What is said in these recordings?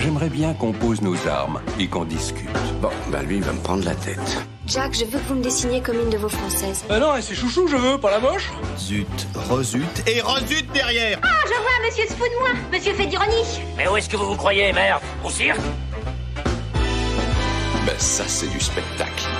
J'aimerais bien qu'on pose nos armes et qu'on discute. Bon, bah lui, il va me prendre la tête. Jack, je veux que vous me dessiniez comme une de vos françaises. Ah non, c'est chouchou, je veux, pas la moche. Zut, rezut et rezut derrière. Ah, je vois, monsieur se fout de moi. Monsieur fait d'ironie. Mais où est-ce que vous vous croyez, merde Au cirque Ben ça, c'est du spectacle.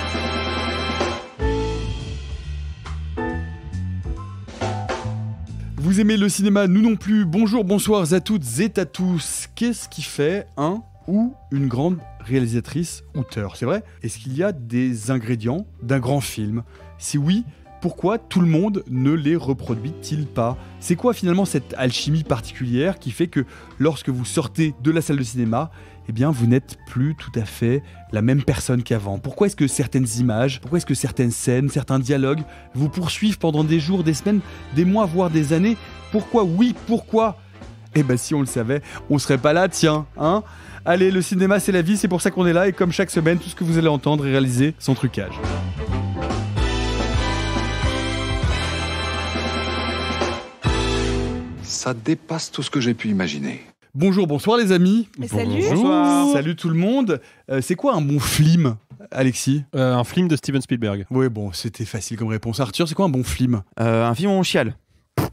vous aimez le cinéma, nous non plus. Bonjour, bonsoir à toutes et à tous. Qu'est-ce qui fait un ou une grande réalisatrice auteur C'est vrai Est-ce qu'il y a des ingrédients d'un grand film Si oui, pourquoi tout le monde ne les reproduit-il pas C'est quoi finalement cette alchimie particulière qui fait que lorsque vous sortez de la salle de cinéma, eh bien, vous n'êtes plus tout à fait la même personne qu'avant. Pourquoi est-ce que certaines images, pourquoi est-ce que certaines scènes, certains dialogues vous poursuivent pendant des jours, des semaines, des mois, voire des années Pourquoi Oui, pourquoi Eh bien, si on le savait, on serait pas là, tiens, hein Allez, le cinéma, c'est la vie, c'est pour ça qu'on est là, et comme chaque semaine, tout ce que vous allez entendre est réalisé sans trucage. Ça dépasse tout ce que j'ai pu imaginer. Bonjour, bonsoir les amis. Salut. Salut tout le monde. Euh, c'est quoi un bon film, Alexis euh, un film de Steven Spielberg. Oui, bon, c'était facile comme réponse. Arthur, c'est quoi un bon film euh, Un film où on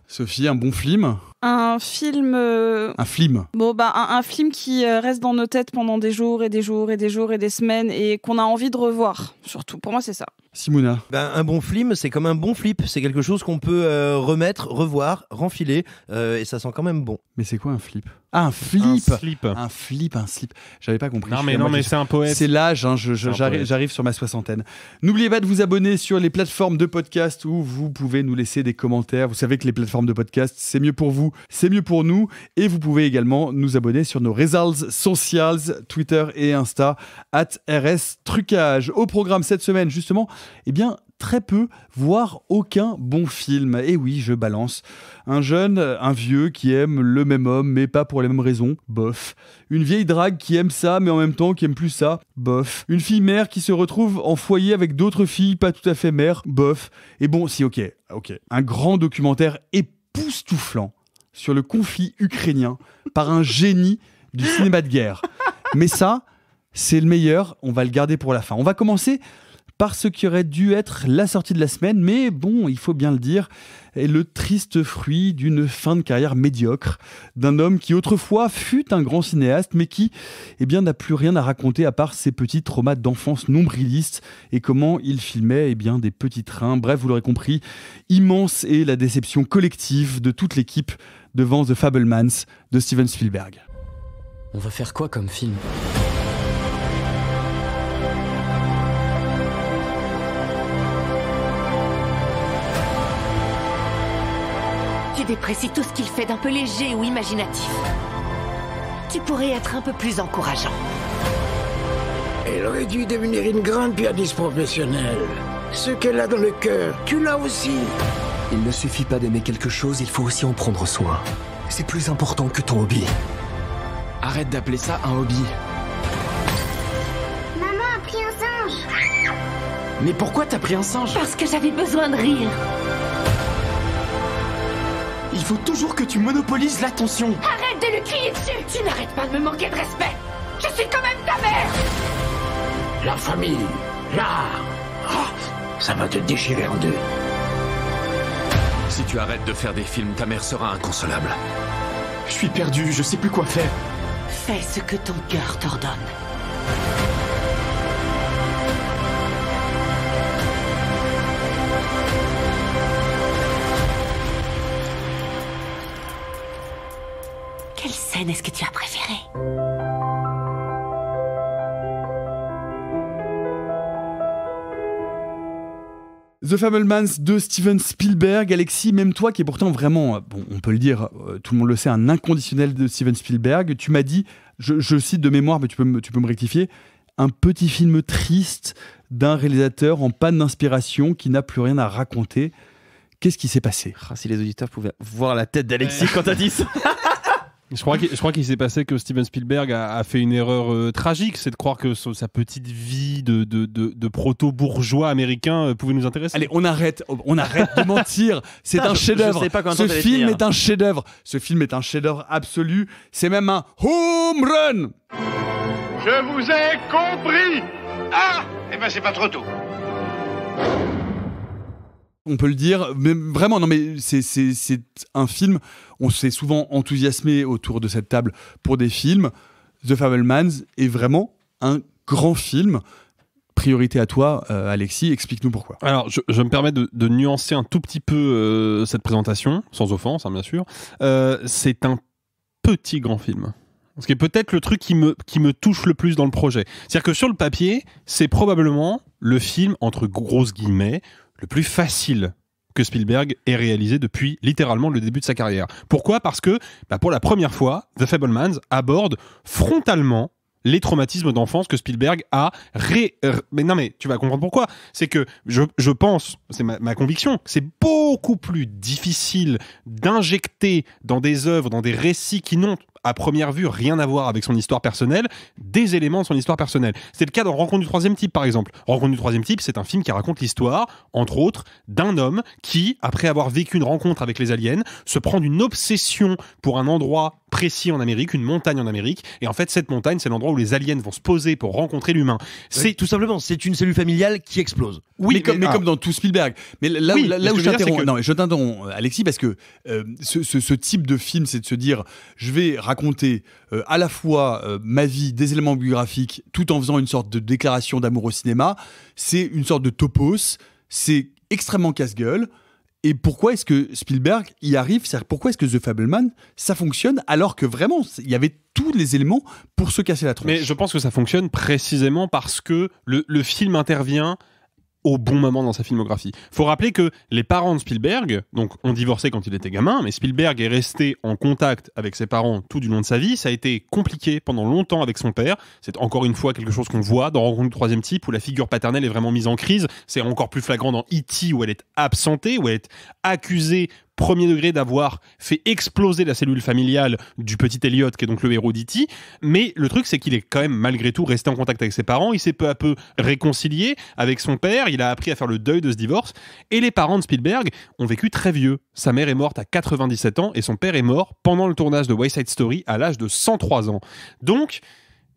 Sophie, un bon film un film. Euh, un film. Bon, bah, un, film qui euh, reste dans nos têtes pendant des jours et des jours et des jours et des semaines et qu'on a envie de revoir, surtout. Pour moi, c'est ça. Simona. Ben, un bon film, c'est comme un bon flip. C'est quelque chose qu'on peut euh, remettre, revoir, renfiler et ça sent quand même bon. Mais c'est quoi un flip ah, un flip Un Un flip, un slip. J'avais pas compris. Non, mais non, mais c'est un poète. C'est l'âge, hein, j'arrive sur ma soixantaine. N'oubliez pas de vous abonner sur les plateformes de podcast où vous pouvez nous laisser des commentaires. Vous savez que les plateformes de podcast, c'est mieux pour vous c'est mieux pour nous. Et vous pouvez également nous abonner sur nos results socials, Twitter et Insta, at RS Trucage. Au programme cette semaine, justement, eh bien, très peu, voire aucun bon film. Et eh oui, je balance. Un jeune, un vieux qui aime le même homme, mais pas pour les mêmes raisons, bof. Une vieille drague qui aime ça, mais en même temps qui aime plus ça, bof. Une fille mère qui se retrouve en foyer avec d'autres filles pas tout à fait mères, bof. Et bon, si, ok, ok. Un grand documentaire époustouflant sur le conflit ukrainien par un génie du cinéma de guerre. Mais ça, c'est le meilleur, on va le garder pour la fin. On va commencer par ce qui aurait dû être la sortie de la semaine, mais bon, il faut bien le dire, est le triste fruit d'une fin de carrière médiocre, d'un homme qui autrefois fut un grand cinéaste, mais qui eh bien, n'a plus rien à raconter à part ses petits traumas d'enfance nombrilistes et comment il filmait eh bien, des petits trains. Bref, vous l'aurez compris, immense est la déception collective de toute l'équipe devant The Fablemans de Steven Spielberg. On va faire quoi comme film Tu déprécies tout ce qu'il fait d'un peu léger ou imaginatif. Tu pourrais être un peu plus encourageant. Elle aurait dû devenir une grande pianiste professionnelle. Ce qu'elle a dans le cœur, tu l'as aussi. Il ne suffit pas d'aimer quelque chose, il faut aussi en prendre soin. C'est plus important que ton hobby. Arrête d'appeler ça un hobby. Maman a pris un singe. Mais pourquoi t'as pris un singe Parce que j'avais besoin de rire. Il faut toujours que tu monopolises l'attention. Arrête de lui crier dessus. Tu n'arrêtes pas de me manquer de respect. Je suis quand même ta mère. La famille, l'art. Ah, ça va te déchirer en deux. Si tu arrêtes de faire des films, ta mère sera inconsolable. Je suis perdu, je sais plus quoi faire. Fais ce que ton cœur t'ordonne. Quelle scène est-ce que tu as préférée The Fablemans de Steven Spielberg. Alexis, même toi qui est pourtant vraiment, euh, bon, on peut le dire, euh, tout le monde le sait, un inconditionnel de Steven Spielberg, tu m'as dit, je, cite de mémoire, mais tu peux, me, tu peux me rectifier, un petit film triste d'un réalisateur en panne d'inspiration qui n'a plus rien à raconter. Qu'est-ce qui s'est passé ah, Si les auditeurs pouvaient voir la tête d'Alexis quand t'as dit ça Je crois qu'il, s'est passé que Steven Spielberg a, fait une erreur euh, tragique, c'est de croire que sa petite vie de, proto-bourgeois américain euh, pouvait nous intéresser. Allez, on arrête, on arrête de mentir. C'est un chef-d'œuvre. Ce film est un chef-d'œuvre. Ce film est un chef-d'œuvre absolu. C'est même un home run. Je vous ai compris. Ah, eh ben c'est pas trop tôt on peut le dire, mais vraiment, non, mais c'est un film. On s'est souvent enthousiasmé autour de cette table pour des films. The Fablemans est vraiment un grand film. Priorité à toi, euh, Alexis, explique-nous pourquoi. Alors, je, me permets de, nuancer un tout petit peu euh, cette présentation, sans offense, hein, bien sûr. Euh, c'est un petit grand film. Ce qui est peut-être le truc qui me, qui me touche le plus dans le projet. C'est-à-dire que sur le papier, c'est probablement le film, entre grosses guillemets, le plus facile que Spielberg ait réalisé depuis littéralement le début de sa carrière. Pourquoi Parce que bah, pour la première fois, The Fablemans aborde frontalement les traumatismes d'enfance que Spielberg a ré... Euh, mais non mais tu vas comprendre pourquoi. C'est que je, pense, c'est ma, ma, conviction, c'est beaucoup plus difficile d'injecter dans des œuvres, dans des récits qui n'ont à première vue rien à voir avec son histoire personnelle, des éléments de son histoire personnelle. C'est le cas dans Rencontre du troisième type par exemple. Rencontre du troisième type, c'est un film qui raconte l'histoire, entre autres, d'un homme qui, après avoir vécu une rencontre avec les aliens, se prend d'une obsession pour un endroit précis en Amérique, une montagne en Amérique, et en fait cette montagne, c'est l'endroit où les aliens vont se poser pour rencontrer l'humain. C'est tout simplement, c'est une cellule familiale qui explose. Oui, mais comme, ah. comme dans tout Spielberg. Mais là, où je t'interromps, que... je t'interromps, Alexis, parce que euh, ce, ce type de film, c'est de se dire, je vais raconter euh, à la fois euh, ma vie, des éléments biographiques, tout en faisant une sorte de déclaration d'amour au cinéma, c'est une sorte de topos, c'est extrêmement casse-gueule. Et pourquoi est-ce que Spielberg y arrive est Pourquoi est-ce que The Fableman, ça fonctionne alors que vraiment, il y avait tous les éléments pour se casser la tronche Mais je pense que ça fonctionne précisément parce que le, le film intervient au bon moment dans sa filmographie. Faut rappeler que les parents de Spielberg, donc ont divorcé quand il était gamin, mais Spielberg est resté en contact avec ses parents tout du long de sa vie. Ça a été compliqué pendant longtemps avec son père. C'est encore une fois quelque chose qu'on voit dans Rencontre du troisième type où la figure paternelle est vraiment mise en crise. C'est encore plus flagrant dans E.T. où elle est absentée, où elle est accusée premier degré d'avoir fait exploser la cellule familiale du petit Elliot, qui est donc le héros d'E.T. Mais le truc, c'est qu'il est quand même malgré tout resté en contact avec ses parents. Il s'est peu à peu réconcilié avec son père. Il a appris à faire le deuil de ce divorce. Et les parents de Spielberg ont vécu très vieux. Sa mère est morte à 97 ans et son père est mort pendant le tournage de Wayside Story à l'âge de 103 ans. Donc,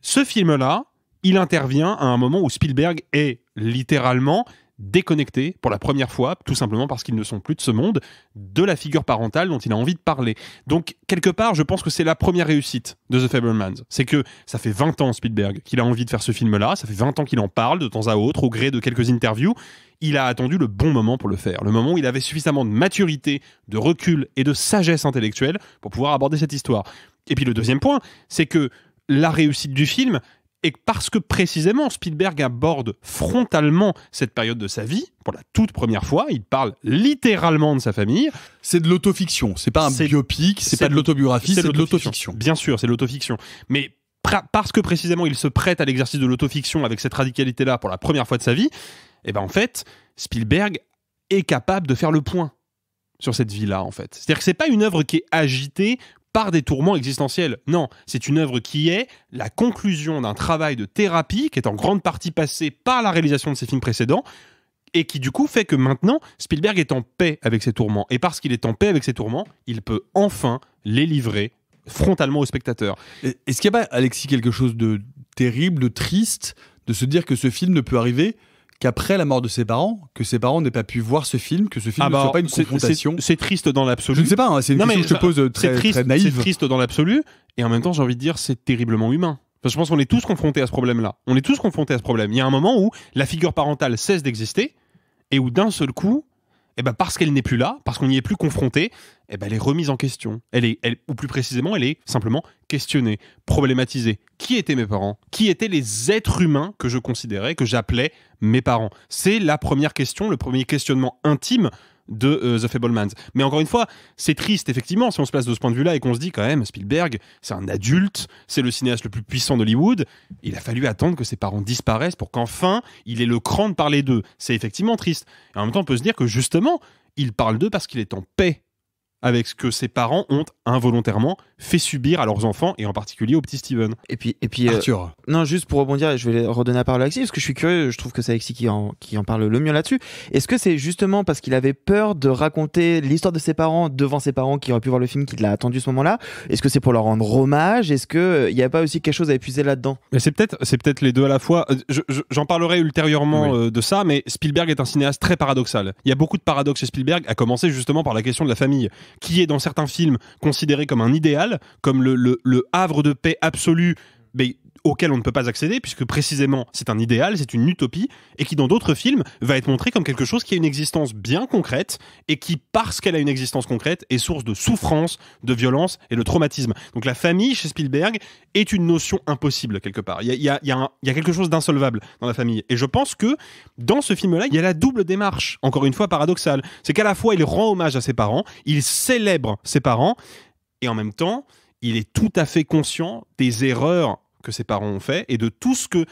ce film-là, il intervient à un moment où Spielberg est littéralement déconnectés pour la première fois, tout simplement parce qu'ils ne sont plus de ce monde, de la figure parentale dont il a envie de parler. Donc, quelque part, je pense que c'est la première réussite de The Fablemans. C'est que ça fait 20 ans, Spielberg, qu'il a envie de faire ce film-là, ça fait 20 ans qu'il en parle de temps à autre, au gré de quelques interviews. Il a attendu le bon moment pour le faire, le moment où il avait suffisamment de maturité, de recul et de sagesse intellectuelle pour pouvoir aborder cette histoire. Et puis le deuxième point, c'est que la réussite du film, et parce que précisément Spielberg aborde frontalement cette période de sa vie, pour la toute première fois, il parle littéralement de sa famille. C'est de l'autofiction, c'est pas un biopic, c'est pas de l'autobiographie, c'est de l'autofiction. Bien sûr, c'est de l'autofiction. Mais parce que précisément il se prête à l'exercice de l'autofiction avec cette radicalité-là pour la première fois de sa vie, et eh ben en fait, Spielberg est capable de faire le point sur cette vie-là, en fait. C'est-à-dire que c'est pas une œuvre qui est agitée par des tourments existentiels. Non, c'est une œuvre qui est la conclusion d'un travail de thérapie qui est en grande partie passé par la réalisation de ses films précédents et qui du coup fait que maintenant Spielberg est en paix avec ses tourments. Et parce qu'il est en paix avec ses tourments, il peut enfin les livrer frontalement aux spectateurs. Est-ce qu'il n'y a pas, Alexis, quelque chose de terrible, de triste, de se dire que ce film ne peut arriver qu'après la mort de ses parents, que ses parents n'aient pas pu voir ce film, que ce film ah ne soit bah, pas une confrontation. C'est triste dans l'absolu. Je ne sais pas, hein, c'est une question je pose très, triste, naïve. C'est triste dans l'absolu, et en même temps, j'ai envie de dire, c'est terriblement humain. Parce que je pense qu'on est tous confrontés à ce problème-là. On est tous confrontés à ce problème. Il y a un moment où la figure parentale cesse d'exister, et où d'un seul coup, eh ben, parce qu'elle n'est plus là, parce qu'on n'y est plus confronté, eh ben elle est remise en question. Elle est, ou plus précisément, elle est simplement questionnée, problématisée. Qui étaient mes parents Qui étaient les êtres humains que je considérais, que j'appelais mes parents C'est la première question, le premier questionnement intime de euh, The Fablemans. Mais encore une fois, c'est triste effectivement si on se place de ce point de vue-là et qu'on se dit quand même Spielberg, c'est un adulte, c'est le cinéaste le plus puissant d'Hollywood. Il a fallu attendre que ses parents disparaissent pour qu'enfin il ait le cran de parler d'eux. C'est effectivement triste. Et en même temps, on peut se dire que justement, il parle d'eux parce qu'il est en paix avec ce que ses parents ont involontairement fait subir à leurs enfants et en particulier au petit Steven. Et puis, et puis euh, non, juste pour rebondir, je vais redonner la parole à Alexis parce que je suis curieux, je trouve que c'est Alexis qui en, qui en parle le mieux là-dessus. Est-ce que c'est justement parce qu'il avait peur de raconter l'histoire de ses parents devant ses parents qui auraient pu voir le film qu'il l'a attendu ce moment-là Est-ce que c'est pour leur rendre hommage Est-ce que euh, il n'y a pas aussi quelque chose à épuiser là-dedans Mais c'est peut-être c'est peut-être les deux à la fois. Euh, j'en parlerai ultérieurement de ça, mais Spielberg est un cinéaste très paradoxal. Il y a beaucoup de paradoxes chez Spielberg, à commencer justement par la question de la famille qui est dans certains films considéré comme un idéal, comme le, havre de paix absolu auquel on ne peut pas accéder, puisque précisément c'est un idéal, c'est une utopie, et qui dans d'autres films va être montré comme quelque chose qui a une existence bien concrète, et qui, parce qu'elle a une existence concrète, est source de souffrance, de violence et de traumatisme. Donc la famille chez Spielberg est une notion impossible quelque part. Il y a, y a quelque chose d'insolvable dans la famille. Et je pense que dans ce film-là, il y a la double démarche, encore une fois paradoxale. C'est qu'à la fois il rend hommage à ses parents, il célèbre ses parents, et en même temps, il est tout à fait conscient des erreurs que ses parents ont fait et de tout ce que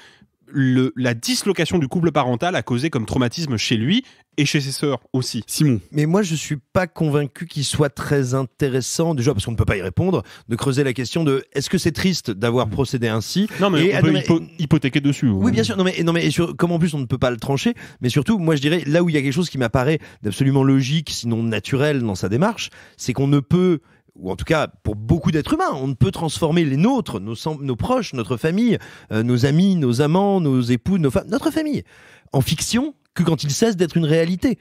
le, la dislocation du couple parental a causé comme traumatisme chez lui et chez ses sœurs aussi. Simon. Mais moi, je suis pas convaincu qu'il soit très intéressant, déjà parce qu'on ne peut pas y répondre, de creuser la question de est-ce que c'est triste d'avoir mm. procédé ainsi Non, mais et, on peut ah, hypothéquer dessus. Hein. Oui, bien sûr. Non, mais, non, mais comme en plus on ne peut pas le trancher, mais surtout, moi, je dirais là où il y a quelque chose qui m'apparaît d'absolument logique, sinon naturel dans sa démarche, c'est qu'on ne peut ou en tout cas pour beaucoup d'êtres humains, on ne peut transformer les nôtres, nos, proches, notre famille, euh, nos amis, nos amants, nos époux, nos femmes, notre famille, en fiction que quand ils cessent d'être une réalité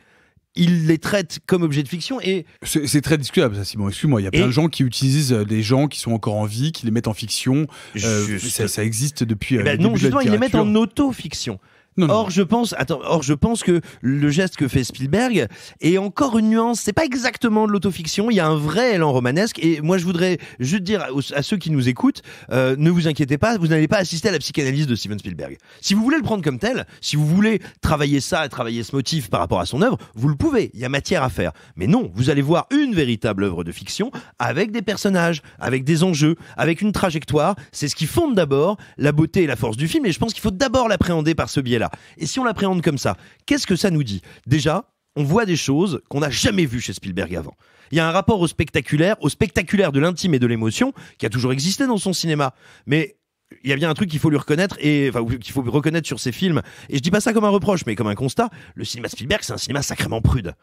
il les traite comme objets de fiction et c'est très discutable ça Simon excuse-moi il y a plein de gens qui utilisent euh, des gens qui sont encore en vie qui les mettent en fiction euh, ça, existe depuis eh ben non justement ils les mettent en auto-fiction Or, je pense, attends, or, je pense que le geste que fait Spielberg est encore une nuance. C'est pas exactement de l'autofiction. Il y a un vrai élan romanesque. Et moi, je voudrais juste dire à, ceux qui nous écoutent, euh, ne vous inquiétez pas, vous n'allez pas assister à la psychanalyse de Steven Spielberg. Si vous voulez le prendre comme tel, si vous voulez travailler ça, travailler ce motif par rapport à son œuvre, vous le pouvez. Il y a matière à faire. Mais non, vous allez voir une véritable œuvre de fiction avec des personnages, avec des enjeux, avec une trajectoire. C'est ce qui fonde d'abord la beauté et la force du film. Et je pense qu'il faut d'abord l'appréhender par ce biais-là. Et si on l'appréhende comme ça, qu'est-ce que ça nous dit Déjà, on voit des choses qu'on n'a jamais vues chez Spielberg avant. Il y a un rapport au spectaculaire, au spectaculaire de l'intime et de l'émotion, qui a toujours existé dans son cinéma. Mais il y a bien un truc qu'il faut lui reconnaître et enfin qu'il faut reconnaître sur ses films. Et je dis pas ça comme un reproche, mais comme un constat. Le cinéma Spielberg, c'est un cinéma sacrément prude.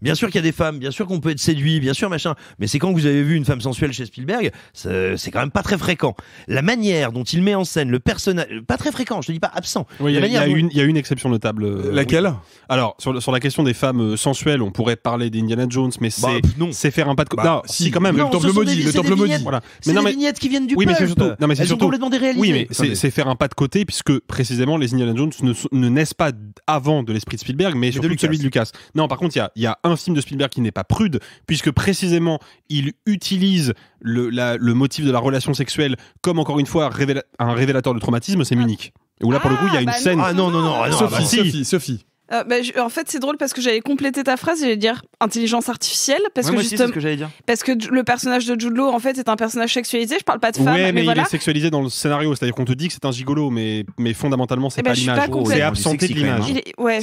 Bien sûr qu'il y a des femmes, bien sûr qu'on peut être séduit, bien sûr machin, mais c'est quand vous avez vu une femme sensuelle chez Spielberg, c'est quand même pas très fréquent. La manière dont il met en scène le personnage, pas très fréquent, je te dis pas absent. Il y, a une exception notable. Euh, Laquelle Alors sur, la question des femmes euh, sensuelles, on pourrait parler d'Indiana Jones, mais bah, c'est faire un pas de. côté bah, non, si quand même. le temple maudit, le temple Voilà. Mais non, mais... des vignettes qui viennent du oui, surtout, c'est complètement Oui, mais c'est faire un pas de côté puisque précisément les Indiana Jones ne, naissent pas avant de l'esprit de Spielberg, mais surtout celui de Lucas. Non, par contre, il y a un film de Spielberg qui n'est pas prude, puisque précisément il utilise le, motif de la relation sexuelle comme encore une fois un révélateur de traumatisme, c'est ah. Munich. Où là, pour le coup, il y a une ah, bah scène. Ah non, non, non, ah, bah, Sophie, Sophie. Euh, bah, en fait, c'est drôle parce que j'allais compléter ta phrase, j'allais dire intelligence artificielle, parce que c'est ce que j'allais dire. parce que le personnage de Jude en fait, est un personnage sexualisé. Je parle pas de femme, ouais, mais, mais, il est sexualisé dans le scénario, c'est-à-dire qu'on te dit que c'est un gigolo, mais, mais fondamentalement, c'est eh ben, pas l'image. C'est absenté de l'image.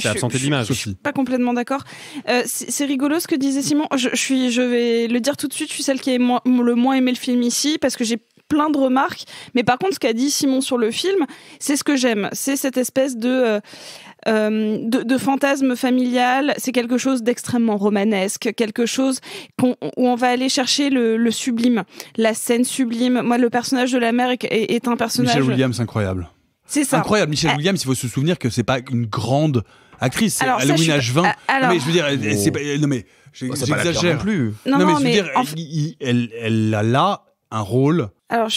C'est absenté de l'image. je suis pas complètement d'accord. Euh, c'est rigolo ce que disait Simon. Je, suis, je vais le dire tout de suite. Je suis celle qui a le moins aimé le film ici parce que j'ai plein de remarques. Mais par contre, ce qu'a dit Simon sur le film, c'est ce que j'aime. C'est cette espèce de, euh, euh, de, fantasme familial. C'est quelque chose d'extrêmement romanesque, quelque chose où on va aller chercher le, sublime, la scène sublime. Moi, le personnage de la mère est, un personnage. Michelle Williams, incroyable. C'est ça. Incroyable. Michel ah. Williams, il faut se souvenir que c'est pas une grande actrice. elle est une 20 mais je veux dire, pas. Non, mais j'exagère. plus. Non, mais, je veux dire, elle, oh. elle a là un rôle alors,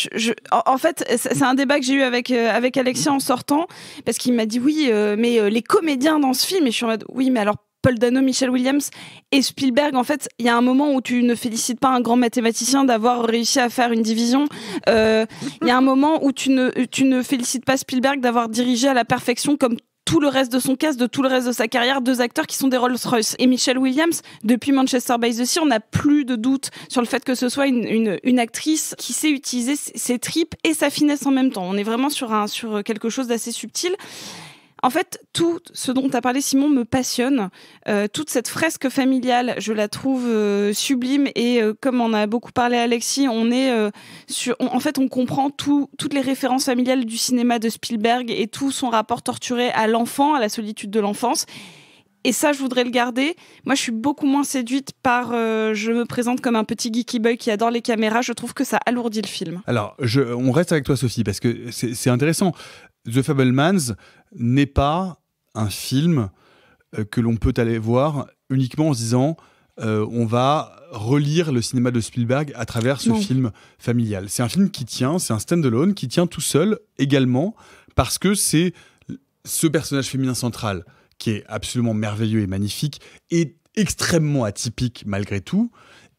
en, fait, c'est un débat que j'ai eu avec euh, avec Alexia en sortant, parce qu'il m'a dit oui, euh, mais euh, les comédiens dans ce film, et je suis en mode oui, mais alors Paul Dano, Michel Williams et Spielberg, en fait, il y a un moment où tu ne félicites pas un grand mathématicien d'avoir réussi à faire une division. Il y a un moment où tu ne tu ne félicites pas Spielberg d'avoir dirigé à la perfection comme tout le reste de son cast, de tout le reste de sa carrière, deux acteurs qui sont des Rolls-Royce. Et Michelle Williams, depuis Manchester by the Sea, on n'a plus de doute sur le fait que ce soit une, une, actrice qui sait utiliser ses, tripes et sa finesse en même temps. On est vraiment sur, un, sur quelque chose d'assez subtil. En fait, tout ce dont tu as parlé, Simon, me passionne. Euh, toute cette fresque familiale, je la trouve euh, sublime. Et euh, comme on a beaucoup parlé, Alexis, on est sur. en fait, on comprend toutes les références familiales du cinéma de Spielberg et tout son rapport torturé à l'enfant, à la solitude de l'enfance. Et ça, je voudrais le garder. Moi, je suis beaucoup moins séduite par je me présente comme un petit geeky boy qui adore les caméras. Je trouve que ça alourdit le film. Alors, on reste avec toi, Sophie, parce que c'est intéressant. The Fablemans, n'est pas un film euh, que l'on peut aller voir uniquement en se disant euh, on va relire le cinéma de Spielberg à travers ce film familial. C'est un film qui tient, c'est un stand-alone qui tient tout seul également parce que c'est ce personnage féminin central qui est absolument merveilleux et magnifique et extrêmement atypique malgré tout,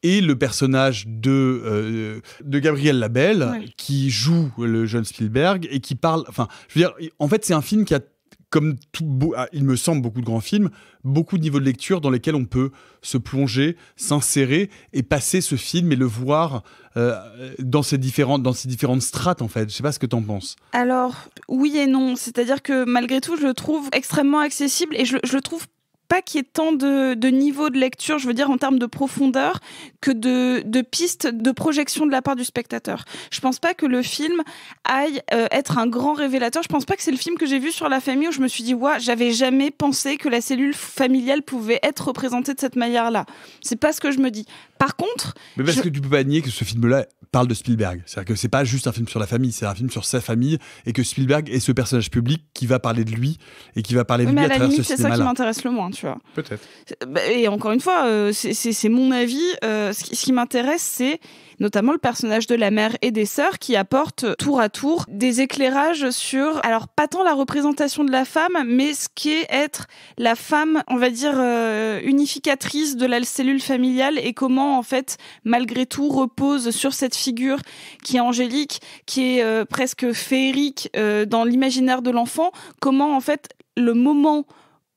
et le personnage de, euh, de Gabriel Labelle, qui joue le jeune Spielberg et qui parle. Enfin, je veux dire, en fait, c'est un film qui a comme tout, ah, il me semble, beaucoup de grands films, beaucoup de niveaux de lecture dans lesquels on peut se plonger, s'insérer et passer ce film et le voir euh, dans, ces différentes, dans ces différentes strates, en fait. Je ne sais pas ce que tu en penses. Alors, oui et non. C'est-à-dire que malgré tout, je le trouve extrêmement accessible et je, je le trouve pas qu'il y ait tant de, niveau niveaux de lecture, je veux dire en termes de profondeur, que de, pistes de projection de la part du spectateur. Je pense pas que le film aille euh, être un grand révélateur. Je pense pas que c'est le film que j'ai vu sur la famille où je me suis dit, ouais, j'avais jamais pensé que la cellule familiale pouvait être représentée de cette manière-là. C'est pas ce que je me dis. Par contre. Mais parce que tu peux pas nier que ce film-là parle de Spielberg. C'est-à-dire que c'est pas juste un film sur la famille, c'est un film sur sa famille et que Spielberg est ce personnage public qui va parler de lui et qui va parler de lui à, à la travers limite, C'est ça qui m'intéresse le moins, tu vois. Peut-être. Bah, et encore une fois, euh, c'est mon avis. Euh, ce qui m'intéresse, c'est notamment le personnage de la mère et des sœurs qui apportent tour à tour des éclairages sur, alors pas tant la représentation de la femme, mais ce qui être la femme, on va dire, euh, unificatrice de la cellule familiale et comment en fait, malgré tout, repose sur cette figure qui est angélique, qui est euh, presque féerique euh, dans l'imaginaire de l'enfant, comment en fait le moment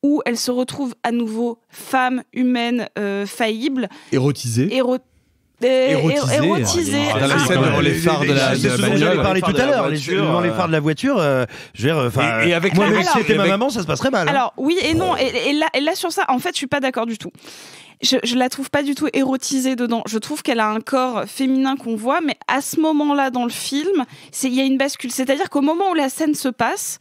où elle se retrouve à nouveau femme humaine faillible. Érotisée érotisé. érotisé. Ah, phares de la, tout à l'heure, les phares de la voiture, euh. euh, et, avec moi, même si c'était ma maman, ça se passerait mal. Hein. Alors, oui et non. Oh. Et, là, là, sur ça, en fait, je suis pas d'accord du tout. Je, je, la trouve pas du tout érotisée dedans. Je trouve qu'elle a un corps féminin qu'on voit, mais à ce moment-là dans le film, il y a une bascule. C'est-à-dire qu'au moment où la scène se passe,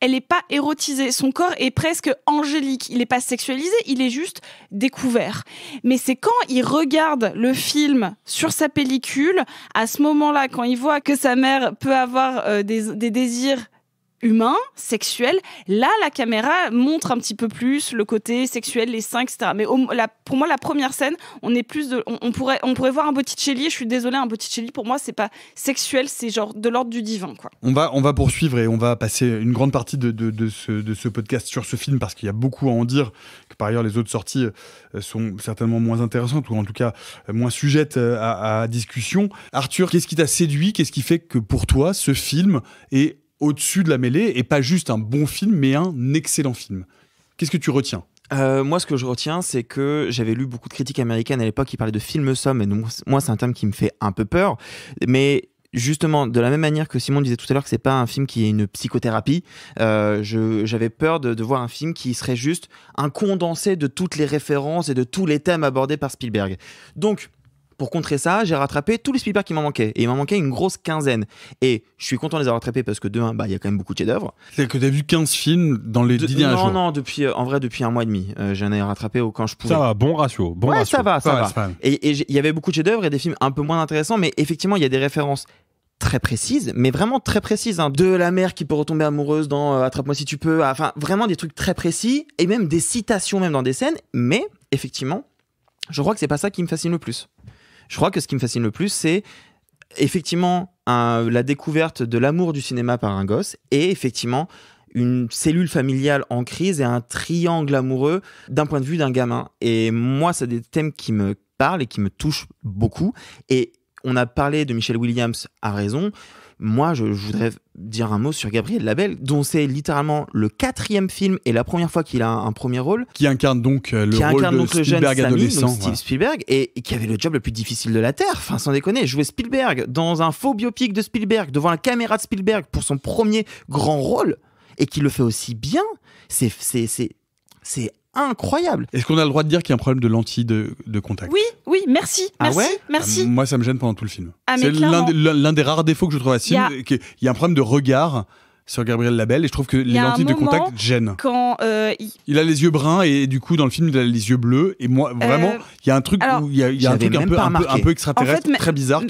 elle n'est pas érotisée. Son corps est presque angélique. Il n'est pas sexualisé, il est juste découvert. Mais c'est quand il regarde le film sur sa pellicule, à ce moment-là, quand il voit que sa mère peut avoir euh, des désirs humain, sexuel. Là, la caméra montre un petit peu plus le côté sexuel, les seins, etc. Mais pour moi, la première scène, on est plus on, pourrait, on pourrait voir un Botticelli. Je suis désolé, un Botticelli pour moi, c'est pas sexuel, c'est genre de l'ordre du divin, quoi. On va, on va poursuivre et on va passer une grande partie de, ce, podcast sur ce film parce qu'il y a beaucoup à en dire. par ailleurs, les autres sorties euh, sont certainement moins intéressantes ou en tout cas euh, moins sujettes euh, à discussion. Arthur, qu'est-ce qui t'a séduit Qu'est-ce qui fait que pour toi, ce film est au-dessus de la mêlée et pas juste un bon film, mais un excellent film. Qu'est-ce que tu retiens euh, moi, ce que je retiens, c'est que j'avais lu beaucoup de critiques américaines à l'époque qui parlaient de film somme, et donc, moi, c'est un terme qui me fait un peu peur. Mais justement, de la même manière que Simon disait tout à l'heure que c'est pas un film qui est une psychothérapie, euh, j'avais peur de, de, voir un film qui serait juste un condensé de toutes les références et de tous les thèmes abordés par Spielberg. Donc, pour contrer ça, j'ai rattrapé tous les speedbacks qui m'en manquaient. Et il m'en manquait une grosse quinzaine. Et je suis content de les avoir rattrapés parce que de bah, il y a quand même beaucoup de chefs-d'œuvre. C'est que tu as vu 15 films dans les de, 10 derniers jours. Non, non, depuis, euh, en vrai, depuis un mois et demi. Euh, j'en ai rattrapé quand je pouvais. Ça va, bon ratio. Bon ouais, ça va, ça va. Et il y avait beaucoup de chefs-d'œuvre et des films un peu moins intéressants, mais effectivement, il y a des références très précises mais vraiment très précises hein. De la mère qui peut retomber amoureuse dans euh, Attrape-moi si tu peux, enfin vraiment des trucs très précis, et même des citations même dans des scènes, mais effectivement, je crois que c'est pas ça qui me fascine le plus. Je crois que ce qui me fascine le plus, c'est effectivement la découverte de l'amour du cinéma par un gosse et effectivement une cellule familiale en crise et un triangle amoureux d'un point de vue d'un gamin. Et moi, c'est des thèmes qui me parlent et qui me touchent beaucoup. Et on a parlé de Michel Williams à raison. Moi, je voudrais dire un mot sur Gabriel Labelle, dont c'est littéralement le quatrième film et la première fois qu'il a un, premier rôle. Qui incarne donc euh, le rôle de Spielberg jeune Spielberg, et, et, qui avait le job le plus difficile de la Terre, enfin sans déconner, jouer Spielberg dans un faux biopic de Spielberg, devant la caméra de Spielberg pour son premier grand rôle, et qui le fait aussi bien, c'est incroyable. Est-ce qu'on a le droit de dire qu'il y a un problème de lentille de, contact Oui, oui, merci, ah merci, ah ouais merci. moi, ça me gêne pendant tout le film. Ah, c'est l'un des, rares défauts que je trouve à ce film. Il y a un problème de regard sur Gabriel Labelle et je trouve que les lentilles de contact gênent. Quand euh, il... a les yeux bruns et du coup dans le film il a les yeux bleus et moi euh, vraiment il y a un truc où il y a, un truc un peu, un un, peu, extraterrestre très bizarre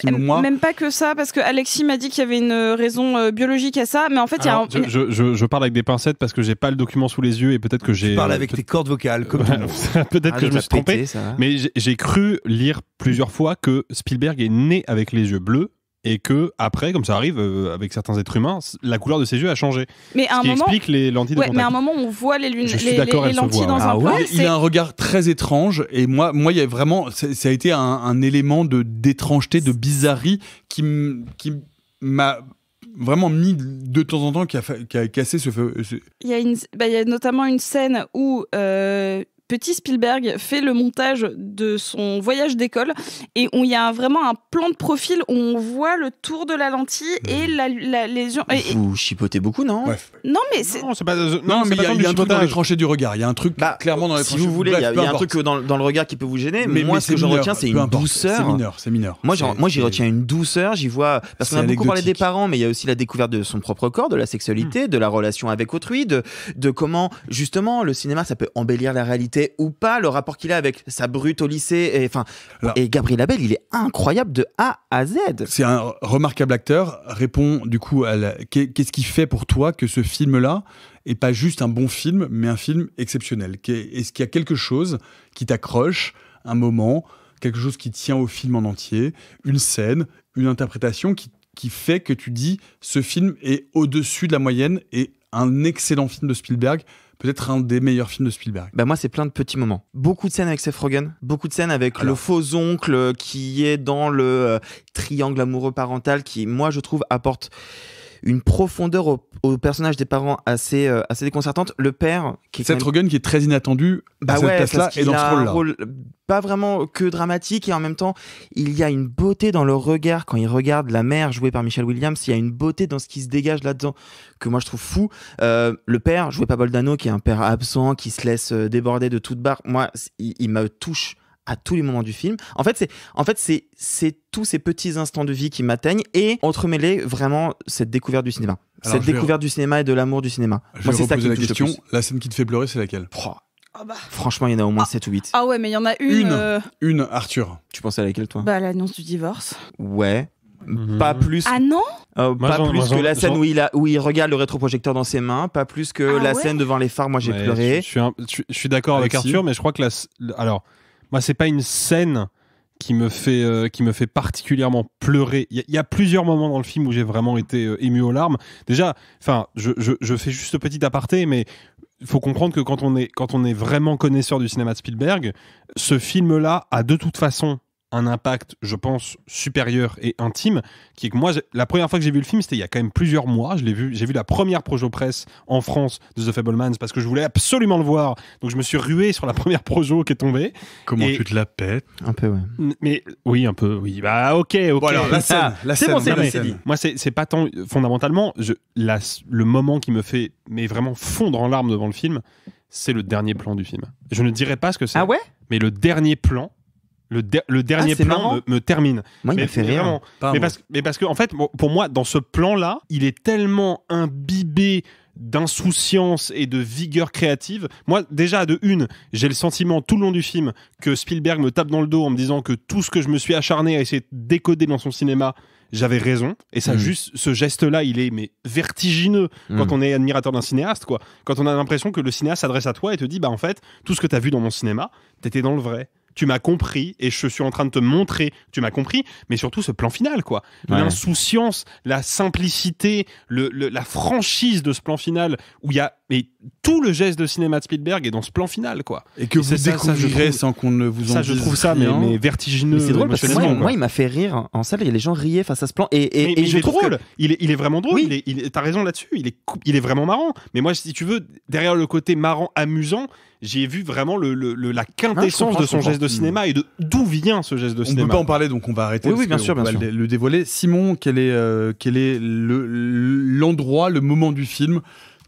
même pas que ça parce que Alexis m'a dit qu'il y avait une euh, raison biologique à ça mais en fait je, parle avec des pincettes parce que j'ai pas le document sous les yeux et peut-être que j'ai parle avec tes cordes vocales comme peut-être ah, que je me suis trompé mais j'ai cru lire plusieurs fois que Spielberg est né avec les yeux bleus et que après, comme ça arrive euh, avec certains êtres humains, la couleur de ses yeux a changé. Mais qui explique les lentilles. De ouais, mais à un moment, on voit les lunettes, les, les, lentilles dans hein. un ah Il a un regard très étrange et moi, moi, il y a vraiment, ça a été un, élément de d'étrangeté, de bizarrerie qui qui m'a vraiment mis de temps en temps qui a, cassé ce feu. Il y, a une, bah, il y a notamment une scène où euh, petit Spielberg fait le montage de son voyage d'école et il y a vraiment un plan de profil où on voit le tour de la lentille et hmm. la, lésion. Vous chipotez beaucoup, non Non, mais c'est. Non, pas, euh, mais il y, a un truc dans les tranchées du regard. Il y a un truc bah, clairement dans les Si vous voulez, il y, a, un truc dans, le regard qui peut vous gêner, mais, moi, ce que je retiens, c'est une douceur. C'est mineur, c'est mineur. Moi, j'y retiens une douceur. J'y vois. Parce qu'on a beaucoup parlé des parents, mais il y a aussi la découverte de son propre corps, de la sexualité, hmm. de la relation avec autrui, de comment, justement, le cinéma, ça peut embellir la réalité ou pas, le rapport qu'il a avec sa brute au lycée. Et, enfin, et Gabriel Abel, il est incroyable de A à Z. C'est un remarquable acteur. Répond du coup à la... qu'est-ce qui fait pour toi que ce film-là est pas juste un bon film, mais un film exceptionnel Est-ce qu'il y a quelque chose qui t'accroche, un moment, quelque chose qui tient au film en entier, une scène, une interprétation qui fait que tu dis ce film est au-dessus de la moyenne et un excellent film de Spielberg peut-être un des meilleurs films de Spielberg. Bah moi, c'est plein de petits moments. Beaucoup de scènes avec Seth Rogen, beaucoup de scènes avec le faux oncle qui est dans le euh, triangle amoureux parental qui, moi, je trouve, apporte une profondeur au, personnage des parents assez, euh, assez déconcertante. Le père, qui est Seth qui est très inattendu bah à cette là et dans ce rôle-là. pas vraiment que dramatique et en même temps, il y a une beauté dans le regard quand il regarde la mère jouée par Michelle Williams. Il y a une beauté dans ce qui se dégage là-dedans que moi je trouve fou. Euh, le père, joué par Boldano, qui est un père absent, qui se laisse euh, déborder de toute barre. Moi, il me touche à tous les moments du film. En fait, c'est en fait c'est c'est tous ces petits instants de vie qui m'atteignent et entremêlés vraiment cette découverte du cinéma, cette découverte du cinéma et de l'amour du cinéma. Je Moi, c'est ça la question. La scène qui te fait pleurer, c'est laquelle oh, bah. Franchement, il y en a au moins 7 ou 8. Ah ouais, mais il y en a une. Une, euh. Arthur. Tu pensais à laquelle, toi Bah, l'annonce du divorce. Ouais. Mhm. Pas plus. Ah non oh, Pas plus que la scène où, il a, où il regarde le rétroprojecteur dans ses mains, pas plus que ah la scène devant les phares. Moi, j'ai pleuré. Je, suis, d'accord avec, Arthur, mais je crois que la. Alors. Moi, c'est pas une scène qui me fait euh, qui me fait particulièrement pleurer. Il y, a plusieurs moments dans le film où j'ai vraiment été euh, ému aux larmes. Déjà, enfin, je, fais juste un petit aparté, mais il faut comprendre que quand on est quand on est vraiment connaisseur du cinéma de Spielberg, ce film-là a de toute façon un impact, je pense, supérieur et intime, qui est que moi, la première fois que j'ai vu le film, c'était il y a quand même plusieurs mois. Je l'ai vu, j'ai vu la première projo presse en France de The Fablemans parce que je voulais absolument le voir. Donc je me suis rué sur la première projo qui est tombée. Comment tu te la pètes Un peu, ouais. Mais oui, un peu, oui. Bah ok, ok. alors, la scène, bon, Moi, c'est pas tant fondamentalement je, la, le moment qui me fait mais vraiment fondre en larmes devant le film, c'est le dernier plan du film. Je ne dirais pas ce que c'est. Ah ouais Mais le dernier plan le, dernier ah, plan me, termine. mais, mais, parce, que, en fait, pour moi, dans ce plan-là, il est tellement imbibé d'insouciance et de vigueur créative. Moi, déjà, de une, j'ai le sentiment tout le long du film que Spielberg me tape dans le dos en me disant que tout ce que je me suis acharné à essayer de décoder dans son cinéma, j'avais raison. Et ça, mm. juste, ce geste-là, il est mais vertigineux mm. quand on est admirateur d'un cinéaste, quoi. Quand on a l'impression que le cinéaste s'adresse à toi et te dit, bah en fait, tout ce que t'as vu dans mon cinéma, t'étais dans le vrai tu m'as compris et je suis en train de te montrer, tu m'as compris, mais surtout ce plan final, quoi. L'insouciance, la simplicité, la franchise de ce plan final où il y a mais tout le geste de cinéma de Spielberg est dans ce plan final, quoi. Et que vous découvrirez sans qu'on ne vous en ça, Ça, je trouve ça mais, vertigineux. c'est drôle parce que moi, il m'a fait rire en salle. Les gens riaient face à ce plan. Et, je il drôle. Il, est, vraiment drôle. Il raison là-dessus. Il est, il est vraiment marrant. Mais moi, si tu veux, derrière le côté marrant, amusant, j'ai vu vraiment le, la quintessence de son geste de cinéma et de d'où vient ce geste de cinéma. On peut pas en parler, donc on va arrêter. Oui, bien, sûr, Le dévoiler. Simon, quel est, euh, quel est l'endroit, le, moment du film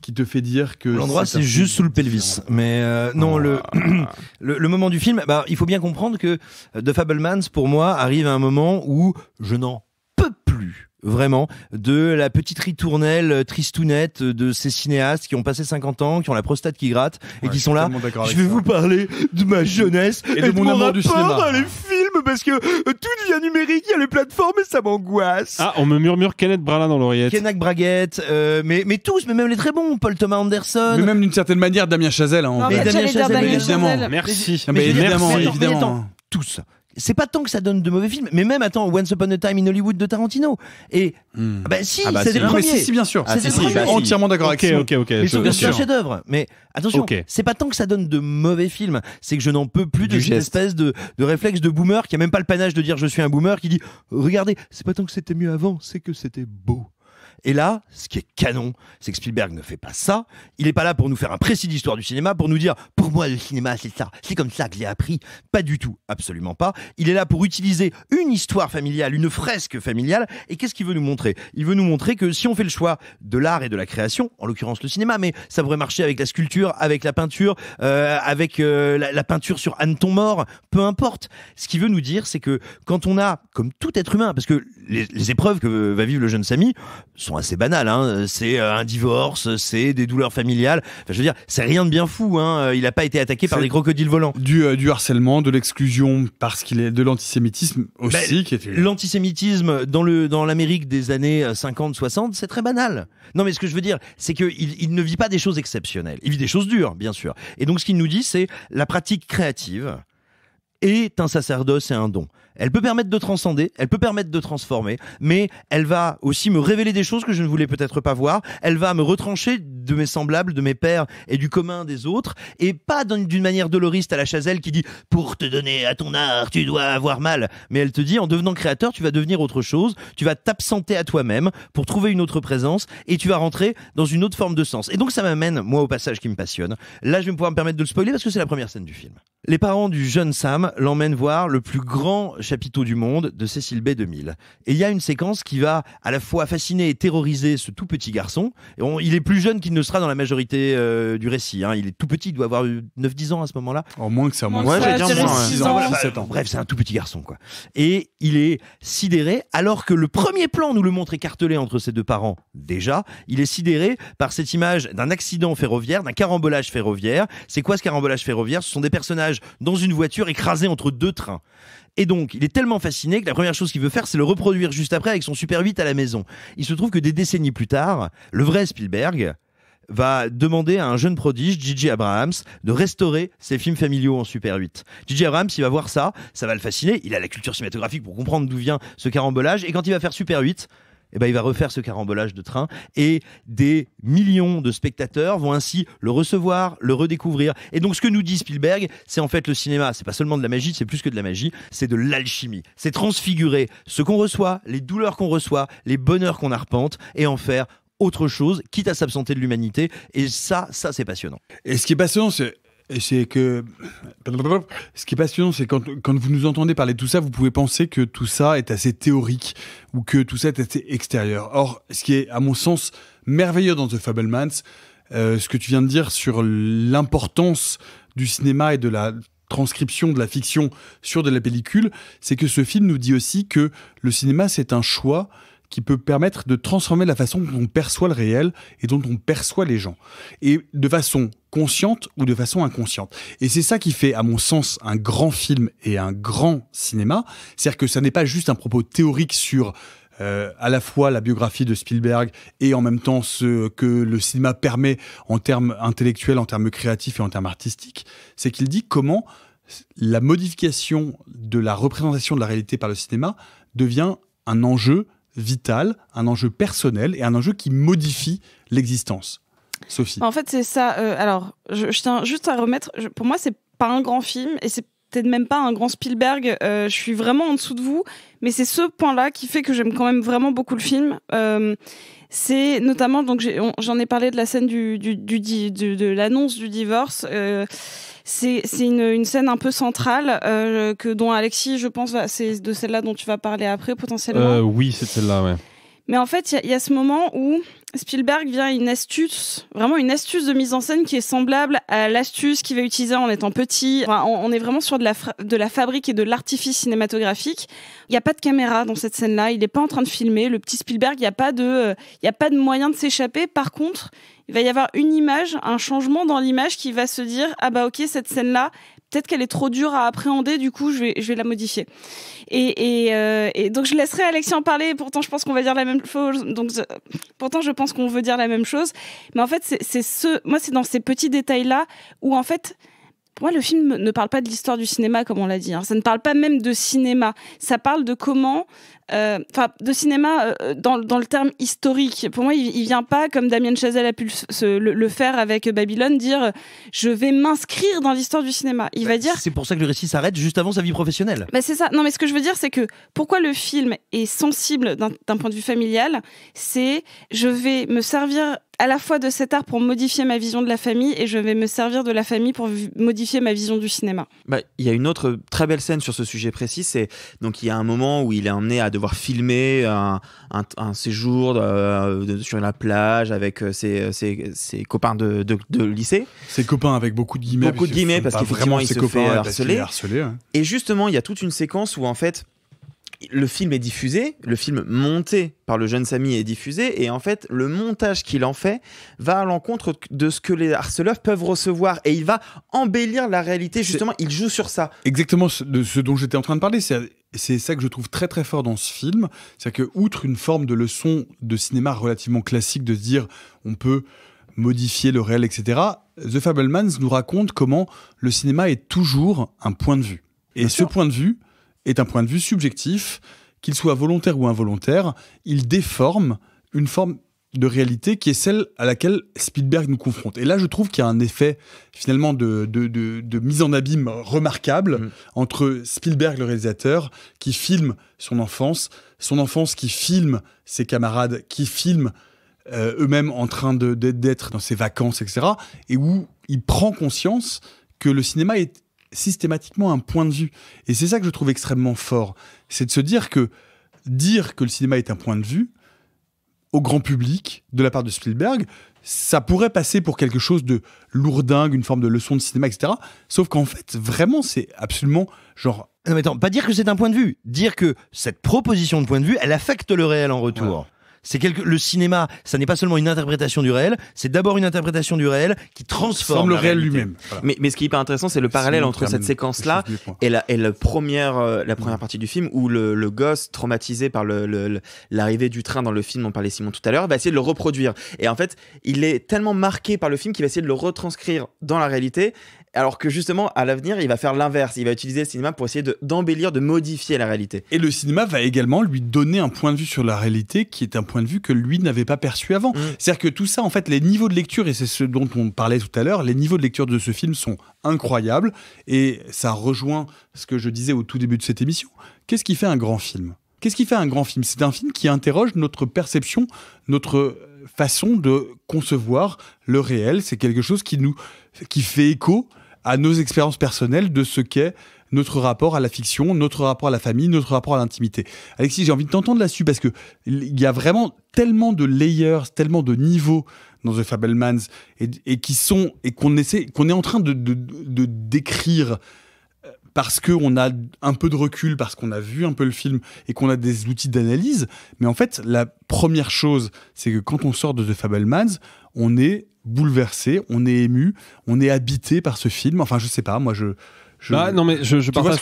qui te fait dire que l'endroit c'est juste sous le pelvis. Mais euh, non, ah. le, le, moment du film, bah il faut bien comprendre que The Fablemans pour moi arrive à un moment où je n'en peux plus vraiment, de la petite ritournelle euh, tristounette euh, de ces cinéastes qui ont passé 50 ans, qui ont la prostate qui gratte et qui sont là. Je vais vous parler de ma jeunesse et, de, mon, amour du cinéma. Dans les films parce que euh, tout devient numérique, il y a les plateformes et ça m'angoisse. Ah, on me murmure Kenneth Branagh dans l'oreillette. Kenneth Braguette, mais, tous, mais même les très bons, Paul Thomas Anderson. Mais même d'une certaine manière Damien Chazelle. Hein, mais Damien Chazelle, évidemment. Merci. mais évidemment, évidemment. Tous c'est pas tant que ça donne de mauvais films, mais même attends, Once Upon a Time in Hollywood de Tarantino. Et hmm. bah si, ah bah, c'est des premiers. Si, bien sûr. c'est ah, bah, si, entièrement d'accord Ok ok ok, Mais je, bien chef-d'œuvre. Mais attention, c'est pas tant que ça donne de mauvais films, c'est que je n'en peux plus de cette espèce de, de, réflexe de boomer qui a même pas le panache de dire je suis un boomer, qui dit regardez, c'est pas tant que c'était mieux avant, c'est que c'était beau. Et là, ce qui est canon, c'est que Spielberg ne fait pas ça. Il n'est pas là pour nous faire un précis d'histoire du cinéma, pour nous dire pour moi le cinéma c'est ça, c'est comme ça que j'ai appris. Pas du tout, absolument pas. Il est là pour utiliser une histoire familiale, une fresque familiale. Et qu'est-ce qu'il veut nous montrer Il veut nous montrer que si on fait le choix de l'art et de la création, en l'occurrence le cinéma, mais ça pourrait marcher avec la sculpture, avec la peinture, euh, avec euh, la, peinture sur Anton mort, peu importe. Ce qu'il veut nous dire, c'est que quand on a, comme tout être humain, parce que les, épreuves que va vivre le jeune Samy sont Hein. C'est banal, euh, C'est un divorce, c'est des douleurs familiales. je veux dire, c'est rien de bien fou. Hein. Il n'a pas été attaqué par des crocodiles volants. Euh, du, harcèlement, de l'exclusion parce qu'il est de l'antisémitisme aussi. Ben, l'antisémitisme dans l'Amérique des années 50-60, euh, c'est très banal. Non, mais ce que je veux dire, c'est qu'il ne vit pas des choses exceptionnelles. Il vit des choses dures, bien sûr. Et donc, ce qu'il nous dit, c'est la pratique créative est un sacerdoce et un don. Elle peut permettre de transcender, elle peut permettre de transformer, mais elle va aussi me révéler des choses que je ne voulais peut-être pas voir. Elle va me retrancher de mes semblables, de mes pères et du commun des autres, et pas d'une manière doloriste à la Chazelle qui dit pour te donner à ton art, tu dois avoir mal. Mais elle te dit en devenant créateur, tu vas devenir autre chose, tu vas t'absenter à toi-même pour trouver une autre présence et tu vas rentrer dans une autre forme de sens. Et donc ça m'amène moi au passage qui me passionne. Là, je vais pouvoir me permettre de le spoiler parce que c'est la première scène du film. Les parents du jeune Sam l'emmènent voir le plus grand Chapiteau du Monde de Cécile B. 2000. Et il y a une séquence qui va à la fois fasciner et terroriser ce tout petit garçon. il est plus jeune qu'il ne sera dans la majorité euh, du récit. Hein. Il est tout petit, il doit avoir 9-10 ans à ce moment-là. En oh, moins que ça, moins ouais, ça, Ans. Bref, c'est un tout petit garçon. quoi. Et il est sidéré, alors que le premier plan nous le montre écartelé entre ses deux parents, déjà. Il est sidéré par cette image d'un accident ferroviaire, d'un carambolage ferroviaire. C'est quoi ce carambolage ferroviaire Ce sont des personnages dans une voiture écrasés entre deux trains. Et donc, il est tellement fasciné que la première chose qu'il veut faire, c'est le reproduire juste après avec son Super 8 à la maison. Il se trouve que des décennies plus tard, le vrai Spielberg va demander à un jeune prodige, Gigi Abrahams, de restaurer ses films familiaux en Super 8. Gigi Abrahams, il va voir ça, ça va le fasciner, il a la culture cinématographique pour comprendre d'où vient ce carambolage, et quand il va faire Super 8, eh ben, il va refaire ce carambolage de train et des millions de spectateurs vont ainsi le recevoir, le redécouvrir. Et donc, ce que nous dit Spielberg, c'est en fait le cinéma, c'est pas seulement de la magie, c'est plus que de la magie, c'est de l'alchimie. C'est transfigurer ce qu'on reçoit, les douleurs qu'on reçoit, les bonheurs qu'on arpente et en faire autre chose, quitte à s'absenter de l'humanité. Et ça, ça, c'est passionnant. Et ce qui est passionnant, c'est c'est que ce qui est passionnant, c'est quand, quand, vous nous entendez parler de tout ça, vous pouvez penser que tout ça est assez théorique ou que tout ça est assez extérieur. Or, ce qui est, à mon sens, merveilleux dans The Fablemans, euh, ce que tu viens de dire sur l'importance du cinéma et de la transcription de la fiction sur de la pellicule, c'est que ce film nous dit aussi que le cinéma, c'est un choix qui peut permettre de transformer la façon dont on perçoit le réel et dont on perçoit les gens. Et de façon consciente ou de façon inconsciente. Et c'est ça qui fait, à mon sens, un grand film et un grand cinéma. C'est-à-dire que ça n'est pas juste un propos théorique sur euh, à la fois la biographie de Spielberg et en même temps ce que le cinéma permet en termes intellectuels, en termes créatifs et en termes artistiques, c'est qu'il dit comment la modification de la représentation de la réalité par le cinéma devient un enjeu vital, un enjeu personnel et un enjeu qui modifie l'existence. Sophie. En fait, c'est ça. Euh, alors, je, tiens juste à remettre. pour moi, c'est pas un grand film et c'est peut-être même pas un grand Spielberg. Euh, je suis vraiment en dessous de vous, mais c'est ce point-là qui fait que j'aime quand même vraiment beaucoup le film. Euh, c'est notamment donc j'en ai, parlé de la scène du, du, de, de l'annonce du divorce. C'est une, scène un peu centrale euh, que dont Alexis, je pense, c'est de celle-là dont tu vas parler après potentiellement. Euh, oui, c'est celle-là, ouais. Mais en fait, il y, a ce moment où Spielberg vient une astuce, vraiment une astuce de mise en scène qui est semblable à l'astuce qu'il va utiliser en étant petit. on, est vraiment sur de la, de la fabrique et de l'artifice cinématographique. Il n'y a pas de caméra dans cette scène-là. Il n'est pas en train de filmer. Le petit Spielberg, il n'y a pas de, euh, il y a pas de moyen de s'échapper. Par contre, il va y avoir une image, un changement dans l'image qui va se dire ah bah ok cette scène là peut-être qu'elle est trop dure à appréhender, du coup, je vais, je vais la modifier. Et, et, euh, et donc, je laisserai Alexis en parler. Pourtant, je pense qu'on va dire la même chose. Donc, pourtant, je pense qu'on veut dire la même chose. Mais en fait, c'est ce, moi, c'est dans ces petits détails-là où, en fait, le film ne parle pas de l'histoire du cinéma, comme on l'a dit. Hein. Ça ne parle pas même de cinéma. Ça parle de comment, euh, enfin, de cinéma euh, dans, le terme historique. Pour moi, il, ne vient pas, comme Damien Chazelle a pu le, faire avec Babylone, dire je vais m'inscrire dans l'histoire du cinéma. Il va bah, dire. C'est pour ça que le récit s'arrête juste avant sa vie professionnelle. mais bah, c'est ça. Non, mais ce que je veux dire, c'est que pourquoi le film est sensible d'un point de vue familial, c'est je vais me servir à la fois de cet art pour modifier ma vision de la famille et je vais me servir de la famille pour modifier ma vision du cinéma. Bah, il y a une autre très belle scène sur ce sujet précis, c'est donc il y a un moment où il est emmené à devoir filmer un, séjour euh, sur la plage avec euh, euh, ses, copains de, lycée. Ses copains avec beaucoup de guillemets. Beaucoup de guillemets parce qu'effectivement il se fait harceler. Et justement il y a toute une séquence où en fait le film est diffusé, le film monté par le jeune Samy est diffusé, et en fait, le montage qu'il en fait va à l'encontre de ce que les harceleurs peuvent recevoir, et il va embellir la réalité, justement, il joue sur ça. Exactement ce, ce dont j'étais en train de parler, c'est ça que je trouve très très fort dans ce film, c'est que outre une forme de leçon de cinéma relativement classique de se dire on peut modifier le réel, etc., The Fablemans nous raconte comment le cinéma est toujours un point de vue. Et ce point de vue, est un point de vue subjectif, qu'il soit volontaire ou involontaire, il déforme une forme de réalité qui est celle à laquelle Spielberg nous confronte. Et là, je trouve qu'il y a un effet finalement de, mise en abîme remarquable mm. entre Spielberg, le réalisateur, qui filme son enfance, son enfance qui filme ses camarades, qui filme euh, eux-mêmes en train d'être dans ses vacances, etc. Et où il prend conscience que le cinéma est systématiquement un point de vue. Et c'est ça que je trouve extrêmement fort. C'est de se dire que dire que le cinéma est un point de vue, au grand public, de la part de Spielberg, ça pourrait passer pour quelque chose de lourdingue, une forme de leçon de cinéma, etc. Sauf qu'en fait, vraiment, c'est absolument genre. Non, mais attends, pas dire que c'est un point de vue, dire que cette proposition de point de vue, elle affecte le réel en retour. C'est le cinéma, ça n'est pas seulement une interprétation du réel, c'est d'abord une interprétation du réel qui transforme le réel lui-même. Mais, ce qui est hyper intéressant, c'est le parallèle entre cette séquence-là et la, première, euh, la première partie du film où le, gosse traumatisé par l'arrivée du train dans le film dont parlait Simon tout à l'heure va essayer de le reproduire. Et en fait, il est tellement marqué par le film qu'il va essayer de le retranscrire dans la réalité alors que justement, à l'avenir, il va faire l'inverse. Il va utiliser le cinéma pour essayer d'embellir, de, modifier la réalité. Et le cinéma va également lui donner un point de vue sur la réalité qui est un point de vue que lui n'avait pas perçu avant. Mm. C'est-à-dire que tout ça, en fait, les niveaux de lecture, et c'est ce dont on parlait tout à l'heure, les niveaux de lecture de ce film sont incroyables. Et ça rejoint ce que je disais au tout début de cette émission. Qu'est-ce qui fait un grand film Qu'est-ce qui fait un grand film C'est un film qui interroge notre perception, notre façon de concevoir le réel. C'est quelque chose qui nous qui fait écho à nos expériences personnelles de ce qu'est notre rapport à la fiction, notre rapport à la famille, notre rapport à l'intimité. Alexis, j'ai envie de t'entendre là-dessus parce que il y a vraiment tellement de layers, tellement de niveaux dans The Fabelmans et, qui sont et qu'on essaie, qu'on est en train de, de décrire euh, parce qu'on a un peu de recul, parce qu'on a vu un peu le film et qu'on a des outils d'analyse. Mais en fait, la première chose, c'est que quand on sort de The Fabelmans, on est bouleversé, on est ému, on est habité par ce film. Enfin, je sais pas, moi je. je... Bah, non mais je, partage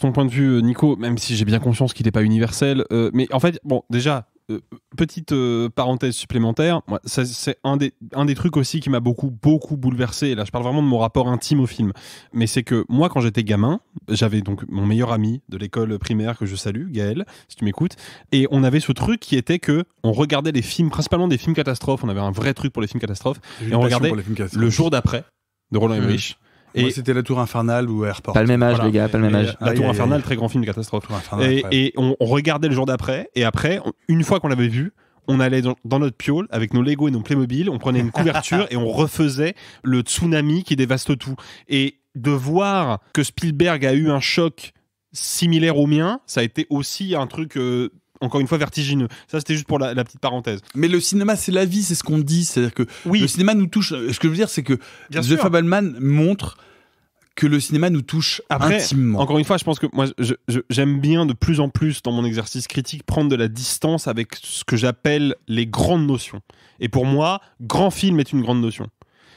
ton, point de vue euh, Nico même si j'ai bien conscience qu'il n'est pas universel euh, mais en fait bon déjà euh, petite euh, parenthèse supplémentaire, c'est un des, un trucs aussi qui m'a beaucoup, beaucoup bouleversé. là, je parle vraiment de mon rapport intime au film. Mais c'est que moi, quand j'étais gamin, j'avais donc mon meilleur ami de l'école primaire que je salue, Gaël, si tu m'écoutes. Et on avait ce truc qui était que on regardait les films, principalement des films catastrophes. On avait un vrai truc pour les films catastrophes. Et on regardait le jour d'après de Roland Emmerich. Et c'était la Tour Infernale ou Airport. Pas le même âge, les gars, pas le même âge. Euh, la Tour Infernale, très grand film, de catastrophe. et, on, regardait le jour d'après, et après, une fois qu'on l'avait vu, on allait dans, notre piole avec nos Lego et nos Playmobil, on prenait une couverture et on refaisait le tsunami qui dévaste tout. Et de voir que Spielberg a eu un choc similaire au mien, ça a été aussi un truc euh, encore une fois vertigineux. Ça, c'était juste pour la, petite parenthèse. Mais le cinéma, c'est la vie, c'est ce qu'on dit. C'est-à-dire que oui. le cinéma nous touche. Ce que je veux dire, c'est que The Fableman montre que le cinéma nous touche Après, intimement. Encore une fois, je pense que moi, j'aime bien de plus en plus dans mon exercice critique prendre de la distance avec ce que j'appelle les grandes notions. Et pour moi, grand film est une grande notion.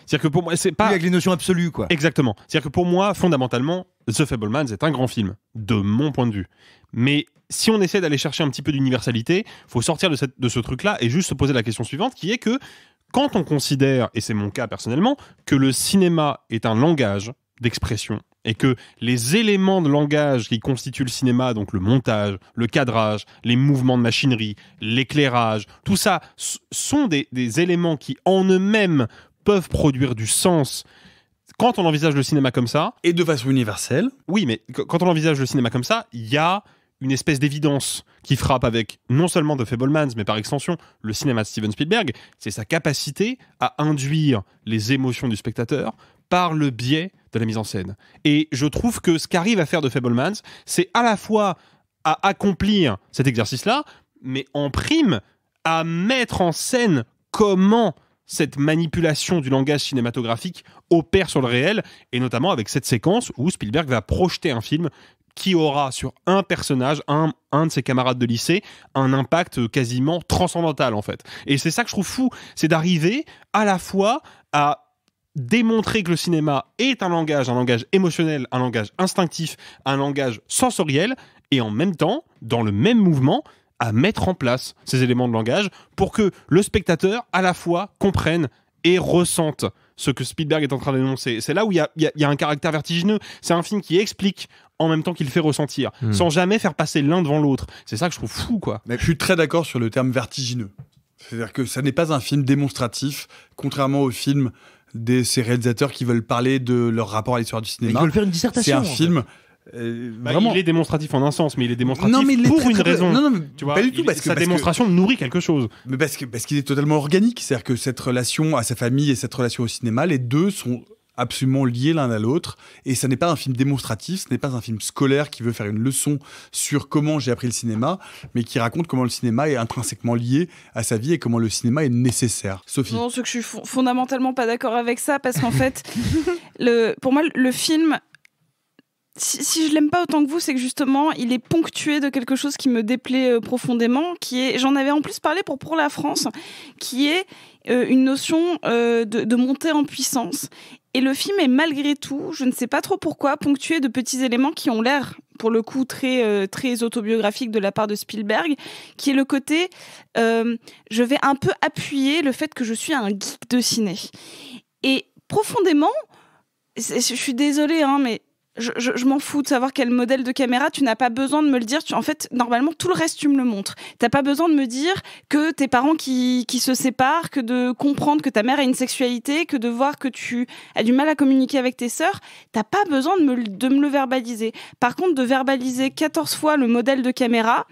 C'est-à-dire que pour moi, c'est pas. avec les notions absolues, quoi. Exactement. C'est-à-dire que pour moi, fondamentalement, The Fableman c'est un grand film, de mon point de vue. Mais si on essaie d'aller chercher un petit peu d'universalité, faut sortir de, cette, de ce truc-là et juste se poser la question suivante, qui est que quand on considère, et c'est mon cas personnellement, que le cinéma est un langage d'expression et que les éléments de langage qui constituent le cinéma, donc le montage, le cadrage, les mouvements de machinerie, l'éclairage, tout ça sont des, des éléments qui en eux-mêmes peuvent produire du sens quand on envisage le cinéma comme ça. Et de façon universelle. Oui, mais quand on envisage le cinéma comme ça, il y a une espèce d'évidence qui frappe avec non seulement The Fablemans, mais par extension le cinéma de Steven Spielberg, c'est sa capacité à induire les émotions du spectateur par le biais de la mise en scène. Et je trouve que ce qu'arrive à faire The Fablemans, c'est à la fois à accomplir cet exercice-là, mais en prime, à mettre en scène comment cette manipulation du langage cinématographique opère sur le réel, et notamment avec cette séquence où Spielberg va projeter un film qui aura sur un personnage, un, un de ses camarades de lycée, un impact euh, quasiment transcendantal en fait. Et c'est ça que je trouve fou, c'est d'arriver à la fois à démontrer que le cinéma est un langage, un langage émotionnel, un langage instinctif, un langage sensoriel, et en même temps, dans le même mouvement, à mettre en place ces éléments de langage pour que le spectateur à la fois comprenne et ressente ce que Spielberg est en train d'énoncer. C'est là où il y a, un caractère vertigineux. C'est un film qui explique en même temps qu'il fait ressentir, hmm. sans jamais faire passer l'un devant l'autre. C'est ça que je trouve fou, quoi. Mais je suis très d'accord sur le terme vertigineux. C'est-à-dire que ça n'est pas un film démonstratif, contrairement au film de ces réalisateurs qui veulent parler de leur rapport à l'histoire du cinéma. Ils veulent faire une dissertation. C'est un film euh, bah, il est démonstratif en un sens, mais il est démonstratif mais pour une raison. Non, mais pas du tout. parce que, sa démonstration nourrit quelque chose. Mais parce qu'il parce est totalement organique. C'est-à-dire que cette relation à sa famille et cette relation au cinéma, les deux sont absolument liés l'un à l'autre. Et ça n'est pas un film démonstratif, ce n'est pas un film scolaire qui veut faire une leçon sur comment j'ai appris le cinéma, mais qui raconte comment le cinéma est intrinsèquement lié à sa vie et comment le cinéma est nécessaire. Sophie Non, ce que je suis fondamentalement pas d'accord avec ça, parce qu'en fait, le, pour moi, le film si, si, je l'aime pas autant que vous, c'est que justement, il est ponctué de quelque chose qui me déplaît euh, profondément, qui est, j'en avais en plus parlé pour Pour la France, qui est euh, une notion euh, de, de montée en puissance. Et le film est malgré tout, je ne sais pas trop pourquoi, ponctué de petits éléments qui ont l'air, pour le coup, très, très autobiographiques de la part de Spielberg, qui est le côté je vais un peu appuyer le fait que je suis un geek de ciné. Et profondément, je suis désolée, hein, mais je, m'en fous de savoir quel modèle de caméra, tu n'as pas besoin de me le dire. Tu, en fait, normalement, tout le reste, tu me le montres. Tu T'as pas besoin de me dire que tes parents qui, se séparent, que de comprendre que ta mère a une sexualité, que de voir que tu as du mal à communiquer avec tes sœurs. T'as pas besoin de me, de me le verbaliser. Par contre, de verbaliser 14 fois le modèle de caméra,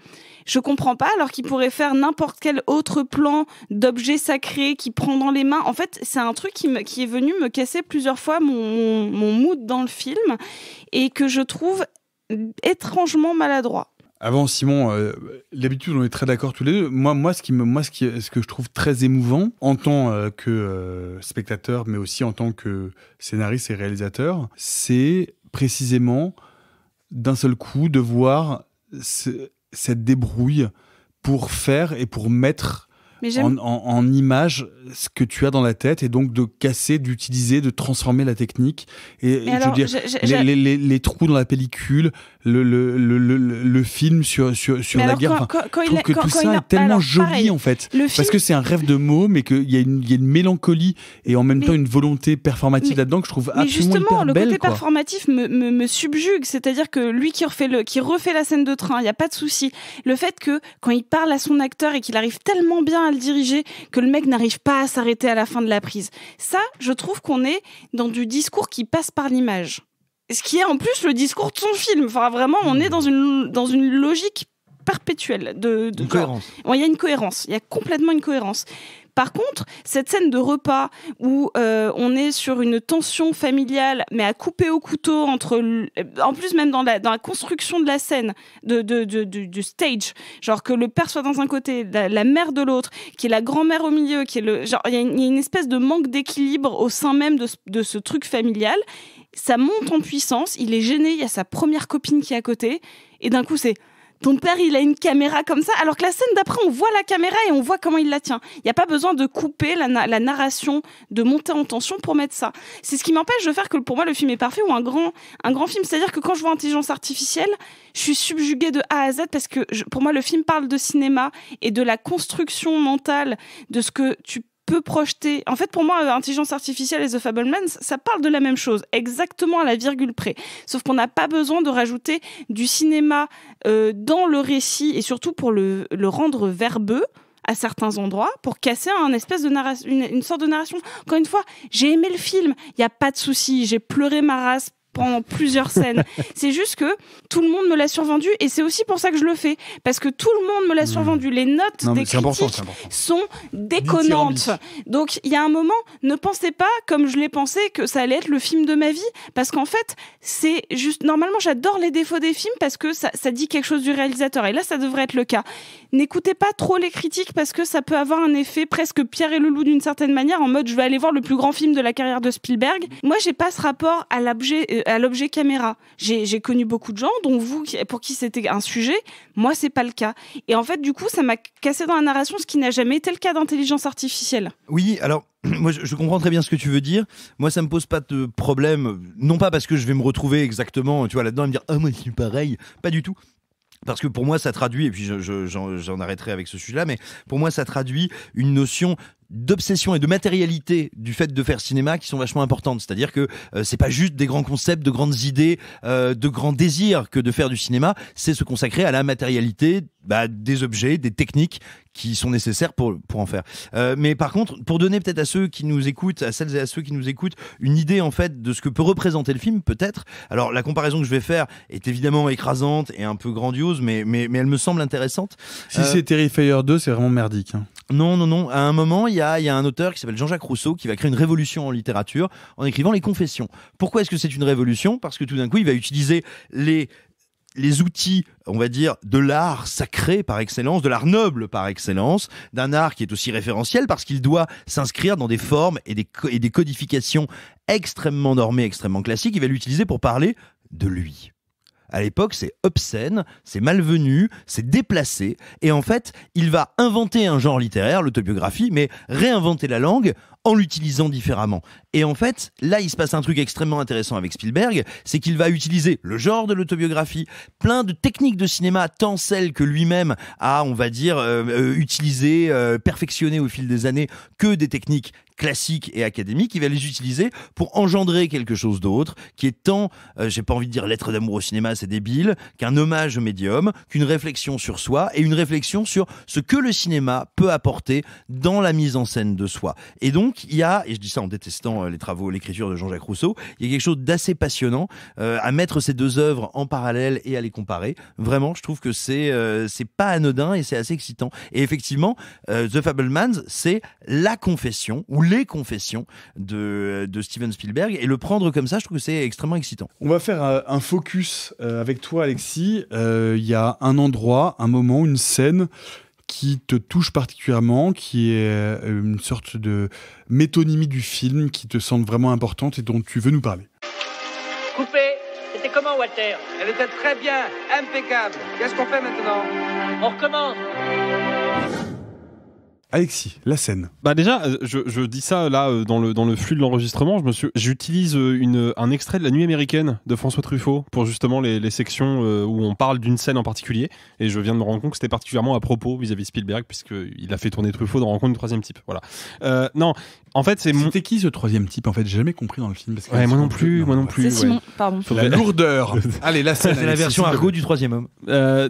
je comprends pas, alors qu'il pourrait faire n'importe quel autre plan d'objet sacré qui prend dans les mains. En fait, c'est un truc qui, est venu me casser plusieurs fois mon, mood dans le film et que je trouve étrangement maladroit. Avant, Simon, l'habitude, euh, on est très d'accord tous les deux. Moi, moi, ce qui me, que je trouve très émouvant en tant euh, que euh, spectateur, mais aussi en tant que scénariste et réalisateur, c'est précisément d'un seul coup de voir cette débrouille pour faire et pour mettre en, image ce que tu as dans la tête et donc de casser, d'utiliser, de transformer la technique. Et, je veux dire, les, trous dans la pellicule, le, le, film sur, sur, la guerre. je trouve que tout ça est tellement joli en fait. Parce que c'est un rêve de mots, mais qu'il y, a une, une mélancolie et en même temps une volonté performative là-dedans que je trouve absolument justement, le côté performatif me, subjugue. C'est-à-dire que lui qui refait, le, qui refait la scène de train, il n'y a pas de souci. Le fait que quand il parle à son acteur et qu'il arrive tellement bien à le diriger que le mec n'arrive pas à s'arrêter à la fin de la prise. Ça, je trouve qu'on est dans du discours qui passe par l'image ce qui est en plus le discours de son film. Enfin, vraiment, on est mmh. dans une, dans une logique perpétuelle. De, cohérence. Il y a une cohérence. Il y a complètement une cohérence. Par contre, cette scène de repas où euh, on est sur une tension familiale, mais à couper au couteau entre, en plus même dans la, dans la construction de la scène, de, de, du stage, genre que le père soit dans un côté, la, mère de l'autre, qui est la grand-mère au milieu, qui est le, genre il y, a une espèce de manque d'équilibre au sein même de de ce truc familial ça monte en puissance, il est gêné, il y a sa première copine qui est à côté, et d'un coup c'est ton père, il a une caméra comme ça, alors que la scène d'après, on voit la caméra et on voit comment il la tient. Il n'y a pas besoin de couper la, narration, de monter en tension pour mettre ça. C'est ce qui m'empêche de faire que pour moi le film est parfait ou un grand, un grand film. C'est-à-dire que quand je vois Intelligence artificielle, je suis subjuguée de A à Z parce que pour moi le film parle de cinéma et de la construction mentale de ce que tu peut projeter. En fait, pour moi, euh, intelligence artificielle et The Fablemans, ça parle de la même chose, exactement à la virgule près. Sauf qu'on n'a pas besoin de rajouter du cinéma euh, dans le récit et surtout pour le, rendre verbeux à certains endroits pour casser un espèce de narration, une, sorte de narration. Encore une fois, j'ai aimé le film, il n'y a pas de souci, j'ai pleuré ma race pendant plusieurs scènes. c'est juste que tout le monde me l'a survendu et c'est aussi pour ça que je le fais parce que tout le monde me l'a hmm. survendu. Les notes des critiques sont déconnantes. Donc il y a un moment, ne pensez pas comme je l'ai pensé que ça allait être le film de ma vie parce qu'en fait c'est juste normalement j'adore les défauts des films parce que ça, dit quelque chose du réalisateur et là ça devrait être le cas. N'écoutez pas trop les critiques parce que ça peut avoir un effet presque Pierre et le loup d'une certaine manière en mode je vais aller voir le plus grand film de la carrière de Spielberg. Moi j'ai pas ce rapport à l'objet euh, à l'objet caméra. J'ai connu beaucoup de gens, dont vous, pour qui c'était un sujet. Moi, c'est pas le cas. Et en fait, du coup, ça m'a cassé dans la narration, ce qui n'a jamais été le cas d'intelligence artificielle. Oui, alors moi, je, comprends très bien ce que tu veux dire. Moi, ça me pose pas de problème. Non pas parce que je vais me retrouver exactement, tu vois, là-dedans et me dire, ah, moi, c'est pareil. Pas du tout parce que pour moi ça traduit, et puis j'en arrêterai avec ce sujet-là, mais pour moi ça traduit une notion d'obsession et de matérialité du fait de faire cinéma qui sont vachement importantes. C'est-à-dire que euh, c'est pas juste des grands concepts, de grandes idées, euh, de grands désirs que de faire du cinéma, c'est se consacrer à la matérialité bah, des objets, des techniques qui sont nécessaires pour, pour en faire. Euh, mais par contre, pour donner peut-être à ceux qui nous écoutent, à celles et à ceux qui nous écoutent, une idée en fait de ce que peut représenter le film, peut-être. Alors la comparaison que je vais faire est évidemment écrasante et un peu grandiose, mais, mais, mais elle me semble intéressante. Si c'est euh, c'est Terrifier 2, c'est vraiment merdique. Hein. Non, non, non. À un moment, il y a, y a un auteur qui s'appelle Jean-Jacques Rousseau qui va créer une révolution en littérature en écrivant Les Confessions. Pourquoi est-ce que c'est une révolution Parce que tout d'un coup, il va utiliser les les outils, on va dire, de l'art sacré par excellence, de l'art noble par excellence, d'un art qui est aussi référentiel parce qu'il doit s'inscrire dans des formes et des, codifications extrêmement normées, extrêmement classiques. Il va l'utiliser pour parler de lui. À l'époque, c'est obscène, c'est malvenu, c'est déplacé. Et en fait, il va inventer un genre littéraire, l'autobiographie, mais réinventer la langue en l'utilisant différemment. Et en fait, là, il se passe un truc extrêmement intéressant avec Spielberg, c'est qu'il va utiliser le genre de l'autobiographie, plein de techniques de cinéma, tant celles que lui-même a, on va dire, euh, euh, utilisées, euh, perfectionnées au fil des années, que des techniques classique et académique il va les utiliser pour engendrer quelque chose d'autre, qui est tant, euh, j'ai pas envie de dire lettre d'amour au cinéma, c'est débile, qu'un hommage au médium, qu'une réflexion sur soi et une réflexion sur ce que le cinéma peut apporter dans la mise en scène de soi. Et donc, il y a, et je dis ça en détestant euh, les travaux, l'écriture de Jean-Jacques Rousseau, il y a quelque chose d'assez passionnant euh, à mettre ces deux œuvres en parallèle et à les comparer. Vraiment, je trouve que c'est c'est pas anodin et c'est assez excitant. Et effectivement, The Fablemans, c'est la confession ou les confessions de, Steven Spielberg et le prendre comme ça, je trouve que c'est extrêmement excitant. On va faire euh, un focus euh, avec toi, Alexis. Euh, il y a un endroit, un moment, une scène qui te touche particulièrement, qui est une sorte de métonymie du film qui te semble vraiment importante et dont tu veux nous parler. Coupé, c'était comment Walter Elle était très bien, impeccable. Qu'est-ce qu'on fait maintenant On recommence. Alexis, la scène. Bah déjà, euh, je, dis ça là euh, dans le dans le flux de l'enregistrement. j'utilise euh, un extrait de La Nuit américaine de François Truffaut pour justement les, sections où on parle d'une scène en particulier. Et je viens de me rendre compte que c'était particulièrement à propos vis-à-vis Spielberg puisque il a fait tourner Truffaut dans Rencontre du troisième type. Voilà. non, en fait, c'est mon... C'était qui ce troisième type En fait, j'ai jamais compris dans le film. moi non plus, moi non plus. C'est Simon, La lourdeur. Allez, là, c'est la version argot du troisième homme. Euh,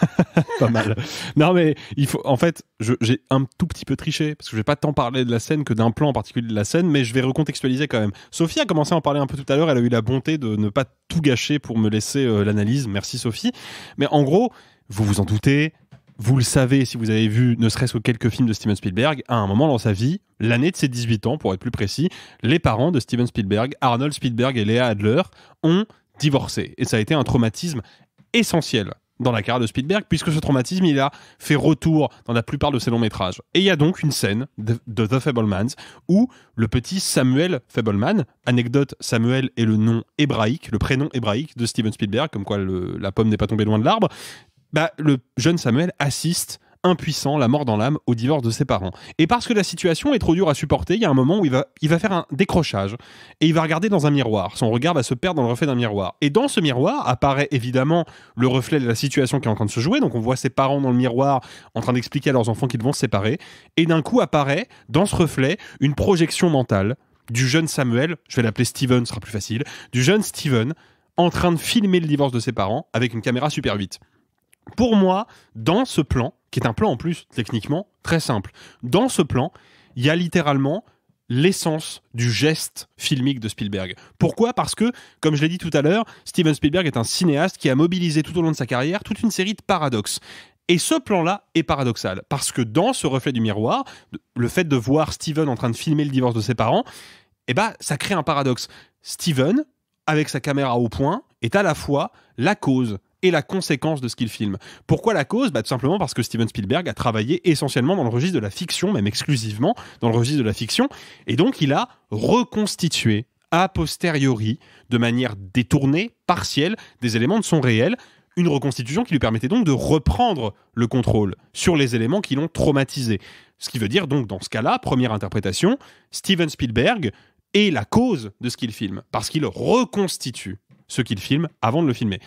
pas mal. Non, mais il faut. En fait, j'ai un tout petit peu triché parce que je vais pas tant parler de la scène que d'un plan en particulier de la scène, mais je vais recontextualiser quand même. Sophie a commencé à en parler un peu tout à l'heure. Elle a eu la bonté de ne pas tout gâcher pour me laisser euh, l'analyse. Merci Sophie. Mais en gros, vous vous en doutez, vous le savez si vous avez vu ne serait-ce que quelques films de Steven Spielberg, à un moment dans sa vie, l'année de ses 18 ans pour être plus précis, les parents de Steven Spielberg, Arnold Spielberg et Léa Adler, ont divorcé. Et ça a été un traumatisme essentiel dans la carrière de Spielberg, puisque ce traumatisme, il a fait retour dans la plupart de ses longs métrages. Et il y a donc une scène de, The Fablemans où le petit Samuel Fableman, anecdote, Samuel est le nom hébraïque, le prénom hébraïque de Steven Spielberg, comme quoi la pomme n'est pas tombée loin de l'arbre, bah, le jeune Samuel assiste impuissant, la mort dans l'âme, au divorce de ses parents. Et parce que la situation est trop dure à supporter, il y a un moment où il va, il va faire un décrochage et il va regarder dans un miroir. Son regard va se perdre dans le reflet d'un miroir. Et dans ce miroir apparaît évidemment le reflet de la situation qui est en train de se jouer. Donc on voit ses parents dans le miroir en train d'expliquer à leurs enfants qu'ils vont se séparer. Et d'un coup apparaît dans ce reflet une projection mentale du jeune Samuel, je vais l'appeler Steven, ce sera plus facile, du jeune Steven en train de filmer le divorce de ses parents avec une caméra Super vite. Pour moi, dans ce plan, qui est un plan en plus techniquement très simple, dans ce plan, il y a littéralement l'essence du geste filmique de Spielberg. Pourquoi Parce que, comme je l'ai dit tout à l'heure, Steven Spielberg est un cinéaste qui a mobilisé tout au long de sa carrière toute une série de paradoxes. Et ce plan-là est paradoxal, parce que dans ce reflet du miroir, le fait de voir Steven en train de filmer le divorce de ses parents, eh ben, ça crée un paradoxe. Steven, avec sa caméra au point, est à la fois la cause et la conséquence de ce qu'il filme. Pourquoi la cause bah, Tout simplement parce que Steven Spielberg a travaillé essentiellement dans le registre de la fiction, même exclusivement dans le registre de la fiction, et donc il a reconstitué a posteriori, de manière détournée, partielle, des éléments de son réel, une reconstitution qui lui permettait donc de reprendre le contrôle sur les éléments qui l'ont traumatisé. Ce qui veut dire donc, dans ce cas-là, première interprétation, Steven Spielberg est la cause de ce qu'il filme, parce qu'il reconstitue ce qu'il filme avant de le filmer.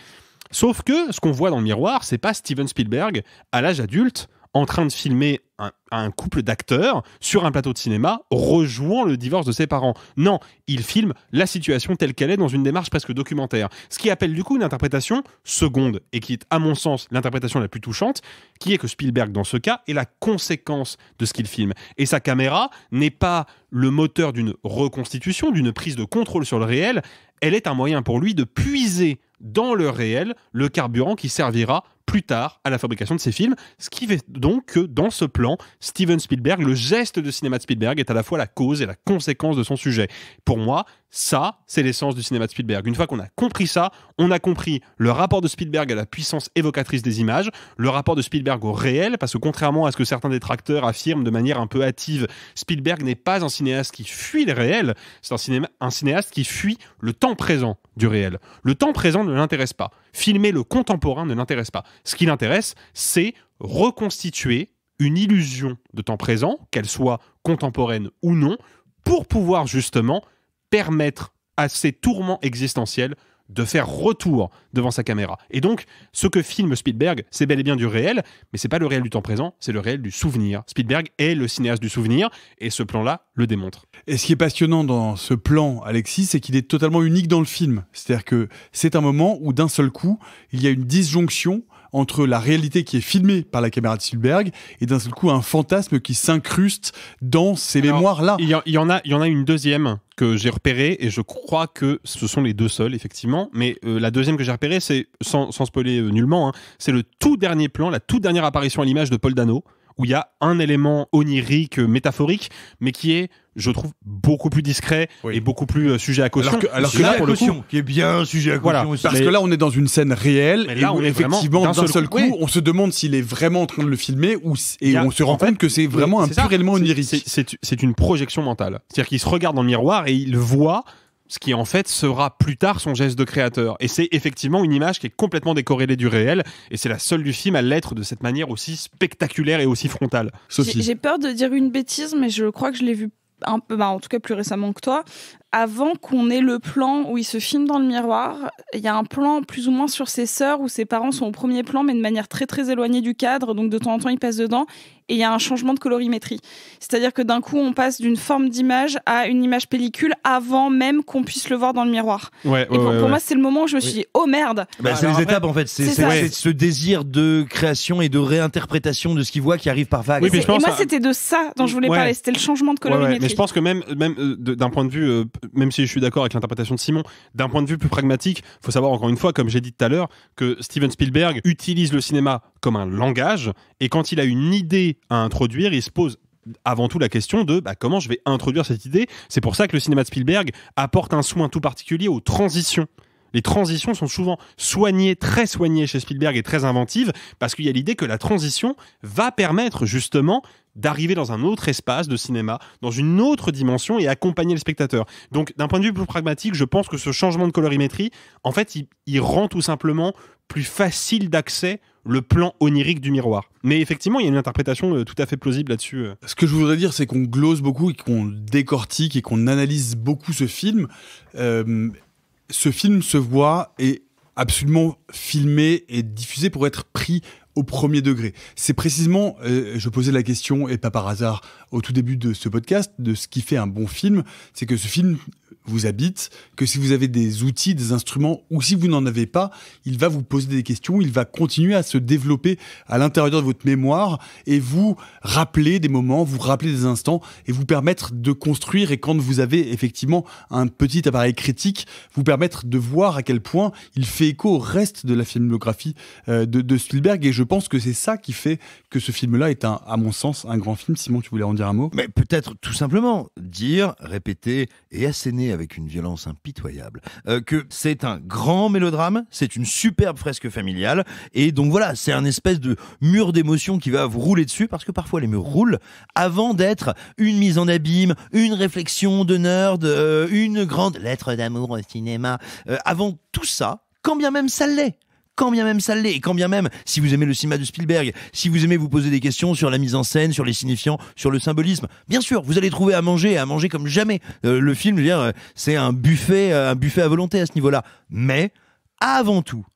Sauf que ce qu'on voit dans le miroir, c'est pas Steven Spielberg à l'âge adulte en train de filmer un, un couple d'acteurs sur un plateau de cinéma rejouant le divorce de ses parents. Non, il filme la situation telle qu'elle est dans une démarche presque documentaire. Ce qui appelle du coup une interprétation seconde et qui est à mon sens l'interprétation la plus touchante, qui est que Spielberg dans ce cas est la conséquence de ce qu'il filme. Et sa caméra n'est pas le moteur d'une reconstitution, d'une prise de contrôle sur le réel, elle est un moyen pour lui de puiser dans le réel le carburant qui servira plus tard à la fabrication de ces films, ce qui fait donc que dans ce plan, Steven Spielberg, le geste de cinéma de Spielberg est à la fois la cause et la conséquence de son sujet. Pour moi, ça, c'est l'essence du cinéma de Spielberg. Une fois qu'on a compris ça, on a compris le rapport de Spielberg à la puissance évocatrice des images, le rapport de Spielberg au réel, parce que contrairement à ce que certains détracteurs affirment de manière un peu hâtive, Spielberg n'est pas un cinéaste qui fuit le réel, c'est un, cinéaste qui fuit le temps présent du réel. Le temps présent ne l'intéresse pas. Filmer le contemporain ne l'intéresse pas. Ce qui l'intéresse, c'est reconstituer une illusion de temps présent, qu'elle soit contemporaine ou non, pour pouvoir justement permettre à ces tourments existentiels de faire retour devant sa caméra. Et donc, ce que filme Spielberg, c'est bel et bien du réel, mais c'est pas le réel du temps présent, c'est le réel du souvenir. Spielberg est le cinéaste du souvenir, et ce plan-là le démontre. Et ce qui est passionnant dans ce plan, Alexis, c'est qu'il est totalement unique dans le film. C'est-à-dire que c'est un moment où d'un seul coup, il y a une disjonction entre la réalité qui est filmée par la caméra de Spielberg et d'un seul coup un fantasme qui s'incruste dans ces mémoires-là. Il y, en a, il y en a une deuxième que j'ai repérée et je crois que ce sont les deux seuls effectivement. Mais euh, la deuxième que j'ai repérée, c'est sans, sans spoiler euh, nullement, hein, c'est le tout dernier plan, la toute dernière apparition à l'image de Paul Dano où il y a un élément onirique, métaphorique, mais qui est je trouve beaucoup plus discret et beaucoup plus euh, sujet à caution. Alors que, alors que là, pour le coup, qui est bien sujet à caution Parce que là, on est dans une scène réelle et où effectivement, d'un seul, seul, coup, on se demande s'il est vraiment en train de le filmer ou et on se rend compte que c'est vraiment un pur élément onirique. C'est une projection mentale. C'est-à-dire qu'il se regarde dans le miroir et il voit ce qui en fait sera plus tard son geste de créateur. Et c'est effectivement une image qui est complètement décorrélée du réel, et c'est la seule du film à l'être de cette manière aussi spectaculaire et aussi frontale. J'ai peur de dire une bêtise, mais je crois que je l'ai vu un peu, bah, en tout cas plus récemment que toi, avant qu'on ait le plan où il se filme dans le miroir, il y a un plan plus ou moins sur ses sœurs où ses parents sont au premier plan, mais de manière très très éloignée du cadre. Donc de temps en temps, il passe dedans et il y a un changement de colorimétrie. C'est-à-dire que d'un coup, on passe d'une forme d'image à une image pellicule avant même qu'on puisse le voir dans le miroir. Ouais, et pour, moi, c'est le moment où je me suis dit, oh merde bah, C'est les étapes en fait, c'est ce désir de création et de réinterprétation de ce qu'il voit qui arrive par vague. et moi, c'était de ça dont je voulais parler, c'était le changement de colorimétrie. Mais je pense que même, même euh, d'un point de vue, euh, même si je suis d'accord avec l'interprétation de Simon, d'un point de vue plus pragmatique, il faut savoir encore une fois, comme j'ai dit tout à l'heure, que Steven Spielberg utilise le cinéma comme un langage, et quand il a une idée à introduire, il se pose avant tout la question de bah, comment je vais introduire cette idée. C'est pour ça que le cinéma de Spielberg apporte un soin tout particulier aux transitions. Les transitions sont souvent soignées, très soignées chez Spielberg et très inventives, parce qu'il y a l'idée que la transition va permettre justement d'arriver dans un autre espace de cinéma, dans une autre dimension et accompagner le spectateur. Donc d'un point de vue plus pragmatique, je pense que ce changement de colorimétrie, en fait, il, il rend tout simplement plus facile d'accès le plan onirique du miroir. Mais effectivement, il y a une interprétation euh, tout à fait plausible là-dessus. Euh. Ce que je voudrais dire, c'est qu'on glose beaucoup et qu'on décortique et qu'on analyse beaucoup ce film. Euh, ce film se voit et absolument filmé et diffusé pour être pris au premier degré. C'est précisément, je posais la question, et pas par hasard, au tout début de ce podcast, de ce qui fait un bon film, c'est que ce film vous habite, que si vous avez des outils, des instruments, ou si vous n'en avez pas, il va vous poser des questions, il va continuer à se développer à l'intérieur de votre mémoire et vous rappeler des moments, vous rappeler des instants et vous permettre de construire. Et quand vous avez effectivement un petit appareil critique, vous permettre de voir à quel point il fait écho au reste de la filmographie euh, de, Spielberg. Et je pense que c'est ça qui fait que ce film-là est, à mon sens, un grand film. Simon, tu voulais en dire un mot Mais peut-être tout simplement dire, répéter et asséner avec une violence impitoyable, euh, que c'est un grand mélodrame, c'est une superbe fresque familiale, et donc voilà, c'est un espèce de mur d'émotion qui va vous rouler dessus, parce que parfois les murs roulent, avant d'être une mise en abîme, une réflexion de nerd, euh, une grande lettre d'amour au cinéma, euh, avant tout ça, quand bien même ça l'est quand bien même ça l'est, et quand bien même, si vous aimez le cinéma de Spielberg, si vous aimez vous poser des questions sur la mise en scène, sur les signifiants, sur le symbolisme, bien sûr, vous allez trouver à manger, et à manger comme jamais. Euh, le film, je veux dire, euh, c'est un buffet, euh, un buffet à volonté à ce niveau-là. Mais, avant tout,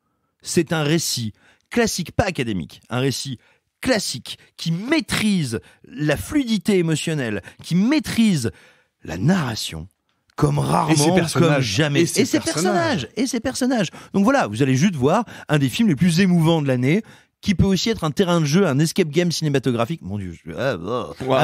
c'est un récit classique, pas académique, un récit classique qui maîtrise la fluidité émotionnelle, qui maîtrise la narration, comme rarement, comme jamais. Et ces, personnages. Et ses personnages. Donc voilà, vous allez juste voir un des films les plus émouvants de l'année, qui peut aussi être un terrain de jeu, un escape game cinématographique. Mon Dieu, je, ah, oh.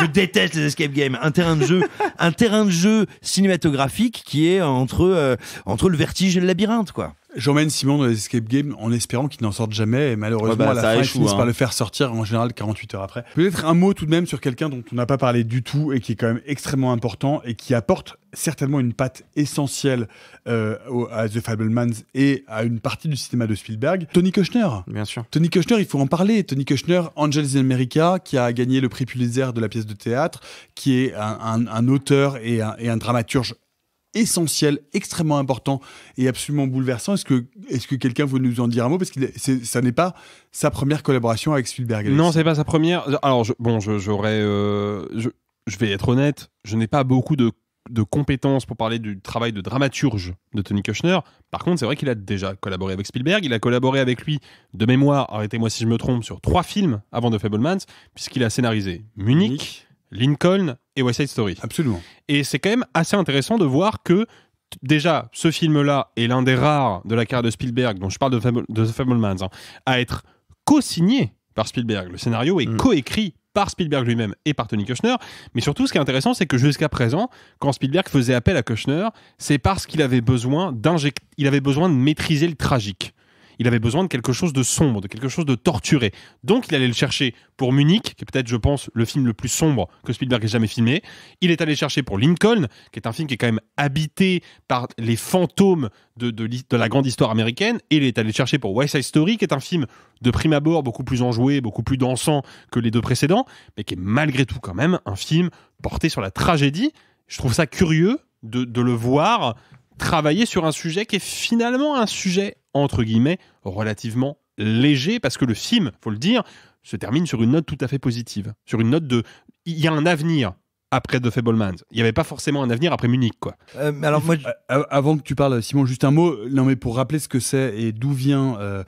je déteste les escape games. Un terrain de jeu, un terrain de jeu cinématographique qui est entre euh, entre le vertige et le labyrinthe, quoi. J'emmène Simon dans les escape games en espérant qu'il n'en sorte jamais et malheureusement bah, la fin ils hein. par le faire sortir en général 48 heures après. Peut-être un mot tout de même sur quelqu'un dont on n'a pas parlé du tout et qui est quand même extrêmement important et qui apporte certainement une patte essentielle euh, à The Fablemans et à une partie du cinéma de Spielberg, Tony Kushner. Bien sûr. Tony Kushner, il faut en parler. Tony Kushner, Angels in America, qui a gagné le prix Pulitzer de la pièce de théâtre, qui est un, auteur et un, et un dramaturge essentiel, extrêmement important et absolument bouleversant. Est-ce que, est que quelqu'un veut nous en dire un mot Parce que ça n'est pas sa première collaboration avec Spielberg. Non, c'est pas sa première. Alors, bon, j'aurais. Euh, je, vais être honnête, je n'ai pas beaucoup de, compétences pour parler du travail de dramaturge de Tony Kushner. Par contre, c'est vrai qu'il a déjà collaboré avec Spielberg. Il a collaboré avec lui, de mémoire, arrêtez-moi si je me trompe, sur trois films avant de Fablemans, puisqu'il a scénarisé Munich Lincoln et West Side Story. Absolument. Et c'est quand même assez intéressant de voir que déjà, ce film-là est l'un des rares de la carrière de Spielberg, dont je parle de, The Fablemans, hein, à être co-signé par Spielberg. Le scénario est mm. co-écrit par Spielberg lui-même et par Tony Kushner. Mais surtout, ce qui est intéressant, c'est que jusqu'à présent, quand Spielberg faisait appel à Kushner, c'est parce qu'il avait besoin d'injecter, il avait besoin de maîtriser le tragique il avait besoin de quelque chose de sombre, de quelque chose de torturé. Donc il allait le chercher pour Munich, qui est peut-être, je pense, le film le plus sombre que Spielberg ait jamais filmé. Il est allé chercher pour Lincoln, qui est un film qui est quand même habité par les fantômes de, de, la grande histoire américaine. Et il est allé chercher pour West Side Story, qui est un film de prime abord beaucoup plus enjoué, beaucoup plus dansant que les deux précédents, mais qui est malgré tout quand même un film porté sur la tragédie. Je trouve ça curieux de, de le voir travailler sur un sujet qui est finalement un sujet, entre guillemets, relativement léger, parce que le film, faut le dire, se termine sur une note tout à fait positive, sur une note de « il y a un avenir » après The Fablemans. Il n'y avait pas forcément un avenir après Munich, quoi. Euh, alors euh, avant que tu parles, Simon, juste un mot. Non, mais pour rappeler ce que c'est et d'où vient euh,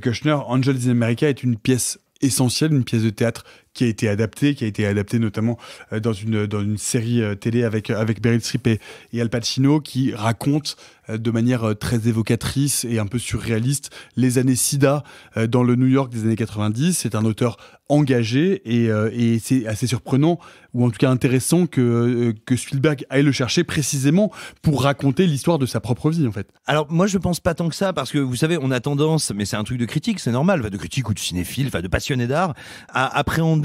Kushner, Angels in America est une pièce essentielle, une pièce de théâtre qui a été adapté, qui a été adapté notamment euh, dans une, dans une série euh, télé avec, euh, avec Beryl Streep et, Al Pacino, qui raconte de manière très évocatrice et un peu surréaliste les années sida dans le New York des années 90. C'est un auteur engagé et, et c'est assez surprenant ou en tout cas intéressant que, que Spielberg aille le chercher précisément pour raconter l'histoire de sa propre vie en fait. Alors moi je pense pas tant que ça parce que vous savez on a tendance, mais c'est un truc de critique, c'est normal, de critique ou de cinéphile, de passionné d'art, à appréhender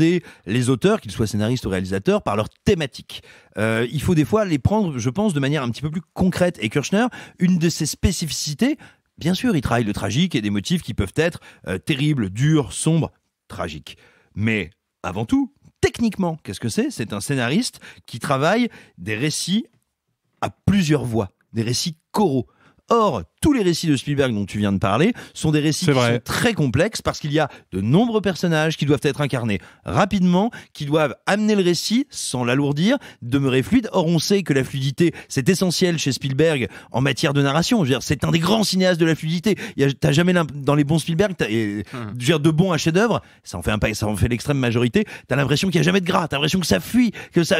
les auteurs, qu'ils soient scénaristes ou réalisateurs, par leur thématique. Euh, il faut des fois les prendre, je pense, de manière un petit peu plus concrète. Et Kirchner, une de ses spécificités, bien sûr, il travaille le tragique et des motifs qui peuvent être euh, terribles, durs, sombres, tragiques. Mais avant tout, techniquement, qu'est-ce que c'est C'est un scénariste qui travaille des récits à plusieurs voix, des récits coraux. Or, tous les récits de Spielberg dont tu viens de parler sont des récits qui sont très complexes parce qu'il y a de nombreux personnages qui doivent être incarnés rapidement, qui doivent amener le récit sans l'alourdir, demeurer fluide. Or, on sait que la fluidité, c'est essentiel chez Spielberg en matière de narration. C'est un des grands cinéastes de la fluidité. T'as jamais dans les bons Spielberg, hum. de bons à chef-d'œuvre, ça en fait ça en fait l'extrême majorité. T'as l'impression qu'il n'y a jamais de gras, t'as l'impression que ça fuit, que ça,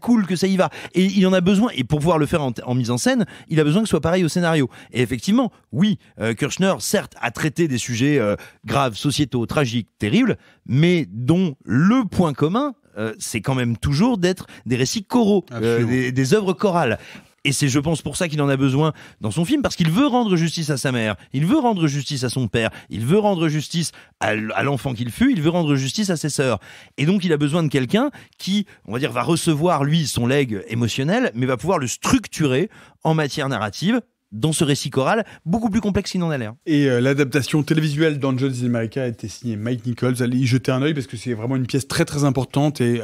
coule, que ça y va. Et il en a besoin. Et pour pouvoir le faire en mise en scène, il a besoin que ce soit pareil au scénario. Et effectivement, oui, euh, Kirchner, certes, a traité des sujets euh, graves, sociétaux, tragiques, terribles, mais dont le point commun, euh, c'est quand même toujours d'être des récits choraux, des, œuvres chorales. Et c'est, je pense, pour ça qu'il en a besoin dans son film, parce qu'il veut rendre justice à sa mère, il veut rendre justice à son père, il veut rendre justice à l'enfant qu'il fut, il veut rendre justice à ses sœurs. Et donc, il a besoin de quelqu'un qui, on va dire, va recevoir, lui, son legs émotionnel, mais va pouvoir le structurer en matière narrative dans ce récit choral, beaucoup plus complexe qu'il n'en a l'air. Et euh, l'adaptation télévisuelle d'Angels in America a été signée Mike Nichols. Allez y jeter un oeil parce que c'est vraiment une pièce très très importante et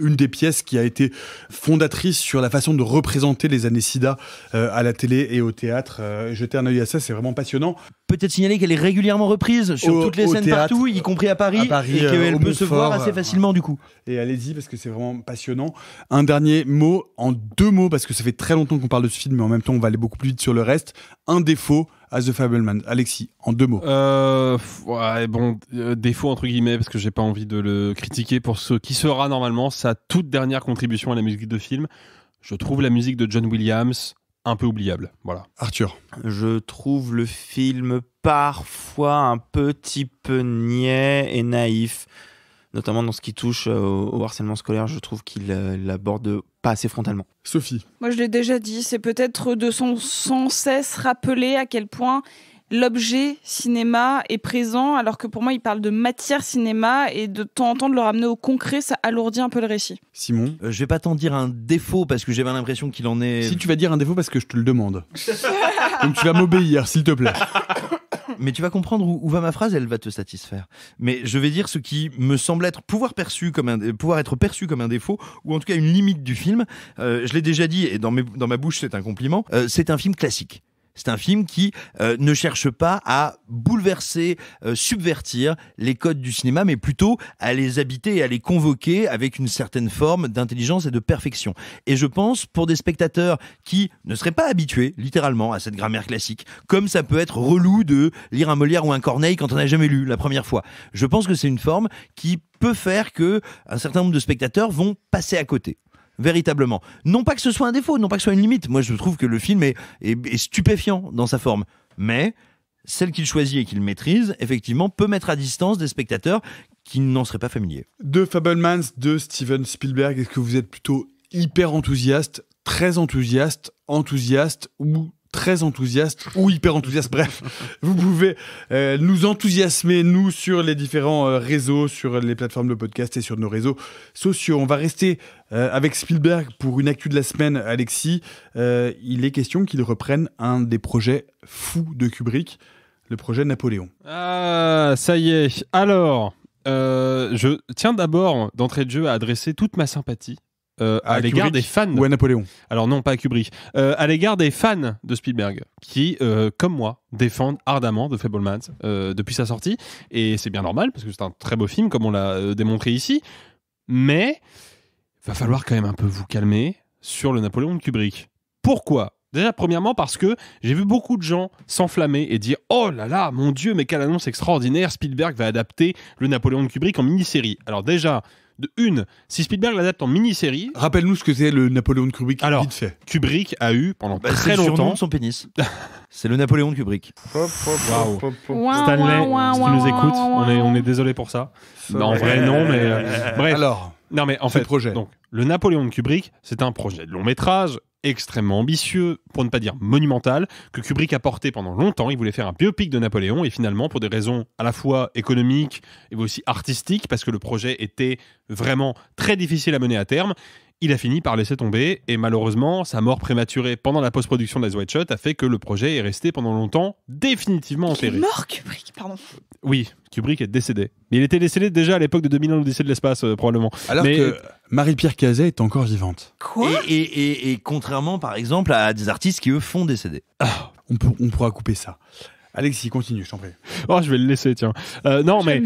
une des pièces qui a été fondatrice sur la façon de représenter les années SIDA euh, à la télé et au théâtre. Euh, jeter un oeil à ça, c'est vraiment passionnant peut-être signaler qu'elle est régulièrement reprise sur toutes les scènes partout, y compris à Paris, et euh, qu'elle peut se voir assez euh, facilement du coup. Et allez-y parce que c'est vraiment passionnant. Un dernier mot, en deux mots, parce que ça fait très longtemps qu'on parle de ce film, mais en même temps on va aller beaucoup plus vite sur le reste. Un défaut à The Fableman. Alexis, en deux mots. Euh, ouais, bon, euh, défaut entre guillemets, parce que j'ai pas envie de le critiquer pour ce qui sera normalement sa toute dernière contribution à la musique de film. Je trouve la musique de John Williams un peu oubliable. Voilà. Arthur. Je trouve le film parfois un petit peu niais et naïf, notamment dans ce qui touche euh, au, harcèlement scolaire. Je trouve qu'il euh, l'aborde pas assez frontalement. Sophie. Moi, je l'ai déjà dit, c'est peut-être de son sans cesse rappeler à quel point l'objet cinéma est présent, alors que pour moi, il parle de matière cinéma et de temps en temps de le ramener au concret, ça alourdit un peu le récit. Simon, euh, je vais pas t'en dire un défaut parce que j'ai l'impression qu'il en est. Si tu vas dire un défaut parce que je te le demande. Donc tu vas m'obéir, s'il te plaît. mais tu vas comprendre où, va ma phrase, elle va te satisfaire. Mais je vais dire ce qui me semble être pouvoir perçu comme un, pouvoir être perçu comme un défaut ou en tout cas une limite du film. Euh, je l'ai déjà dit et dans, ma bouche c'est un compliment. Euh, c'est un film classique. C'est un film qui euh, ne cherche pas à bouleverser, euh, subvertir les codes du cinéma, mais plutôt à les habiter et à les convoquer avec une certaine forme d'intelligence et de perfection. Et je pense, pour des spectateurs qui ne seraient pas habitués, littéralement, à cette grammaire classique, comme ça peut être relou de lire un Molière ou un Corneille quand on n'a jamais lu la première fois. Je pense que c'est une forme qui peut faire que un certain nombre de spectateurs vont passer à côté véritablement. Non pas que ce soit un défaut, non pas que ce soit une limite. Moi, je trouve que le film est, stupéfiant dans sa forme. Mais celle qu'il choisit et qu'il maîtrise, effectivement, peut mettre à distance des spectateurs qui n'en seraient pas familiers. De Fablemans, de Steven Spielberg, est-ce que vous êtes plutôt hyper enthousiaste, très enthousiaste, enthousiaste ou très enthousiaste ou hyper enthousiaste. Bref, vous pouvez euh, nous enthousiasmer, nous, sur les différents euh, réseaux, sur les plateformes de podcast et sur nos réseaux sociaux. On va rester euh, avec Spielberg pour une actu de la semaine, Alexis. il est question qu'il reprenne un des projets fous de Kubrick, le projet Napoléon. Ah, ça y est. Alors, je tiens d'abord, d'entrée de jeu, à adresser toute ma sympathie euh, ah, à, l'égard des fans. Napoléon. Alors non, pas Kubrick. Euh, à l'égard des fans de Spielberg, qui, euh, comme moi, défendent ardemment The Fablemans depuis sa sortie. Et c'est bien normal, parce que c'est un très beau film, comme on l'a démontré ici. Mais va falloir quand même un peu vous calmer sur le Napoléon de Kubrick. Pourquoi Déjà, premièrement, parce que j'ai vu beaucoup de gens s'enflammer et dire Oh là là, mon Dieu, mais quelle annonce extraordinaire Spielberg va adapter le Napoléon de Kubrick en mini-série. Alors, déjà, une, si Spielberg l'adapte en mini-série. Rappelle-nous ce que c'est le Napoléon de Kubrick. Alors, vite fait. Kubrick a eu pendant bah, très longtemps. son pénis. c'est le Napoléon de Kubrick. Stanley, si tu nous écoutes, on est, on est désolé pour ça. Non, en vrai, non, mais. Euh, bref. Alors. Non, mais en fait, projet. Donc, le Napoléon de Kubrick, c'est un projet de long métrage extrêmement ambitieux, pour ne pas dire monumental, que Kubrick a porté pendant longtemps. Il voulait faire un biopic de Napoléon et finalement, pour des raisons à la fois économiques et aussi artistiques, parce que le projet était vraiment très difficile à mener à terme, il a fini par laisser tomber, et malheureusement, sa mort prématurée pendant la post-production d'As White Shot a fait que le projet est resté pendant longtemps définitivement enterré. Il est mort, Kubrick, pardon. Oui, Kubrick est décédé. Mais il était décédé déjà à l'époque de 2001, l'Odyssée de l'espace, euh, probablement. Alors que euh, Marie-Pierre Cazet est encore vivante. Quoi et, contrairement, par exemple, à des artistes qui, eux, font décéder. Ah, on, peut, on pourra couper ça. Alexis, continue, je t'en prie. Oh, je vais le laisser, tiens. Euh, non, mais.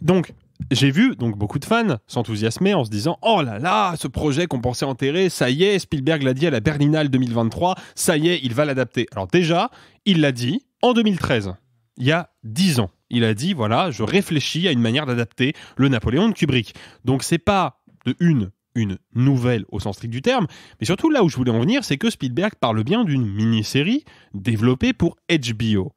donc, j'ai vu donc beaucoup de fans s'enthousiasmer en se disant Oh là là, ce projet qu'on pensait enterrer, ça y est, Spielberg l'a dit à la Berlinale 2023, ça y est, il va l'adapter. Alors déjà, il l'a dit en 2013, il y a 10 ans. Il a dit Voilà, je réfléchis à une manière d'adapter le Napoléon de Kubrick. Donc c'est pas de une une nouvelle au sens strict du terme, mais surtout là où je voulais en venir, c'est que Spielberg parle bien d'une mini-série développée pour HBO.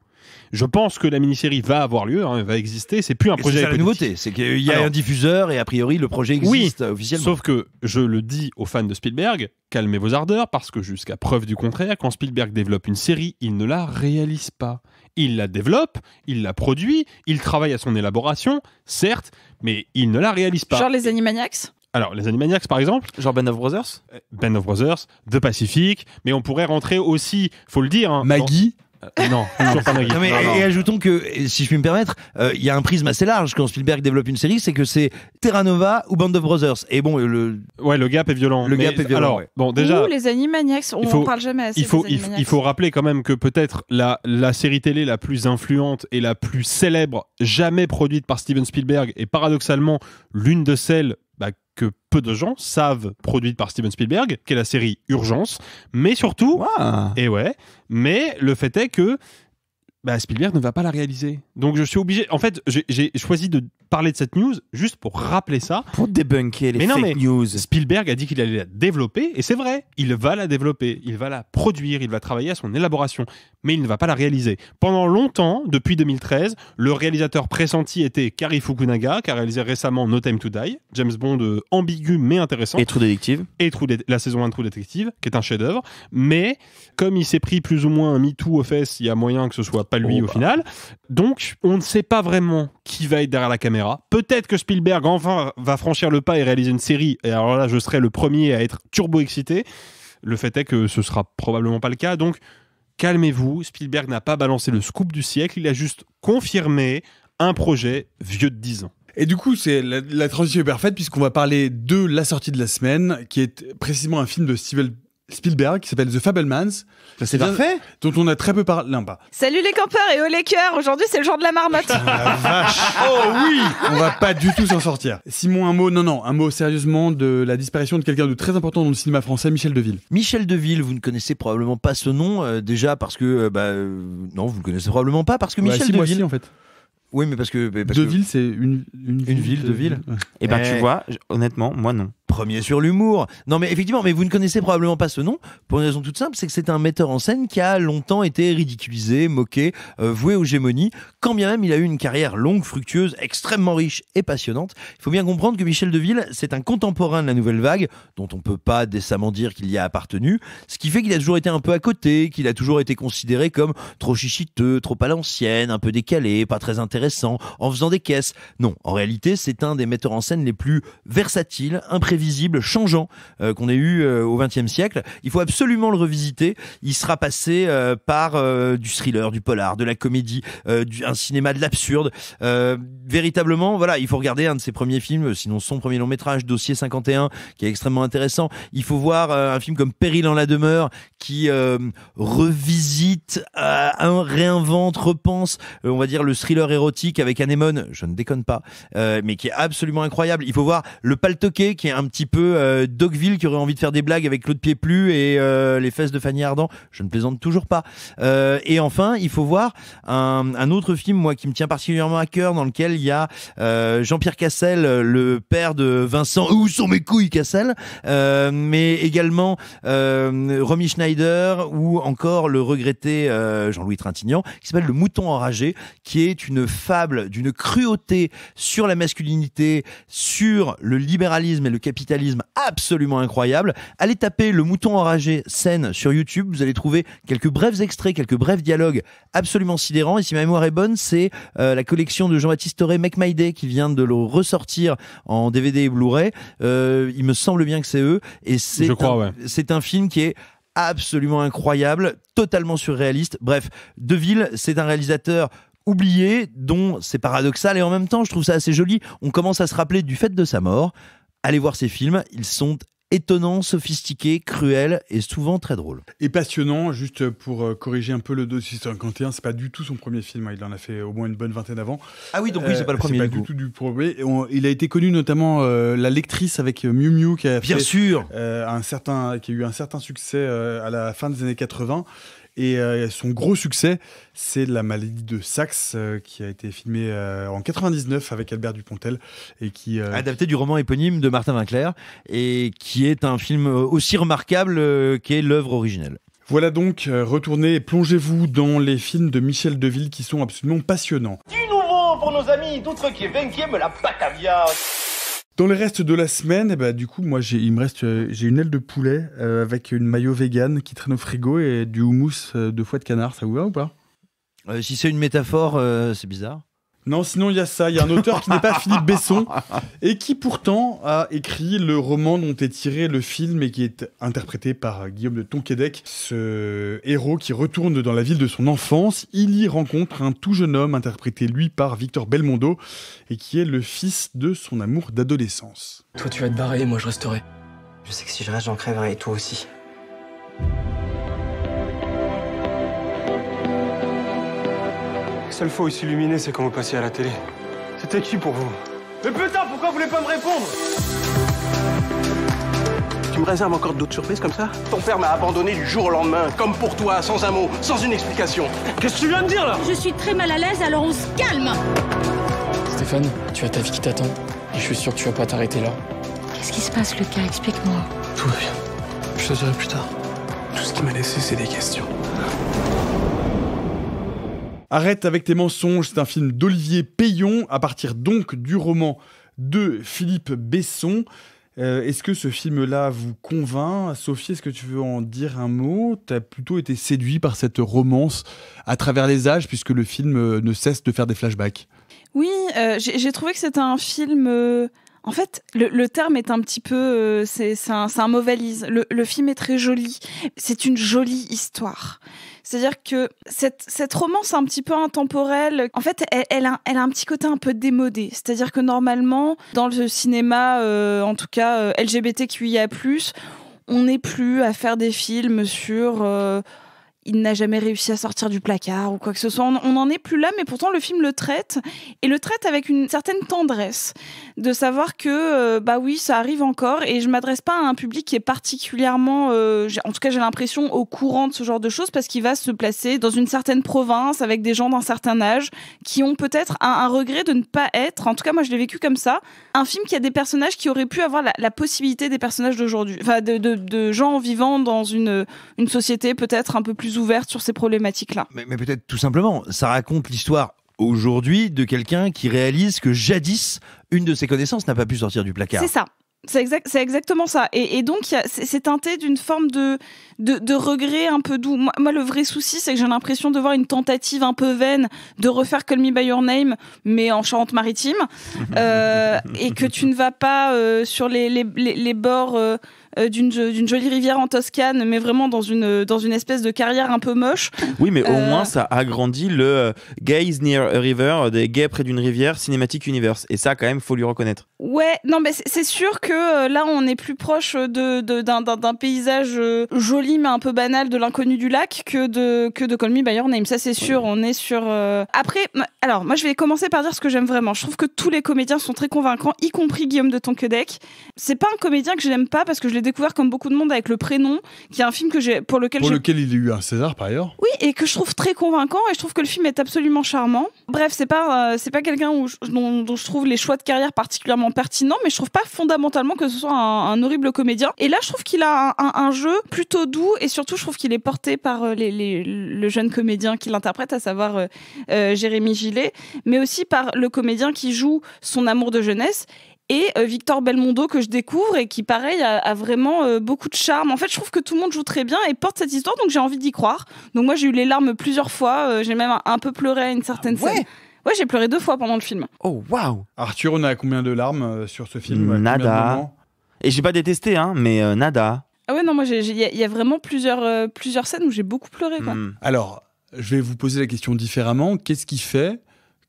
Je pense que la mini-série va avoir lieu, hein, va exister. C'est plus un projet. C'est la nouveauté, c'est qu'il y a un diffuseur et a priori le projet existe oui, officiellement. Sauf que je le dis aux fans de Spielberg, calmez vos ardeurs parce que jusqu'à preuve du contraire, quand Spielberg développe une série, il ne la réalise pas. Il la développe, il la produit, il travaille à son élaboration, certes, mais il ne la réalise pas. Genre les Animaniacs alors, les Animaniacs, par exemple. Genre Ben of Brothers euh, Ben of Brothers, The Pacific, mais on pourrait rentrer aussi, faut le dire. Hein, Maggie non, et, ajoutons que, si je puis me permettre, euh, il y a un prisme assez large quand Spielberg développe une série, c'est que c'est Terra Nova ou Band of Brothers. Et bon, le, Ouais, le gap est violent. le Mais gap est violent. Alors, bon, déjà. les Animaniacs, on parle jamais assez. Il faut, il, il faut rappeler quand même que peut-être la, la série télé la plus influente et la plus célèbre jamais produite par Steven Spielberg est paradoxalement l'une de celles bah, que peu de gens savent, produite par Steven Spielberg, qu'est la série Urgence, mais surtout, et ouais, mais le fait est que bah Spielberg ne va pas la réaliser. Donc je suis obligé. En fait, j'ai choisi de parler de cette news juste pour rappeler ça. Pour débunker les mais fake news. Spielberg a dit qu'il allait la développer et c'est vrai. Il va la développer, il va la produire, il va travailler à son élaboration, mais il ne va pas la réaliser. Pendant longtemps, depuis 2013, le réalisateur pressenti était Kari Fukunaga, qui a réalisé récemment No Time to Die, James Bond euh, ambigu mais intéressant. Et True Detective. Et de la saison 1 de True qui est un chef-d'œuvre. Mais comme il s'est pris plus ou moins un Too aux fesses, il y a moyen que ce soit lui oh, au bah. final. Donc, on ne sait pas vraiment qui va être derrière la caméra. Peut-être que Spielberg enfin va franchir le pas et réaliser une série. Et alors là, je serai le premier à être turbo excité. Le fait est que ce sera probablement pas le cas. Donc, calmez-vous. Spielberg n'a pas balancé le scoop du siècle. Il a juste confirmé un projet vieux de 10 ans. Et du coup, c'est la, transition est parfaite puisqu'on va parler de la sortie de la semaine, qui est précisément un film de Steven Spielberg qui s'appelle The Fablemans. ça bah, c'est Dont on a très peu parlé. Salut les campeurs et haut oh les cœurs. Aujourd'hui, c'est le genre de la marmotte. Oh, oh, oui. On va pas du tout s'en sortir. Simon, un mot, non, non, un mot sérieusement de la disparition de quelqu'un de très important dans le cinéma français, Michel Deville. Michel Deville, vous ne connaissez probablement pas ce nom, euh, déjà parce que, euh, bah, euh, non, vous ne connaissez probablement pas parce que Michel Deville. en fait. Oui, mais parce que. Deville, c'est une, une, ville. De ville. Et eh ben, tu eh. vois, honnêtement, moi non premier sur l'humour. Non, mais effectivement, mais vous ne connaissez probablement pas ce nom pour une raison toute simple, c'est que c'est un metteur en scène qui a longtemps été ridiculisé, moqué, euh, voué aux gémonies, quand bien même il a eu une carrière longue, fructueuse, extrêmement riche et passionnante. Il faut bien comprendre que Michel Deville, c'est un contemporain de la nouvelle vague, dont on peut pas décemment dire qu'il y a appartenu, ce qui fait qu'il a toujours été un peu à côté, qu'il a toujours été considéré comme trop chichiteux, trop à l'ancienne, un peu décalé, pas très intéressant, en faisant des caisses. Non, en réalité, c'est un des metteurs en scène les plus versatiles, impressionnants visible, changeant euh, qu'on ait eu euh, au XXe siècle. Il faut absolument le revisiter. Il sera passé euh, par du thriller, du polar, de la comédie, du, un cinéma de l'absurde. véritablement, voilà, il faut regarder un de ses premiers films, sinon son premier long métrage, Dossier 51, qui est extrêmement intéressant. Il faut voir un film comme Péril en la demeure, qui revisite, un, réinvente, repense, on va dire le thriller érotique avec Anémone. Je ne déconne pas, mais qui est absolument incroyable. Il faut voir Le Paltoquet, qui est un un petit peu Docville euh, Dogville qui aurait envie de faire des blagues avec Claude plus et euh, les fesses de Fanny Ardant. Je ne plaisante toujours pas. Euh, et enfin, il faut voir un, un, autre film, moi, qui me tient particulièrement à cœur, dans lequel il y a Jean-Pierre Cassel, le père de Vincent. Où sont mes couilles, Cassel Mais également Romy Schneider ou encore le regretté Jean-Louis Trintignant, qui s'appelle Le Mouton enragé, qui est une fable d'une cruauté sur la masculinité, sur le libéralisme et le capitalisme capitalisme absolument incroyable. Allez taper le mouton enragé scène sur YouTube, vous allez trouver quelques brefs extraits, quelques brefs dialogues absolument sidérants. Et si ma mémoire est bonne, c'est euh, la collection de Jean-Baptiste Toré, Make My Day, qui vient de le ressortir en DVD et Blu-ray. Euh, il me semble bien que c'est eux. Et c'est un, un film qui est absolument incroyable, totalement surréaliste. Bref, Deville, c'est un réalisateur oublié, dont c'est paradoxal et en même temps, je trouve ça assez joli. On commence à se rappeler du fait de sa mort. Allez voir ces films, ils sont étonnants, sophistiqués, cruels et souvent très drôles. Et passionnant, juste pour euh, corriger un peu le ce c'est pas du tout son premier film, hein. il en a fait au moins une bonne vingtaine avant. Ah oui, donc oui, c'est euh, pas le premier. pas du tout du premier. il a été connu notamment euh, la lectrice avec Miu Miu qui a un certain qui a eu un certain succès à la fin des années 80 et euh, son gros succès, c'est La maladie de Saxe, euh, qui a été filmé euh, en 99 avec Albert Dupontel. Et qui, Adapté du roman éponyme de Martin Vinclair et qui est un film aussi remarquable qu'est l'œuvre originelle. Voilà donc, retournez et plongez-vous dans les films de Michel Deville qui sont absolument passionnants. Du nouveau pour nos amis doutre qui qui aiment la patavia dans le reste de la semaine, eh ben, du coup, moi, j'ai, il me reste, euh, j'ai une aile de poulet euh, avec une maillot vegan qui traîne au frigo et du houmous euh, de foie de canard. Ça vous va ou pas Si c'est une métaphore, c'est bizarre. Non, sinon il y a ça, il y a un auteur qui n'est pas Philippe Besson et qui pourtant a écrit le roman dont est tiré le film et qui est interprété par Guillaume de Tonquédec, ce héros qui retourne dans la ville de son enfance, il y rencontre un tout jeune homme interprété lui par Victor Belmondo et qui est le fils de son amour d'adolescence. Toi tu vas te barrer moi je resterai. Je sais que si je reste j'en crèverai et toi aussi. seule fois où il c'est quand vous passiez à la télé. C'était qui pour vous Mais putain, pourquoi vous voulez pas me répondre Tu me réserves encore d'autres surprises comme ça Ton père m'a abandonné du jour au lendemain, comme pour toi, sans un mot, sans une explication. Qu'est-ce que tu viens de dire là Je suis très mal à l'aise, alors on se calme Stéphane, tu as ta vie qui t'attend. Et je suis sûr que tu vas pas t'arrêter là. Qu'est-ce qui se passe, Lucas Explique-moi. Tout va bien. Je te dirai plus tard. Tout ce qui m'a laissé, c'est des questions. Arrête avec tes mensonges, c'est un film d'Olivier Payon, à partir donc du roman de Philippe Besson. Euh, est-ce que ce film-là vous convainc Sophie, est-ce que tu veux en dire un mot Tu as plutôt été séduit par cette romance à travers les âges, puisque le film euh, ne cesse de faire des flashbacks. Oui, euh, j'ai trouvé que c'était un film... En fait, le, terme est un petit peu, c'est un, mauvais lise. le, film est très joli. C'est une jolie histoire. C'est-à-dire que cette, cette romance un petit peu intemporelle, en fait, elle, elle, a, un petit côté un peu démodé. C'est-à-dire que normalement, dans le cinéma, euh, en tout cas euh, LGBTQIA+, on n'est plus à faire des films sur... Euh, il n'a jamais réussi à sortir du placard ou quoi que ce soit. On n'en est plus là, mais pourtant le film le traite et le traite avec une certaine tendresse de savoir que euh, bah oui, ça arrive encore et je m'adresse pas à un public qui est particulièrement, euh, en tout cas j'ai l'impression au courant de ce genre de choses parce qu'il va se placer dans une certaine province avec des gens d'un certain âge qui ont peut-être un, regret de ne pas être, en tout cas moi je l'ai vécu comme ça, un film qui a des personnages qui auraient pu avoir la, possibilité des personnages d'aujourd'hui, enfin de, de, gens vivant dans une, une société peut-être un peu plus ouverte sur ces problématiques-là. Mais, peut-être tout simplement, ça raconte l'histoire aujourd'hui de quelqu'un qui réalise que jadis, une de ses connaissances n'a pas pu sortir du placard. C'est ça. C'est exactement ça. Et, donc, c'est teinté d'une forme de, de, regret un peu doux. Moi, le vrai souci, c'est que j'ai l'impression de voir une tentative un peu vaine de refaire Call Me By Your Name, mais en chante maritime euh, et que tu ne vas pas euh, sur les, les, les, bords... Euh, euh, d'une jolie rivière en Toscane, mais vraiment dans une, euh, dans une espèce de carrière un peu moche. Oui, mais au euh, moins ça agrandit le Gays Near a River, des gays près d'une rivière, Cinematic Universe. Et ça, quand même, faut lui reconnaître. Ouais, non, mais c'est sûr que là, on est plus proche d'un de, d'un paysage joli, mais un peu banal de l'inconnu du lac que de, que de Call Me By Your Name. Ça, c'est sûr, on est sur. Après, alors, moi, je vais commencer par dire ce que j'aime vraiment. Je trouve que tous les comédiens sont très convaincants, y compris Guillaume de Tonquedec. C'est pas un comédien que je n'aime pas parce que je l'ai découvert comme beaucoup de monde avec le prénom, qui est un film que j'ai pour lequel pour lequel il a eu un César par ailleurs. Oui, et que je trouve très convaincant et je trouve que le film est absolument charmant. Bref, c'est pas euh, c'est pas quelqu'un dont, je trouve les choix de carrière particulièrement pertinents, mais je trouve pas fondamentalement que ce soit un, horrible comédien. Et là, je trouve qu'il a un, jeu plutôt doux et surtout, je trouve qu'il est porté par euh, les, le jeune comédien qui l'interprète, à savoir euh, Jérémy Gillet, mais aussi par le comédien qui joue son amour de jeunesse et euh, Victor Belmondo que je découvre et qui pareil a, vraiment euh, beaucoup de charme. En fait, je trouve que tout le monde joue très bien et porte cette histoire, donc j'ai envie d'y croire. Donc moi, j'ai eu les larmes plusieurs fois, euh, j'ai même un, peu pleuré à une ah certaine ouais. scène. Ouais, j'ai pleuré deux fois pendant le film. Oh waouh Arthur, on a combien de larmes sur ce film Nada. Et j'ai pas détesté, hein, mais nada. Ah ouais, non, moi, il y, a vraiment plusieurs, plusieurs scènes où j'ai beaucoup pleuré. Hmm. Alors, je vais vous poser la question différemment. Qu'est-ce qui fait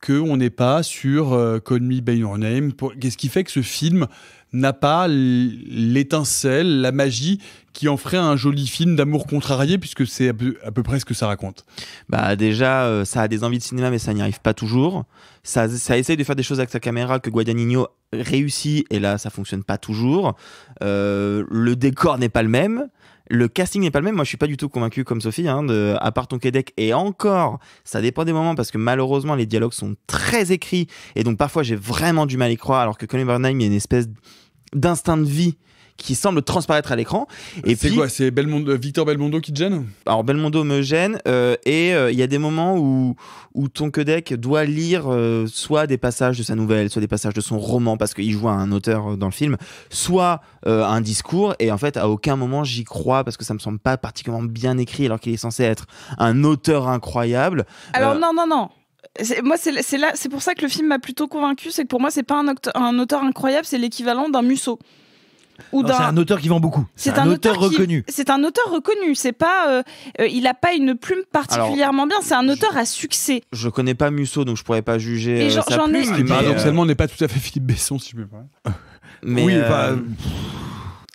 qu'on n'est pas sur euh, Call Me By Your Name Qu'est-ce qui fait que ce film n'a pas l'étincelle, la magie qui en ferait un joli film d'amour contrarié, puisque c'est à, peu près ce que ça raconte Bah déjà, euh, ça a des envies de cinéma, mais ça n'y arrive pas toujours. Ça, ça essaye de faire des choses avec sa caméra que Guadagnino réussit, et là, ça fonctionne pas toujours. Euh, le décor n'est pas le même le casting n'est pas le même. Moi, je suis pas du tout convaincu comme Sophie, hein, à part ton Québec. Et encore, ça dépend des moments parce que malheureusement, les dialogues sont très écrits et donc parfois j'ai vraiment du mal à y croire. Alors que Colin Bernheim, il y a une espèce d'instinct de vie qui semble transparaître à l'écran. Et c'est quoi C'est Belmondo, Victor Belmondo qui te gêne Alors Belmondo me gêne euh, et euh, il y a des moments où où ton doit lire euh, soit des passages de sa nouvelle, soit des passages de son roman parce qu'il joue un auteur dans le film, soit un discours et en fait à aucun moment j'y crois parce que ça me semble pas particulièrement bien écrit alors qu'il est censé être un auteur incroyable. Alors non non non moi c'est c'est pour ça que le film m'a plutôt convaincu c'est que pour moi c'est pas un, un, auteur incroyable c'est l'équivalent d'un Musso c'est un auteur qui vend beaucoup. C'est un, auteur, reconnu. C'est un auteur reconnu. C'est pas, euh, euh, il a pas une plume particulièrement bien. C'est un auteur à succès. Je connais pas Musso, donc je pourrais pas juger. Euh, j'en ai. Paradoxalement, on n'est pas tout à fait Philippe Besson, si je me pas. Mais oui,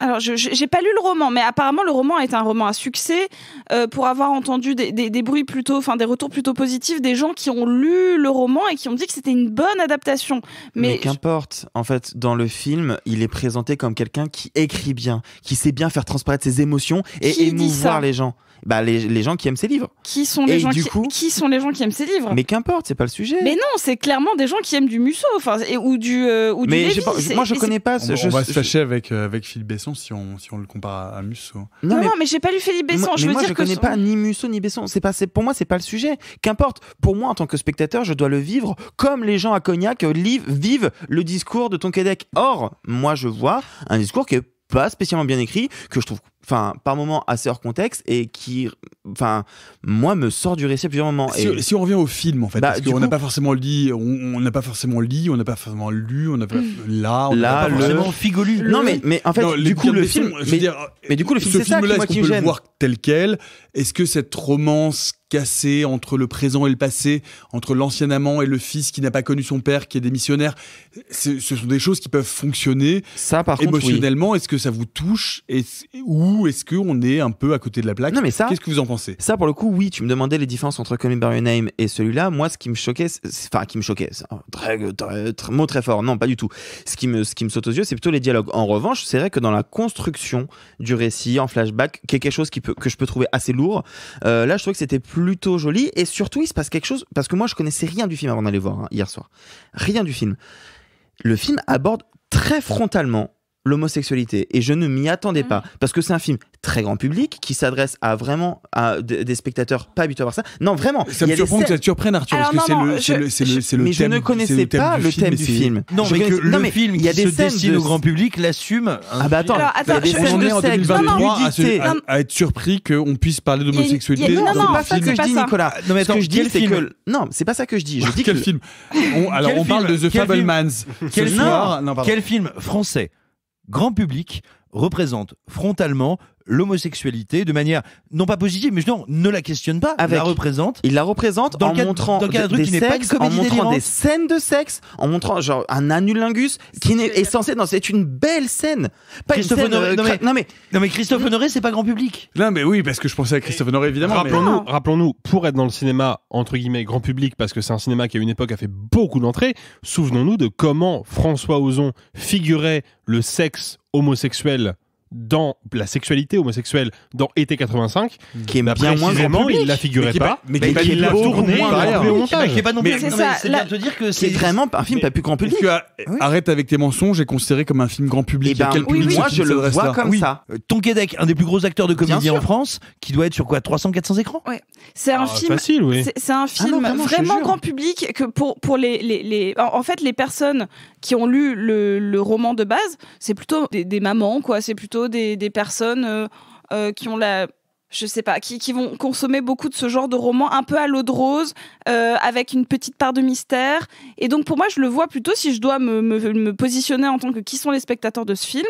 alors, je n'ai pas lu le roman, mais apparemment le roman est un roman à succès. Euh, pour avoir entendu des, bruits plutôt, enfin des retours plutôt positifs des gens qui ont lu le roman et qui ont dit que c'était une bonne adaptation. Mais, mais qu'importe, en fait, dans le film, il est présenté comme quelqu'un qui écrit bien, qui sait bien faire transparaître ses émotions et émouvoir les gens bah, les, les, gens qui aiment ces livres. Qui sont les, gens, qui, qui sont les gens qui aiment ces livres Mais qu'importe, c'est pas le sujet. Mais non, c'est clairement des gens qui aiment du Musso et, ou du. Euh, ou du Lévis, moi, je connais pas. Ce, on, va se fâcher avec, euh, avec Philippe Besson si on, si on le compare à Musso. Non, non, mais, j'ai pas lu Philippe Besson. je veux moi, que je connais pas ni Musso ni Besson. C'est pas, pour moi, c'est pas le sujet. Qu'importe, pour moi, en tant que spectateur, je dois le vivre comme les gens à Cognac vivent le discours de Tonquédec. Or, moi, je vois un discours qui est pas spécialement bien écrit, que je trouve enfin par moments assez hors contexte et qui enfin moi me sort du récit à plusieurs moments si, on revient au film en fait bah, parce qu'on n'a pas forcément dit on n'a pas forcément lu on n'a pas forcément lu on n'a pas mm. là on n'a pas le... forcément figolu non mais mais en fait du coup le film mais, dire, du coup le film c'est ça là, moi, voir tel quel est-ce que cette romance cassée entre le présent et le passé entre l'ancien amant et le fils qui n'a pas connu son père qui est démissionnaire ce sont des choses qui peuvent fonctionner ça par émotionnellement est-ce que ça vous touche et ou ou est-ce qu'on est un peu à côté de la plaque mais ça. Qu'est-ce que vous en pensez Ça, pour le coup, oui, tu me demandais les différences entre Call Me By Your Name et celui-là. Moi, ce qui me choquait, enfin, qui me choquait, très, mot très fort, non, pas du tout. Ce qui me, ce qui me saute aux yeux, c'est plutôt les dialogues. En revanche, c'est vrai que dans la construction du récit en flashback, qui quelque chose que je peux trouver assez lourd, euh, là, je trouvais que c'était plutôt joli. Et surtout, il se passe quelque chose, parce que moi, je connaissais rien du film avant d'aller voir hein, hier soir. Rien du film. Le film aborde très frontalement l'homosexualité et je ne m'y attendais pas mm. parce que c'est un film très grand public qui s'adresse à vraiment des spectateurs pas habitués à voir ça non vraiment ça me surprend que ça te surprenne Arthur parce que c'est le, c'est le, le, le mais je ne connaissais pas le thème du film non mais, le film il y a des se destine de... au grand public l'assume hein. ah bah attends, Alors, attends bah, il y a des scènes de en 2023 à, être surpris qu'on puisse parler d'homosexualité non non pas ça que je dis Nicolas non ce que je dis c'est que non c'est pas ça que je dis je ah, dis quel film Alors on parle de The Fablemans quel film français grand public représente frontalement l'homosexualité de manière non pas positive, mais non, ne la questionne pas. il la représente. Il la représente en montrant des, scènes de sexe, en montrant genre un anulingus qui est, censé. Non, c'est une belle scène. Christophe euh, non, mais, non, mais, Christophe Honoré, c'est pas grand public. Non, mais oui, parce que je pensais à Christophe Honoré évidemment. Rappelons-nous, rappelons-nous, pour être dans le cinéma entre guillemets grand public, parce que c'est un cinéma qui à une époque a fait beaucoup d'entrées. Souvenons-nous de comment François Ozon figurait le sexe homosexuel dans la sexualité homosexuelle dans Été 85, qui est bah, bien moins grand il la figurait pas, mais qui l'a tourné qui pas non plus. C'est ça. C'est bien de dire que c'est vraiment un film pas plus grand public. Euh, arrête avec tes mensonges et considéré comme un film grand public. Et eh ben moi je le vois comme ça. Québec, euh, un des plus gros acteurs de comédie en France, qui doit être sur quoi 300 400 écrans. C'est un ah, film. C'est un ah film vraiment grand public que pour pour les en fait les personnes qui ont lu le roman de base, c'est plutôt des mamans quoi, c'est plutôt des, personnes euh, euh, qui ont la je sais pas, qui, qui, vont consommer beaucoup de ce genre de roman un peu à l'eau de rose, euh, avec une petite part de mystère. Et donc pour moi, je le vois plutôt si je dois me, me, positionner en tant que qui sont les spectateurs de ce film.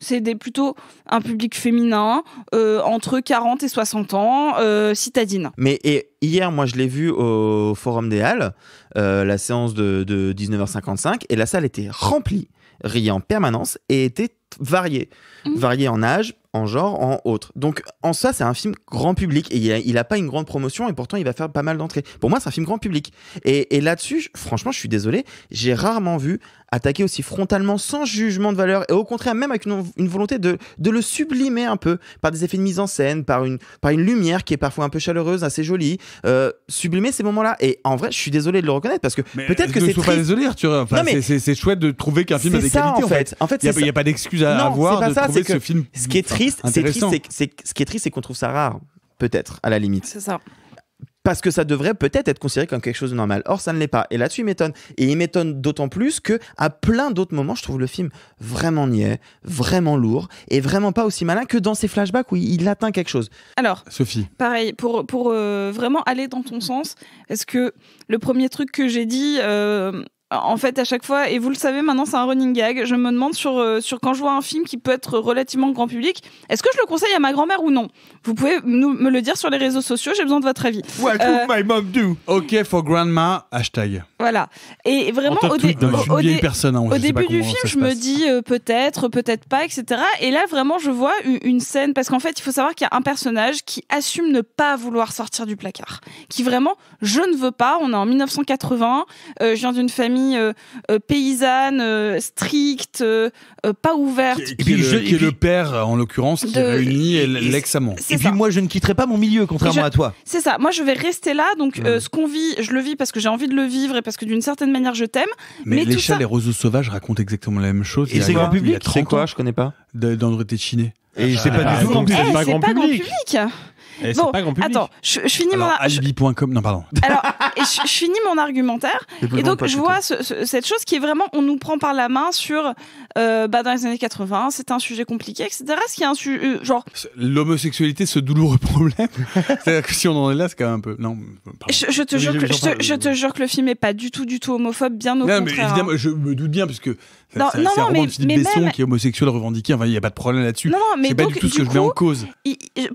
C'est plutôt un public féminin, entre 40 et 60 ans, citadine. Mais et hier, moi, je l'ai vu au Forum des Halles, la séance de, de 19h55, et la salle était remplie, riait en permanence, et était varié, mhm. variés en âge, en genre, en autre. Donc en ça, c'est un film grand public et il n'a pas une grande promotion et pourtant il va faire pas mal d'entrées. Pour moi, c'est un film grand public. et là-dessus, franchement, je suis désolé, j'ai rarement vu attaquer aussi frontalement, sans jugement de valeur, et au contraire même avec une, volonté de, de, le sublimer un peu par des effets de mise en scène, par une, par une lumière qui est parfois un peu chaleureuse, assez jolie, euh, sublimer ces moments-là. Et en vrai, je suis désolé de le reconnaître parce que euh, peut-être que c'est. pas désolé, hein. c'est chouette de trouver qu'un film a des qualités. En fait, en fait, il n'y a, pas d'excuse à avoir de trouver ce film. Ce ce qui est triste, c'est qu'on trouve ça rare peut-être, à la limite. C'est ça parce que ça devrait peut-être être considéré comme quelque chose de normal. Or, ça ne l'est pas. Et là-dessus, il m'étonne. Et il m'étonne d'autant plus que, à plein d'autres moments, je trouve le film vraiment niais, vraiment lourd et vraiment pas aussi malin que dans ses flashbacks où il, atteint quelque chose. Alors, Sophie. Pareil, pour, pour euh, vraiment aller dans ton sens, est-ce que le premier truc que j'ai dit, euh, en fait, à chaque fois, et vous le savez maintenant, c'est un running gag. Je me demande sur, euh, sur quand je vois un film qui peut être relativement grand public, est-ce que je le conseille à ma grand-mère ou non Vous pouvez me le dire sur les réseaux sociaux, j'ai besoin de votre avis. What euh, my mom do Ok for grandma, hashtag. Voilà. Et vraiment, au, hein, début du film, je me dis euh, peut-être, peut-être pas, etc. Et là, vraiment, je vois une, scène, parce qu'en fait, il faut savoir qu'il y a un personnage qui assume ne pas vouloir sortir du placard. Qui vraiment, je ne veux pas, on est en 1980, je viens d'une famille euh, euh, paysanne, euh, stricte, pas ouverte. Et, puis, je, qui est le père, en l'occurrence, qui réunit l'ex-amant. Et puis moi, je ne quitterai pas mon milieu, contrairement à toi. C'est ça. Moi, je vais rester là. Donc, mmh. ce qu'on vit, je le vis parce que j'ai envie de le vivre et parce que d'une certaine manière, je t'aime. Mais, les chats, les roseaux sauvages racontent exactement la même chose. Et c'est grand public. C'est quoi Je connais pas. D'André Téchiné. Et c'est pas ah, du tout grand public. Eh, c'est pas grand public. Et pas grand public. attends, je, finis mon alibi.com, non pardon. Alors, je, finis mon argumentaire et donc je vois cette chose qui est vraiment, on nous prend par la main sur euh, bah, dans les années 80, c'était un sujet compliqué, etc. Ce qui est un sujet, euh, genre. L'homosexualité, ce douloureux problème. cest que si on en est là, c'est quand même un peu. Non. Je, te, jure que, je, te, je te jure que le film est pas du tout, du tout homophobe, bien au non, contraire. Mais évidemment, hein. je me doute bien parce que c'est un roman mais, de qui est homosexuel revendiqué. il y n'y a pas de problème là-dessus. Non, non, mais c'est pas donc, du tout ce que je mets en cause.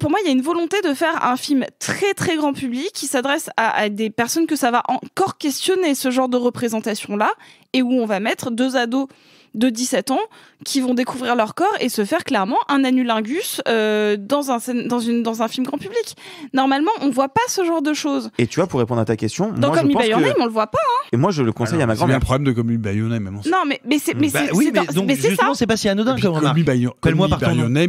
pour moi, il y a une volonté de faire un film très, très grand public qui s'adresse à, à des personnes que ça va encore questionner ce genre de représentation là et où on va mettre deux ados de 17 ans qui vont découvrir leur corps et se faire clairement un anulingus euh, dans, un, dans, une, dans un film grand public. Normalement, on ne voit pas ce genre de choses. Et tu vois, pour répondre à ta question, dans moi, Comme je pense que... Name, on le voit pas. Hein. Et moi, je le conseille à ma grand-mère. C'est un problème de Comme By Your Name, Non, mais, mais c'est mais bah, mais, justement, c'est pas si anodin comme on Me By Your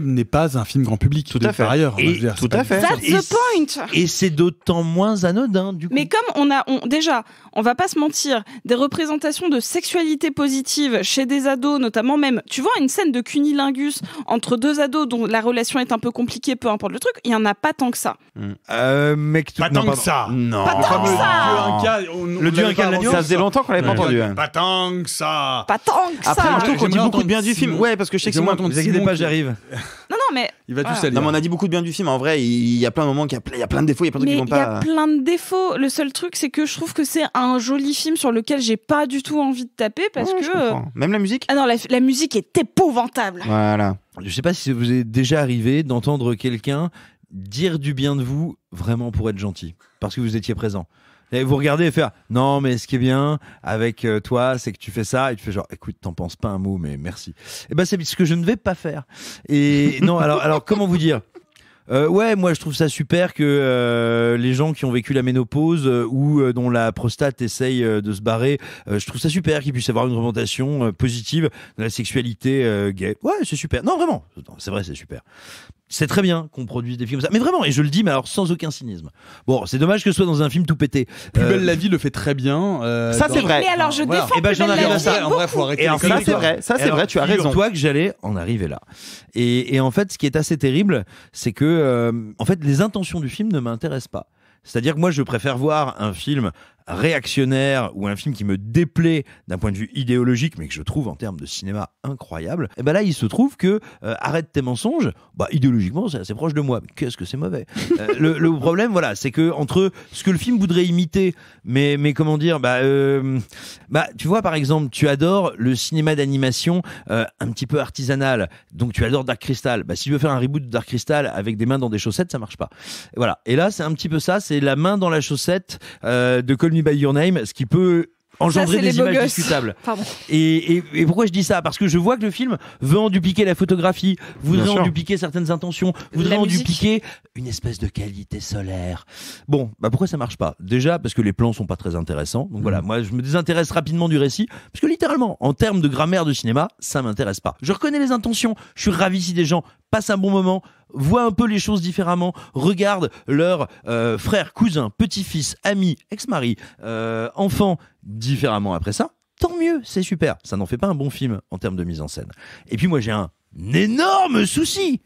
n'est pas un film grand public, tout à fait. ailleurs, hein, et, tout à fait. That's the point. Et c'est d'autant moins anodin du coup. Mais comme on a, déjà, on ne va pas se mentir, des représentations de sexualité positive chez des ados, notamment même, tu vois une scène de cunilingus entre deux ados dont la relation est un peu compliquée, peu importe le truc, il y en a pas tant que ça. Mm. Euh, mec, Pas tant que ça. Non. Pas tant que ça. Le dieu Incal, Ça faisait longtemps qu'on l'avait pas entendu. Pas tant que ça. Pas tant que ça. Après, je trouve qu'on dit beaucoup de bien du film. Ouais, parce que je sais que c'est moi. qui... vous pages. Non, non, mais. Il va tout seul Non, on a dit beaucoup de bien du film. En vrai, il y a plein de moments, qui plein, de défauts, il y a plein de qui vont pas. Il y a euh. plein de défauts. Le seul truc, c'est que je trouve que c'est un joli film sur lequel j'ai pas du tout envie de taper parce que. Euh, Même la musique Ah non, la, musique est épouvantable. Voilà. Je sais pas si vous est déjà arrivé d'entendre quelqu'un dire du bien de vous vraiment pour être gentil, parce que vous étiez présent. Et vous regardez et faire non, mais ce qui est bien avec euh, toi, c'est que tu fais ça et tu fais genre écoute, t'en penses pas un mot, mais merci. Et eh ben c'est ce que je ne vais pas faire. Et non, alors alors comment vous dire euh, ouais, moi je trouve ça super que euh, les gens qui ont vécu la ménopause ou dont la prostate essaye de se barrer, je trouve ça super qu'ils puissent avoir une représentation positive de la sexualité gay. Ouais, c'est super. Non, vraiment, c'est vrai, c'est super c'est très bien qu'on produise des films comme ça. Mais vraiment, et je le dis, mais alors sans aucun cynisme. Bon, c'est dommage que ce soit dans un film tout pété. Plus euh, belle la vie le fait très bien. Euh, ça, c'est vrai. Mais alors, je défends et eh ben, ça. En vrai, faut arrêter. ça, c'est vrai. Ça, c'est vrai. Tu as raison. toi que j'allais en arriver là. Et, en fait, ce qui est assez terrible, c'est que, euh, en fait, les intentions du film ne m'intéressent pas. C'est-à-dire que moi, je préfère voir un film réactionnaire ou un film qui me déplaît d'un point de vue idéologique, mais que je trouve en termes de cinéma incroyable, et eh ben là il se trouve que euh, Arrête tes mensonges, bah idéologiquement c'est assez proche de moi. qu'est-ce que c'est mauvais euh, le, problème, voilà, c'est que entre ce que le film voudrait imiter, mais mais comment dire, bah euh, bah tu vois par exemple, tu adores le cinéma d'animation un petit peu artisanal, donc tu adores Dark Crystal. Bah si tu veux faire un reboot de Dark Crystal avec des mains dans des chaussettes, ça marche pas. voilà. Et là c'est un petit peu ça, c'est la main dans la chaussette de By Your Name, ce qui peut engendrer des images discutables. Et, pourquoi je dis ça Parce que je vois que le film veut en dupliquer la photographie, voudrait en dupliquer certaines intentions, voudrait en dupliquer une espèce de qualité solaire. Bon, bah pourquoi ça marche pas Déjà parce que les plans sont pas très intéressants. Donc voilà, mm. moi je me désintéresse rapidement du récit parce que littéralement, en termes de grammaire de cinéma, ça m'intéresse pas. Je reconnais les intentions, je suis ravi si des gens passent un bon moment, voient un peu les choses différemment, regardent leurs euh, frère, frères, cousins, petits-fils, ami, ex-mari, euh, enfant, enfants différemment après ça, tant mieux, c'est super. Ça n'en fait pas un bon film en termes de mise en scène. Et puis moi j'ai un énorme souci.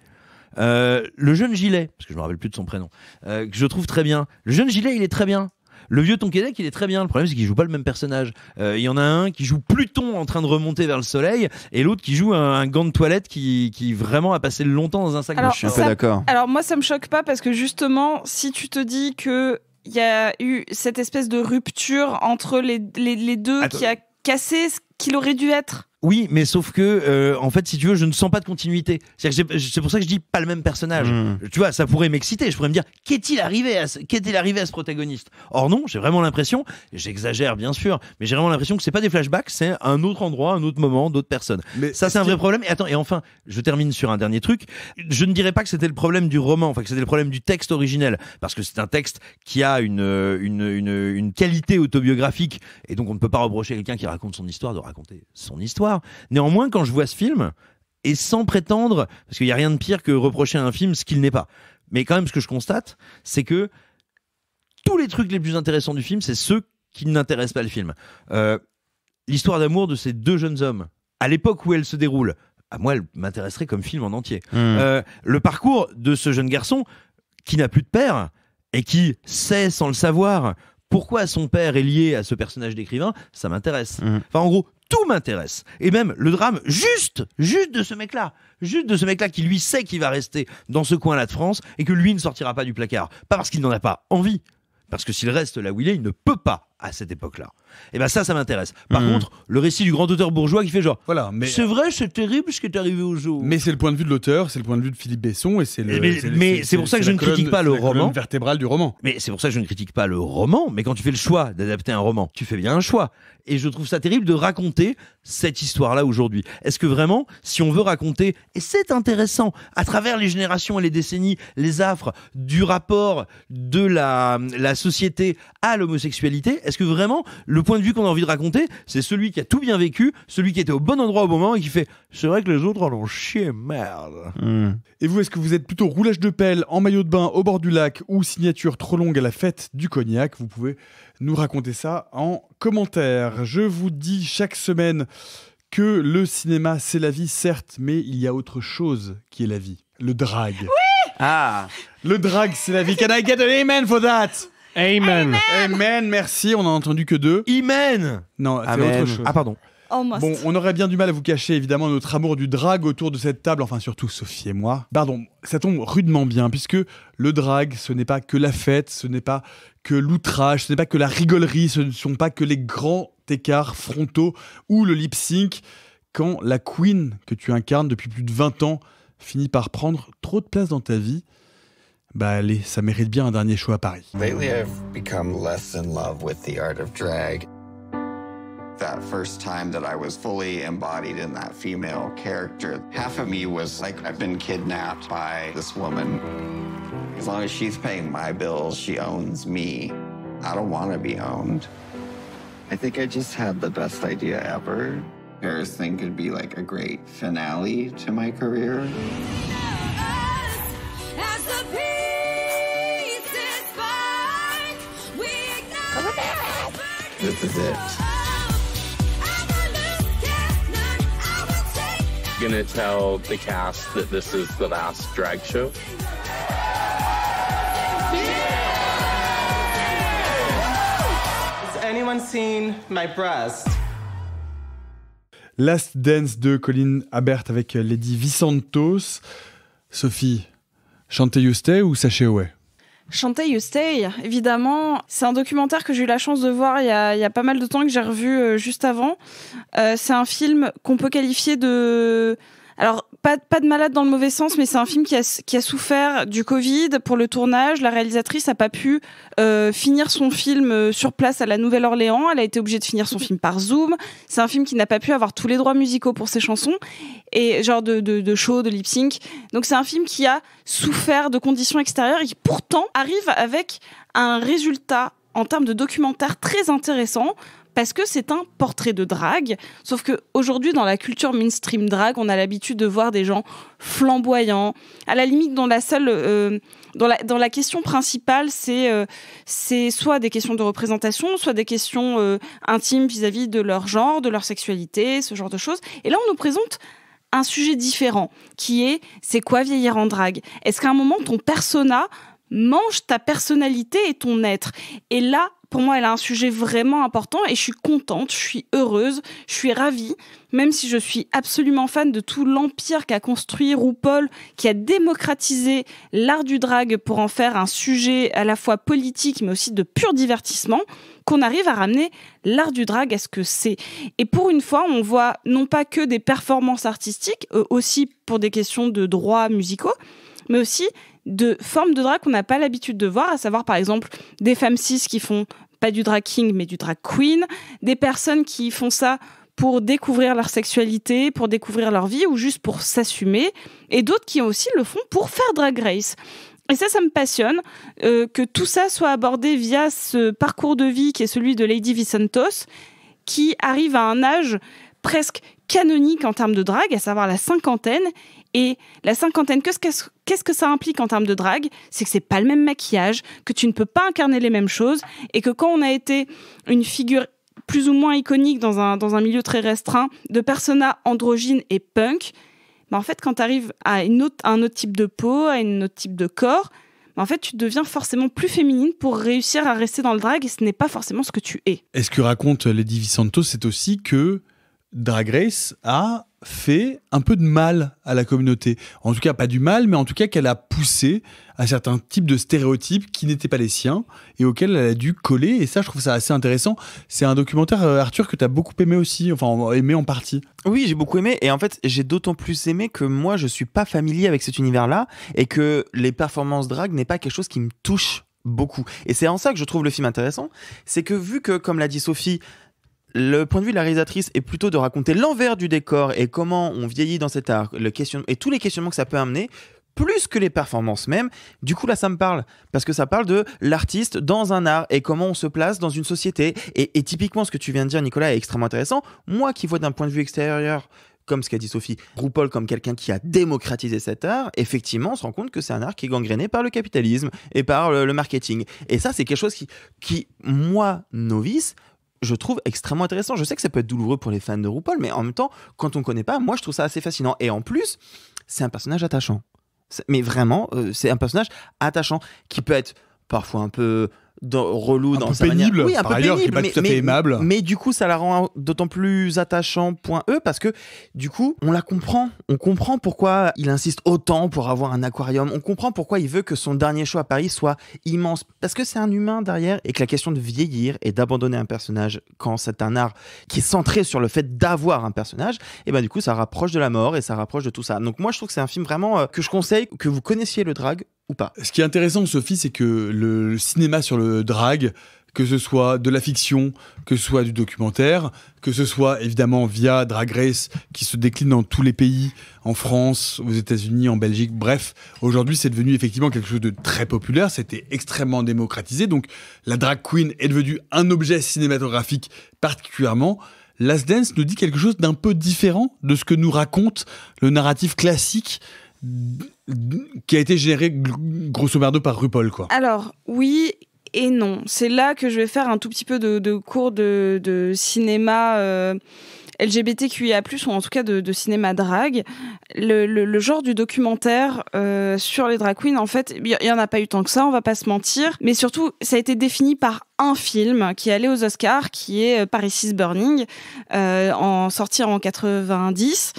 Euh, le jeune Gilet, parce que je me rappelle plus de son prénom, que je trouve très bien. Le jeune Gilet, il est très bien. Le vieux Tonkédec, il est très bien. Le problème, c'est qu'il joue pas le même personnage. Euh, il y en a un qui joue Pluton en train de remonter vers le soleil et l'autre qui joue un, gant de toilette qui, vraiment a passé longtemps dans un sac. de je suis un peu d'accord. Alors moi, ça me choque pas parce que justement, si tu te dis que il y a eu cette espèce de rupture entre les, les, deux qui a cassé ce qu'il aurait dû être. Oui, mais sauf que, euh, en fait, si tu veux, je ne sens pas de continuité. C'est pour ça que je dis pas le même personnage. Hmm. Tu vois, ça pourrait m'exciter. Je pourrais me dire, qu'est-il arrivé à ce, arrivé à ce protagoniste Or non, j'ai vraiment l'impression, j'exagère bien sûr, mais j'ai vraiment l'impression que c'est pas des flashbacks, c'est un autre endroit, un autre moment, d'autres personnes. Mais ça, c'est un vrai problème. Et attends, et enfin, je termine sur un dernier truc. Je ne dirais pas que c'était le problème du roman, enfin que c'était le problème du texte originel, parce que c'est un texte qui a une, euh, une, une qualité autobiographique, et donc on ne peut pas reprocher quelqu'un qui raconte son histoire de raconter son histoire. Néanmoins, quand je vois ce film, et sans prétendre, parce qu'il n'y a rien de pire que reprocher à un film ce qu'il n'est pas. Mais quand même, ce que je constate, c'est que tous les trucs les plus intéressants du film, c'est ceux qui n'intéressent pas le film. Euh, l'histoire d'amour de ces deux jeunes hommes, à l'époque où elle se déroule, à moi, elle m'intéresserait comme film en entier. Mmh. Euh, le parcours de ce jeune garçon qui n'a plus de père et qui sait sans le savoir pourquoi son père est lié à ce personnage d'écrivain, ça m'intéresse. Mmh. Enfin, en gros, tout m'intéresse. Et même le drame juste, juste de ce mec-là. Juste de ce mec-là qui lui sait qu'il va rester dans ce coin-là de France et que lui ne sortira pas du placard. Pas parce qu'il n'en a pas envie. Parce que s'il reste là où il est, il ne peut pas à cette époque-là. Et eh ben ça, ça m'intéresse. Par mhm. contre, le récit du grand auteur bourgeois qui fait genre, voilà, mais c'est vrai, c'est terrible ce qui est arrivé aux Mais c'est le point de vue de l'auteur, c'est le point de vue de Philippe Besson, et c'est eh le. Mais, c'est pour ça que je ne critique pas le roman. vertébrale du roman. Mais c'est pour ça que je ne critique pas le roman. Mais quand tu fais le choix d'adapter un roman, tu fais bien un choix. Et je trouve ça terrible de raconter cette histoire-là aujourd'hui. Est-ce que vraiment, si on veut raconter, et c'est intéressant, à travers les générations et les décennies, les affres du rapport de la, la société à l'homosexualité, est-ce que vraiment, le point de vue qu'on a envie de raconter, c'est celui qui a tout bien vécu, celui qui était au bon endroit au moment et qui fait c'est vrai que les autres en ont chié, merde. Hmm. Et vous, est-ce que vous êtes plutôt roulage de pelle en maillot de bain au bord du lac ou signature trop longue à la fête du cognac Vous pouvez nous raconter ça en commentaire. Je vous dis chaque semaine que le cinéma, c'est la vie, certes, mais il y a autre chose qui est la vie. Le drag. Oui ah Le drag, c'est la vie. Can I get an amen for that Amen. Amen, merci. On n'a entendu que deux. Amen. Non, c'est autre chose. Ah, pardon. Oh, bon, on aurait bien du mal à vous cacher évidemment notre amour du drag autour de cette table, enfin surtout Sophie et moi. Pardon, ça tombe rudement bien puisque le drag, ce n'est pas que la fête, ce n'est pas que l'outrage, ce n'est pas que la rigolerie, ce ne sont pas que les grands écarts frontaux ou le lip sync quand la queen que tu incarnes depuis plus de 20 ans finit par prendre trop de place dans ta vie bah allez, ça mérite bien un dernier show à Paris. Lately I've become less in love with the art of drag. That first time that I was fully embodied in that female character, half of me was like I've been kidnapped by this woman. As long as she's paying my bills, she owns me. I don't want to be owned. I think I just had the best idea ever. Paris thing could be like a great finale to my career. Uh, This is it. gonna tell the cast that this is the last drag show. Has anyone seen my breast? Last Dance de Colin Abert avec euh, Lady Vicentos. Sophie, chantez You ou sachez Ouais Chantez You Stay, évidemment. C'est un documentaire que j'ai eu la chance de voir il y a, il y a pas mal de temps que j'ai revu euh, juste avant. Euh, c'est un film qu'on peut qualifier de... Alors, pas, de malade dans le mauvais sens, mais c'est un film qui a, souffert du Covid pour le tournage. La réalisatrice n'a pas pu euh, finir son film euh, sur place à la Nouvelle-Orléans. Elle a été obligée de finir son film par Zoom. C'est un film qui n'a pas pu avoir tous les droits musicaux pour ses chansons, et genre de, de, de show, de lip sync. Donc c'est un film qui a souffert de conditions extérieures et qui pourtant arrive avec un résultat en termes de documentaire très intéressant parce que c'est un portrait de drague. Sauf que aujourd'hui, dans la culture mainstream drague, on a l'habitude de voir des gens flamboyants. À la limite, dans la euh, dans, dans la question principale, c'est euh, c'est soit des questions de représentation, soit des questions euh, intimes vis-à-vis -vis de leur genre, de leur sexualité, ce genre de choses. Et là, on nous présente un sujet différent, qui est c'est quoi vieillir en drague Est-ce qu'à un moment, ton persona mange ta personnalité et ton être. Et là, pour moi, elle a un sujet vraiment important et je suis contente, je suis heureuse, je suis ravie, même si je suis absolument fan de tout l'empire qu'a construit RuPaul, qui a démocratisé l'art du drag pour en faire un sujet à la fois politique mais aussi de pur divertissement, qu'on arrive à ramener l'art du drag à ce que c'est. Et pour une fois, on voit non pas que des performances artistiques, euh, aussi pour des questions de droits musicaux, mais aussi de formes de drag qu'on n'a pas l'habitude de voir, à savoir par exemple des femmes cis qui font pas du drag king, mais du drag queen, des personnes qui font ça pour découvrir leur sexualité, pour découvrir leur vie ou juste pour s'assumer, et d'autres qui aussi le font pour faire drag race. Et ça, ça me passionne, euh, que tout ça soit abordé via ce parcours de vie qui est celui de Lady Vicentos, qui arrive à un âge presque canonique en termes de drag, à savoir la cinquantaine, et la cinquantaine, qu'est-ce que ça implique en termes de drague C'est que c'est pas le même maquillage, que tu ne peux pas incarner les mêmes choses, et que quand on a été une figure plus ou moins iconique dans un, dans un milieu très restreint, de persona androgyne et punk, bah en fait, quand tu arrives à, une autre, un autre type de peau, à un autre type de corps, bah, en fait, tu deviens forcément plus féminine pour réussir à rester dans le drag et ce n'est pas forcément ce que tu es. Et ce que raconte Lady Vicento, c'est aussi que Drag Race a fait un peu de mal à la communauté. En tout cas, pas du mal, mais en tout cas qu'elle a poussé à certains types de stéréotypes qui n'étaient pas les siens et auxquels elle a dû coller. Et ça, je trouve ça assez intéressant. C'est un documentaire, euh, Arthur, que tu as beaucoup aimé aussi, enfin aimé en partie. Oui, j'ai beaucoup aimé. Et en fait, j'ai d'autant plus aimé que moi, je suis pas familier avec cet univers-là et que les performances drag n'est pas quelque chose qui me touche beaucoup. Et c'est en ça que je trouve le film intéressant. C'est que vu que, comme l'a dit Sophie, le point de vue de la réalisatrice est plutôt de raconter l'envers du décor et comment on vieillit dans cet art, le question et tous les questionnements que ça peut amener, plus que les performances même. Du coup, là, ça me parle, parce que ça parle de l'artiste dans un art et comment on se place dans une société. Et, typiquement, ce que tu viens de dire, Nicolas, est extrêmement intéressant. Moi qui vois d'un point de vue extérieur, comme ce qu'a dit Sophie, RuPaul comme quelqu'un qui a démocratisé cet art, effectivement, on se rend compte que c'est un art qui est gangréné par le capitalisme et par le, marketing. Et ça, c'est quelque chose qui, qui moi, novice, je trouve extrêmement intéressant. Je sais que ça peut être douloureux pour les fans de RuPaul, mais en même temps, quand on connaît pas, moi je trouve ça assez fascinant. Et en plus, c'est un personnage attachant. Mais vraiment, euh, c'est un personnage attachant qui peut être parfois un peu relou un dans peu pénible, Oui, un peu mais, aimable. Mais, du coup, ça la rend d'autant plus attachant. Point E parce que du coup, on la comprend. On comprend pourquoi il insiste autant pour avoir un aquarium. On comprend pourquoi il veut que son dernier choix à Paris soit immense parce que c'est un humain derrière et que la question de vieillir et d'abandonner un personnage quand c'est un art qui est centré sur le fait d'avoir un personnage, et eh ben du coup, ça rapproche de la mort et ça rapproche de tout ça. Donc moi, je trouve que c'est un film vraiment euh, que je conseille que vous connaissiez le drague pas. Ce qui est intéressant, Sophie, c'est que le cinéma sur le drag, que ce soit de la fiction, que ce soit du documentaire, que ce soit évidemment via Drag Race qui se décline dans tous les pays, en France, aux États-Unis, en Belgique, bref. Aujourd'hui, c'est devenu effectivement quelque chose de très populaire, c'était extrêmement démocratisé. Donc la drag queen est devenue un objet cinématographique particulièrement. Last Dance nous dit quelque chose d'un peu différent de ce que nous raconte le narratif classique qui a été géré grosso modo par RuPaul, quoi. Alors, oui et non. C'est là que je vais faire un tout petit peu de, cours de, cinéma. Euh, LGBTQIA+, ou en tout cas de, cinéma drag, le, genre du documentaire euh, sur les drag queens, en fait, il y, en a pas eu tant que ça, on va pas se mentir, mais surtout, ça a été défini par un film qui est allé aux Oscars, qui est euh, Paris is Burning, en sortir en 90.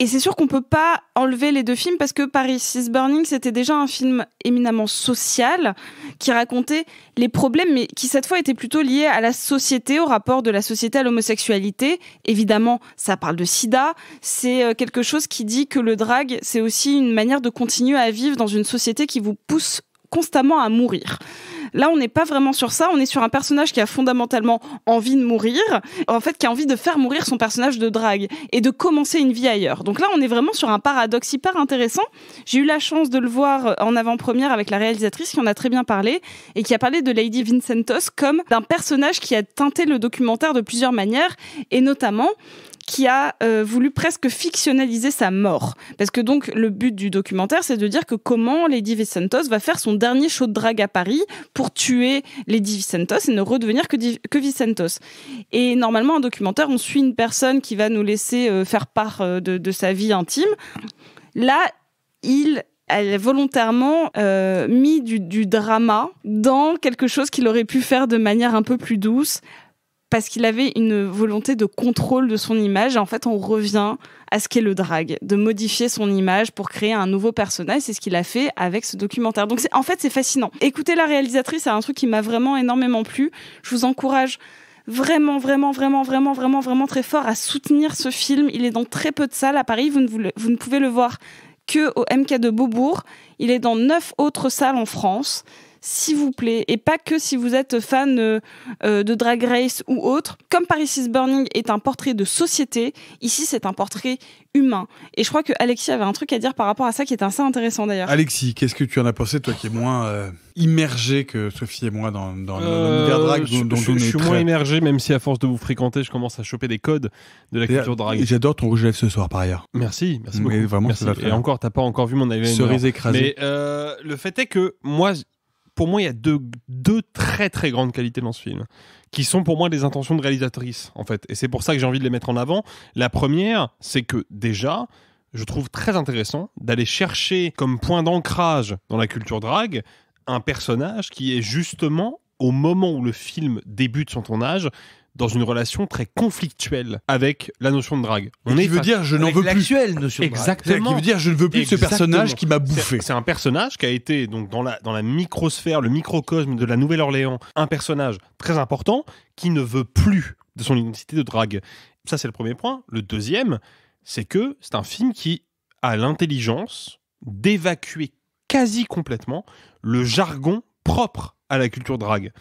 Et c'est sûr qu'on peut pas enlever les deux films parce que Paris is Burning, c'était déjà un film éminemment social qui racontait les problèmes, mais qui cette fois était plutôt lié à la société, au rapport de la société à l'homosexualité. Évidemment, ça parle de sida. C'est euh, quelque chose qui dit que le drag, c'est aussi une manière de continuer à vivre dans une société qui vous pousse constamment à mourir. Là, on n'est pas vraiment sur ça. On est sur un personnage qui a fondamentalement envie de mourir, en fait, qui a envie de faire mourir son personnage de drague et de commencer une vie ailleurs. Donc là, on est vraiment sur un paradoxe hyper intéressant. J'ai eu la chance de le voir en avant-première avec la réalisatrice qui en a très bien parlé et qui a parlé de Lady Vincentos comme d'un personnage qui a teinté le documentaire de plusieurs manières et notamment qui a euh, voulu presque fictionnaliser sa mort. Parce que donc le but du documentaire, c'est de dire que comment Lady Vicentos va faire son dernier show de drague à Paris pour tuer Lady Vicentos et ne redevenir que, que Vicentos. Et normalement, un documentaire, on suit une personne qui va nous laisser euh, faire part euh, de, sa vie intime. Là, il elle a volontairement mis du, du, drama dans quelque chose qu'il aurait pu faire de manière un peu plus douce parce qu'il avait une volonté de contrôle de son image. Et en fait, on revient à ce qu'est le drag, de modifier son image pour créer un nouveau personnage. C'est ce qu'il a fait avec ce documentaire. Donc, en fait, c'est fascinant. Écoutez la réalisatrice, c'est un truc qui m'a vraiment énormément plu. Je vous encourage vraiment, vraiment, vraiment, vraiment, vraiment, vraiment très fort à soutenir ce film. Il est dans très peu de salles à Paris. Vous ne, vous ne pouvez le voir que au MK de Beaubourg. Il est dans neuf autres salles en France s'il vous plaît, et pas que si vous êtes fan euh, euh, de Drag Race ou autre. Comme Paris is Burning est un portrait de société, ici c'est un portrait humain. Et je crois que Alexis avait un truc à dire par rapport à ça qui est assez intéressant d'ailleurs. Alexis, qu'est-ce que tu en as pensé, toi qui es moins euh, immergé que Sophie et moi dans, dans l'univers drag Je, suis moins immergé, même si à force de vous fréquenter, je commence à choper des codes de la culture drag. J'adore ton rouge à lèvres ce soir par ailleurs. Merci, merci beaucoup. Et encore, t'as pas encore vu mon avion. Cerise écrasée. Mais le fait est que moi, pour moi, il y a deux, très très grandes qualités dans ce film, qui sont pour moi des intentions de réalisatrice, en fait. Et c'est pour ça que j'ai envie de les mettre en avant. La première, c'est que déjà, je trouve très intéressant d'aller chercher comme point d'ancrage dans la culture drague un personnage qui est justement au moment où le film débute son tournage, dans une relation très conflictuelle avec la notion de drague. On veut dire je n'en veux plus. L'actuelle notion de drague. Exactement. Qui veut dire je ne veux plus ce personnage qui m'a bouffé. C'est un personnage qui a été donc dans la dans la microsphère, le microcosme de la Nouvelle-Orléans, un personnage très important qui ne veut plus de son identité de drague. Ça c'est le premier point. Le deuxième, c'est que c'est un film qui a l'intelligence d'évacuer quasi complètement le jargon propre à la culture drague.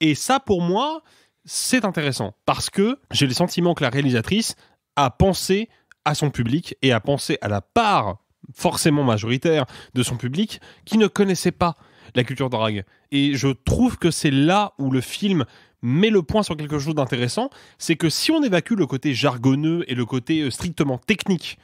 Et ça pour moi, c'est intéressant parce que j'ai le sentiment que la réalisatrice a pensé à son public et a pensé à la part forcément majoritaire de son public qui ne connaissait pas la culture drague. Et je trouve que c'est là où le film met le point sur quelque chose d'intéressant, c'est que si on évacue le côté jargonneux et le côté euh, strictement technique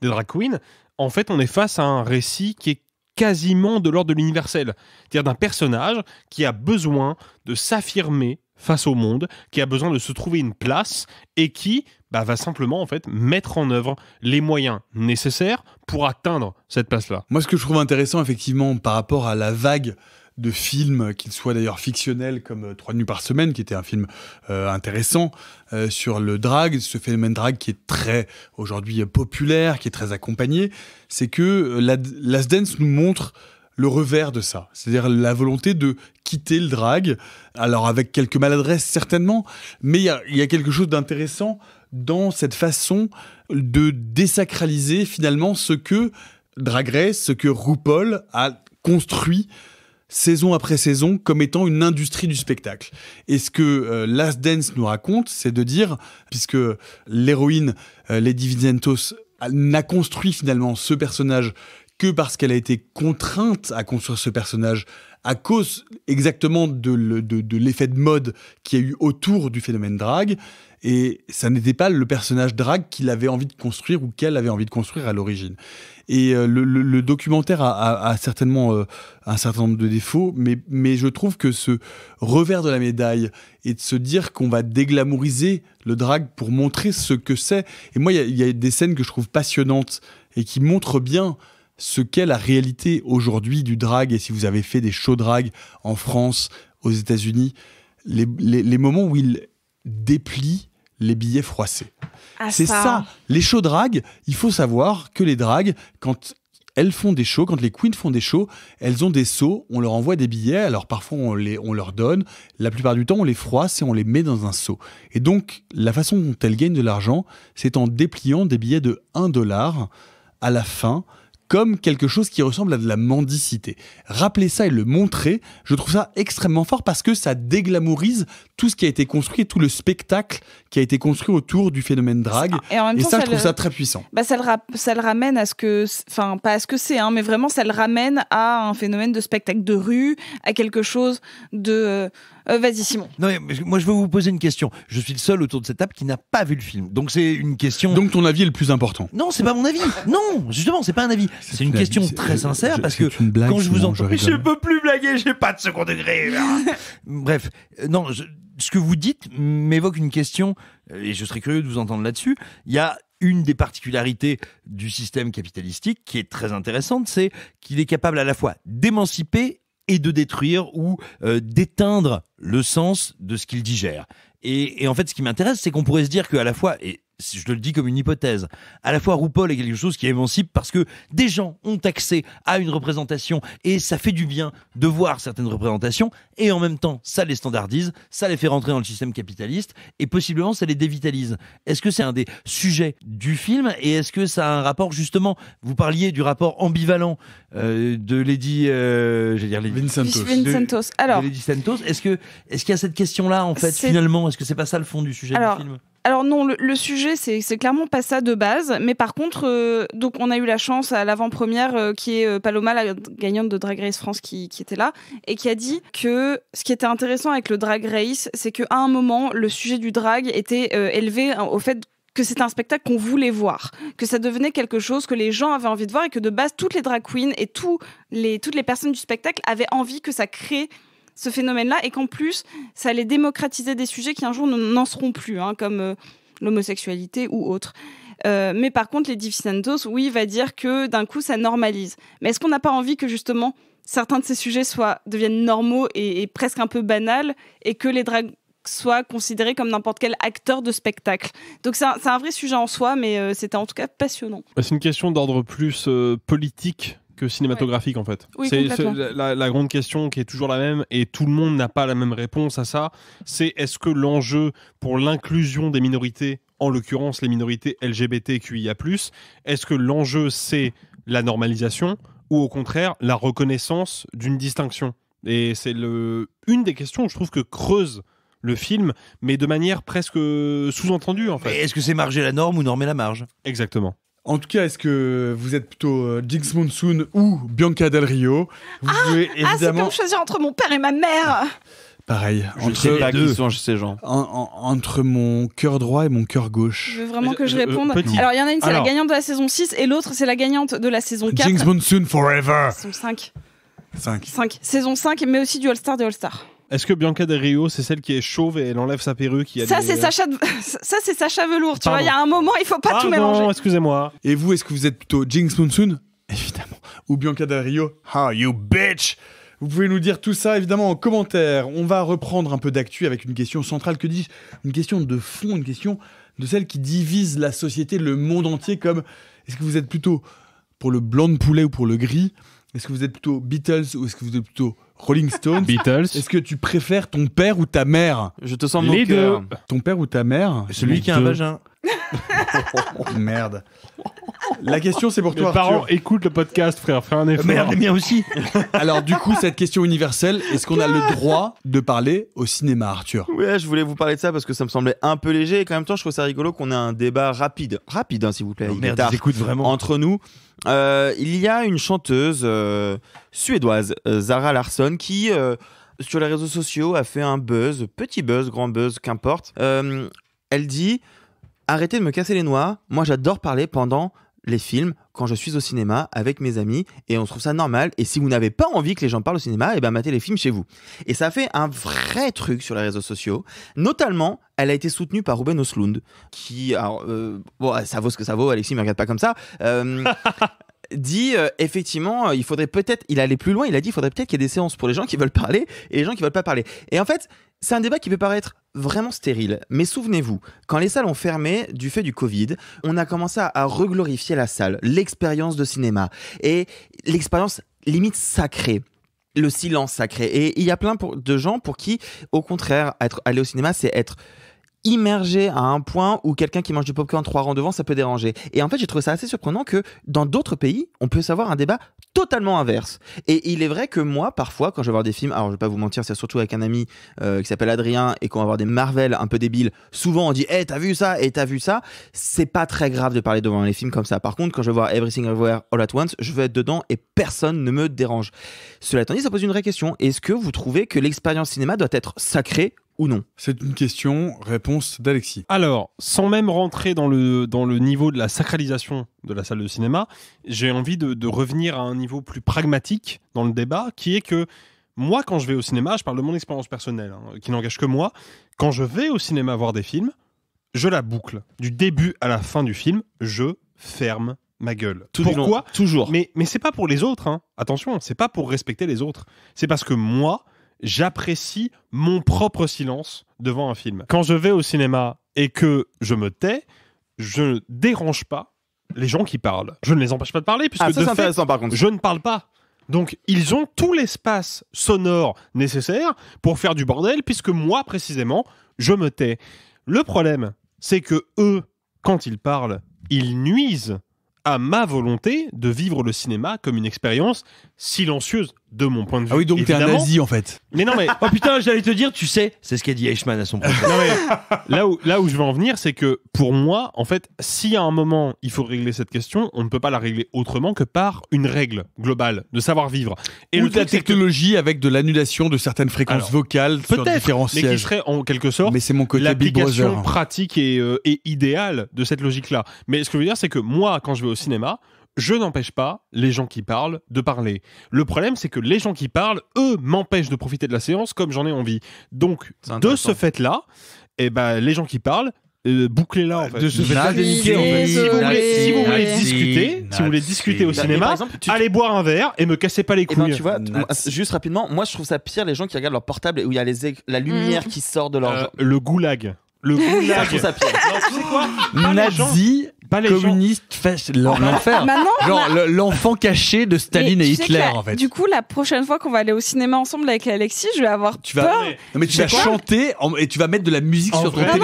des drag queens, en fait on est face à un récit qui est quasiment de l'ordre de l'universel, c'est-à-dire d'un personnage qui a besoin de s'affirmer face au monde, qui a besoin de se trouver une place et qui bah, va simplement en fait mettre en œuvre les moyens nécessaires pour atteindre cette place-là. Moi, ce que je trouve intéressant, effectivement, par rapport à la vague de films, qu'ils soient d'ailleurs fictionnels comme euh, Trois nuits par semaine, qui était un film euh, intéressant euh, sur le drag, ce phénomène drag qui est très aujourd'hui populaire, qui est très accompagné, c'est que Last Dance nous montre le revers de ça, c'est-à-dire la volonté de quitter le drag, alors avec quelques maladresses certainement, mais il y, a, quelque chose d'intéressant dans cette façon de désacraliser finalement ce que Drag ce que RuPaul a construit saison après saison comme étant une industrie du spectacle. Et ce que euh, Last Dance nous raconte, c'est de dire, puisque l'héroïne euh, Lady Vincentos n'a construit finalement ce personnage que parce qu'elle a été contrainte à construire ce personnage à cause exactement de l'effet de, mode qu'il y a eu autour du phénomène drague. Et ça n'était pas le personnage drague qu'il avait envie de construire ou qu'elle avait envie de construire à l'origine. Et euh, le, documentaire a, certainement euh, un certain nombre de défauts, mais, mais je trouve que ce revers de la médaille est de se dire qu'on va déglamouriser le drague pour montrer ce que c'est. Et moi, il y, y, a des scènes que je trouve passionnantes et qui montrent bien ce qu'est la réalité aujourd'hui du drag et si vous avez fait des shows drag en France, aux États-Unis, les, moments où il déplient les billets froissés. Ah, c'est ça. Les shows drag, il faut savoir que les dragues quand elles font des shows, quand les queens font des shows, elles ont des seaux, on leur envoie des billets, alors parfois on, les, on leur donne, la plupart du temps on les froisse et on les met dans un seau. Et donc la façon dont elles gagnent de l'argent, c'est en dépliant des billets de 1 dollar à la fin comme quelque chose qui ressemble à de la mendicité. Rappeler ça et le montrer, je trouve ça extrêmement fort parce que ça déglamourise tout ce qui a été construit et tout le spectacle qui a été construit autour du phénomène drague. Et, ça, je trouve ça très puissant. Bah, ça, le ramène à ce que, enfin pas à ce que c'est, hein, mais vraiment ça le ramène à un phénomène de spectacle de rue, à quelque chose de euh, Vas-y, Simon. Non, mais moi, je veux vous poser une question. Je suis le seul autour de cette table qui n'a pas vu le film. Donc, c'est une question. Donc, ton avis est le plus important. Non, c'est pas mon avis. Non, justement, c'est pas un avis. C'est une, question très euh, sincère parce que quand je vous en. je, peux plus blaguer, j'ai pas de second degré. Bref, euh, non, ce que vous dites m'évoque une question euh, et je serais curieux de vous entendre là-dessus. Il y a une des particularités du système capitalistique qui est très intéressante, c'est qu'il est capable à la fois d'émanciper et de détruire ou euh, d'éteindre le sens de ce qu'il digère. Et, en fait, ce qui m'intéresse, c'est qu'on pourrait se dire qu'à la fois, je le dis comme une hypothèse, à la fois RuPaul est quelque chose qui est émancipe parce que des gens ont accès à une représentation et ça fait du bien de voir certaines représentations et en même temps ça les standardise, ça les fait rentrer dans le système capitaliste et possiblement ça les dévitalise. Est-ce que c'est un des sujets du film et est-ce que ça a un rapport justement, vous parliez du rapport ambivalent euh, de Lady, euh, dire Vincentos. Alors, Lady Santos, est-ce que est-ce qu'il y a cette question là en fait finalement, est-ce que c'est pas ça le fond du sujet du film alors non, le, sujet c'est clairement pas ça de base, mais par contre, euh, donc on a eu la chance à l'avant-première euh, qui est euh, Paloma, la gagnante de Drag Race France, qui, était là et qui a dit que ce qui était intéressant avec le Drag Race, c'est qu'à un moment le sujet du drag était élevé au fait que c'était un spectacle qu'on voulait voir, que ça devenait quelque chose que les gens avaient envie de voir et que de base toutes les drag queens et tous les, toutes les personnes du spectacle avaient envie que ça crée ce phénomène-là et qu'en plus, ça allait démocratiser des sujets qui un jour n'en seront plus, hein, comme euh, l'homosexualité ou autre. Euh, mais par contre, les Santos, oui, va dire que d'un coup, ça normalise. Mais est-ce qu'on n'a pas envie que justement certains de ces sujets soient, deviennent normaux et, presque un peu banals et que les dragues soient considérés comme n'importe quel acteur de spectacle. Donc c'est un, vrai sujet en soi, mais euh, c'était en tout cas passionnant. Bah, c'est une question d'ordre plus politique que cinématographique en fait. c'est la, grande question qui est toujours la même et tout le monde n'a pas la même réponse à ça. C'est est-ce que l'enjeu pour l'inclusion des minorités, en l'occurrence les minorités LGBTQIA+, est-ce que l'enjeu c'est la normalisation ou au contraire la reconnaissance d'une distinction Et c'est une des questions je trouve que creuse le film, mais de manière presque sous-entendue en fait. Est-ce que c'est marger la norme ou normer la marge Exactement. En tout cas, est-ce que vous êtes plutôt euh, Jinx Monsoon ou Bianca Del Rio ah, ah, c'est évidemment... Ah, choisir entre mon père et ma mère Pareil. entre ces gens. entre mon cœur droit et mon cœur gauche. Je veux vraiment que je, euh, euh, réponde. Alors, il y en a une, c'est la gagnante de la saison 6 et l'autre, c'est la gagnante de la saison 4. Jinx Monsoon Forever Saison 5. 5. 5. Saison 5, mais aussi du All-Star des all Star. Est-ce que Bianca Del Rio, c'est celle qui est chauve et elle enlève sa perruque Ça, c'est Sacha, ça, Tu vois, il y a un moment, il faut pas tout mélanger. excusez-moi. Et vous, est-ce que vous êtes plutôt Jinx Monsoon Évidemment. Ou Bianca Del Rio Ah, you bitch vous pouvez nous dire tout ça évidemment en commentaire. On va reprendre un peu d'actu avec une question centrale, que dis-je Une question de fond, une question de celle qui divise la société, le monde entier, comme est-ce que vous êtes plutôt pour le blanc de poulet ou pour le gris est-ce que vous êtes plutôt Beatles ou est-ce que vous êtes plutôt Rolling Stones Beatles. Est-ce que tu préfères ton père ou ta mère Je te sens Les deux. Ton père ou ta mère Celui qui a un vagin. Merde. La question, c'est pour toi. Arthur. parents écoutent le podcast, frère. Fais un effort. Merde, les aussi. Alors, du coup, cette question universelle, est-ce qu'on a le droit de parler au cinéma, Arthur Ouais, je voulais vous parler de ça parce que ça me semblait un peu léger et en même temps, je trouve ça rigolo qu'on ait un débat rapide. Rapide, hein, s'il vous plaît. écoute vraiment. Entre nous. Euh, il y a une chanteuse euh, suédoise, euh, Zara Larsson, qui sur les réseaux sociaux a fait un buzz, petit buzz, grand buzz, qu'importe. elle dit Arrêtez de me casser les noix, moi j'adore parler pendant les films quand je suis au cinéma avec mes amis et on trouve ça normal. Et si vous n'avez pas envie que les gens parlent au cinéma, et eh ben matez les films chez vous. Et ça fait un vrai truc sur les réseaux sociaux. Notamment, elle a été soutenue par Ruben Oslund, qui, alors, euh, bon, ça vaut ce que ça vaut. Alexis, me regarde pas comme ça. Euh, dit euh, effectivement, il faudrait peut-être, il allait plus loin, il a dit, il faudrait peut-être qu'il y ait des séances pour les gens qui veulent parler et les gens qui veulent pas parler. Et en fait, c'est un débat qui peut paraître vraiment stérile. Mais souvenez-vous, quand les salles ont fermé du fait du Covid, on a commencé à reglorifier la salle, l'expérience de cinéma et l'expérience limite sacrée le silence sacré. Et il y a plein de gens pour qui, au contraire, aller au cinéma, c'est être immergé à un point où quelqu'un qui mange du popcorn trois rangs devant, ça peut déranger. Et en fait, j'ai trouvé ça assez surprenant que dans d'autres pays, on peut savoir un débat totalement inverse. Et il est vrai que moi, parfois, quand je vais voir des films, alors je vais pas vous mentir, c'est surtout avec un ami euh, qui s'appelle Adrien et qu'on va voir des Marvel un peu débiles, souvent on dit, hé, eh, hey, t'as vu ça, et eh, t'as vu ça. C'est pas très grave de parler devant les films comme ça. Par contre, quand je vais voir Everything Everywhere All at Once, je vais être dedans et personne ne me dérange. Cela étant dit, ça pose une vraie question. Est-ce que vous trouvez que l'expérience cinéma doit être sacrée ou non C'est une question, réponse d'Alexis. Alors, sans même rentrer dans le, dans le niveau de la sacralisation de la salle de cinéma, j'ai envie de, revenir à un niveau plus pragmatique dans le débat, qui est que moi, quand je vais au cinéma, je parle de mon expérience personnelle, hein, qui n'engage que moi, quand je vais au cinéma voir des films, je la boucle. Du début à la fin du film, je ferme ma gueule. Pourquoi Toujours. Mais, mais c'est pas pour les autres, hein. attention, c'est pas pour respecter les autres. C'est parce que moi, j'apprécie mon propre silence devant un film. Quand je vais au cinéma et que je me tais, je ne dérange pas les gens qui parlent. Je ne les empêche pas de parler puisque ah, de fait, je ne parle pas. Donc ils ont tout l'espace sonore nécessaire pour faire du bordel puisque moi précisément, je me tais. Le problème, c'est que eux, quand ils parlent, ils nuisent à ma volonté de vivre le cinéma comme une expérience silencieuse de mon point de vue. Ah oui, donc t'es un nazi en fait. Mais non, mais oh putain, j'allais te dire, tu sais, c'est ce qu'a dit Eichmann à son procès. là où là où je veux en venir, c'est que pour moi, en fait, si à un moment il faut régler cette question, on ne peut pas la régler autrement que par une règle globale de savoir vivre et Ou la technologie avec de l'annulation de certaines fréquences vocales sur différents mais qui serait en quelque sorte. Mais c'est mon côté L'application pratique euh, et idéale de cette logique-là. Mais ce que je veux dire, c'est que moi, quand je vais au cinéma, je n'empêche pas les gens qui parlent de parler. Le problème, c'est que les gens qui parlent, eux, m'empêchent de profiter de la séance comme j'en ai envie. Donc, de ce fait-là, eh ben, les gens qui parlent, euh, bouclez-la en fait. Si vous voulez, discuter, si vous voulez discuter au bah, cinéma, allez boire un verre et me cassez pas les eh ben, couilles. juste rapidement, moi je trouve ça pire les gens qui regardent leur portable et où il y a la lumière mm. qui sort de leur. Euh, le goulag. Le goulag. je trouve ça pire. Nazi pas les communistes l'enfer. Ah, bah Genre l'enfant caché de Staline et Hitler, en fait. Du coup, la prochaine fois qu'on va aller au cinéma ensemble avec Alexis, je vais avoir tu peur. Vas... mais tu vas chanter et tu vas mettre de la musique sur ton téléphone.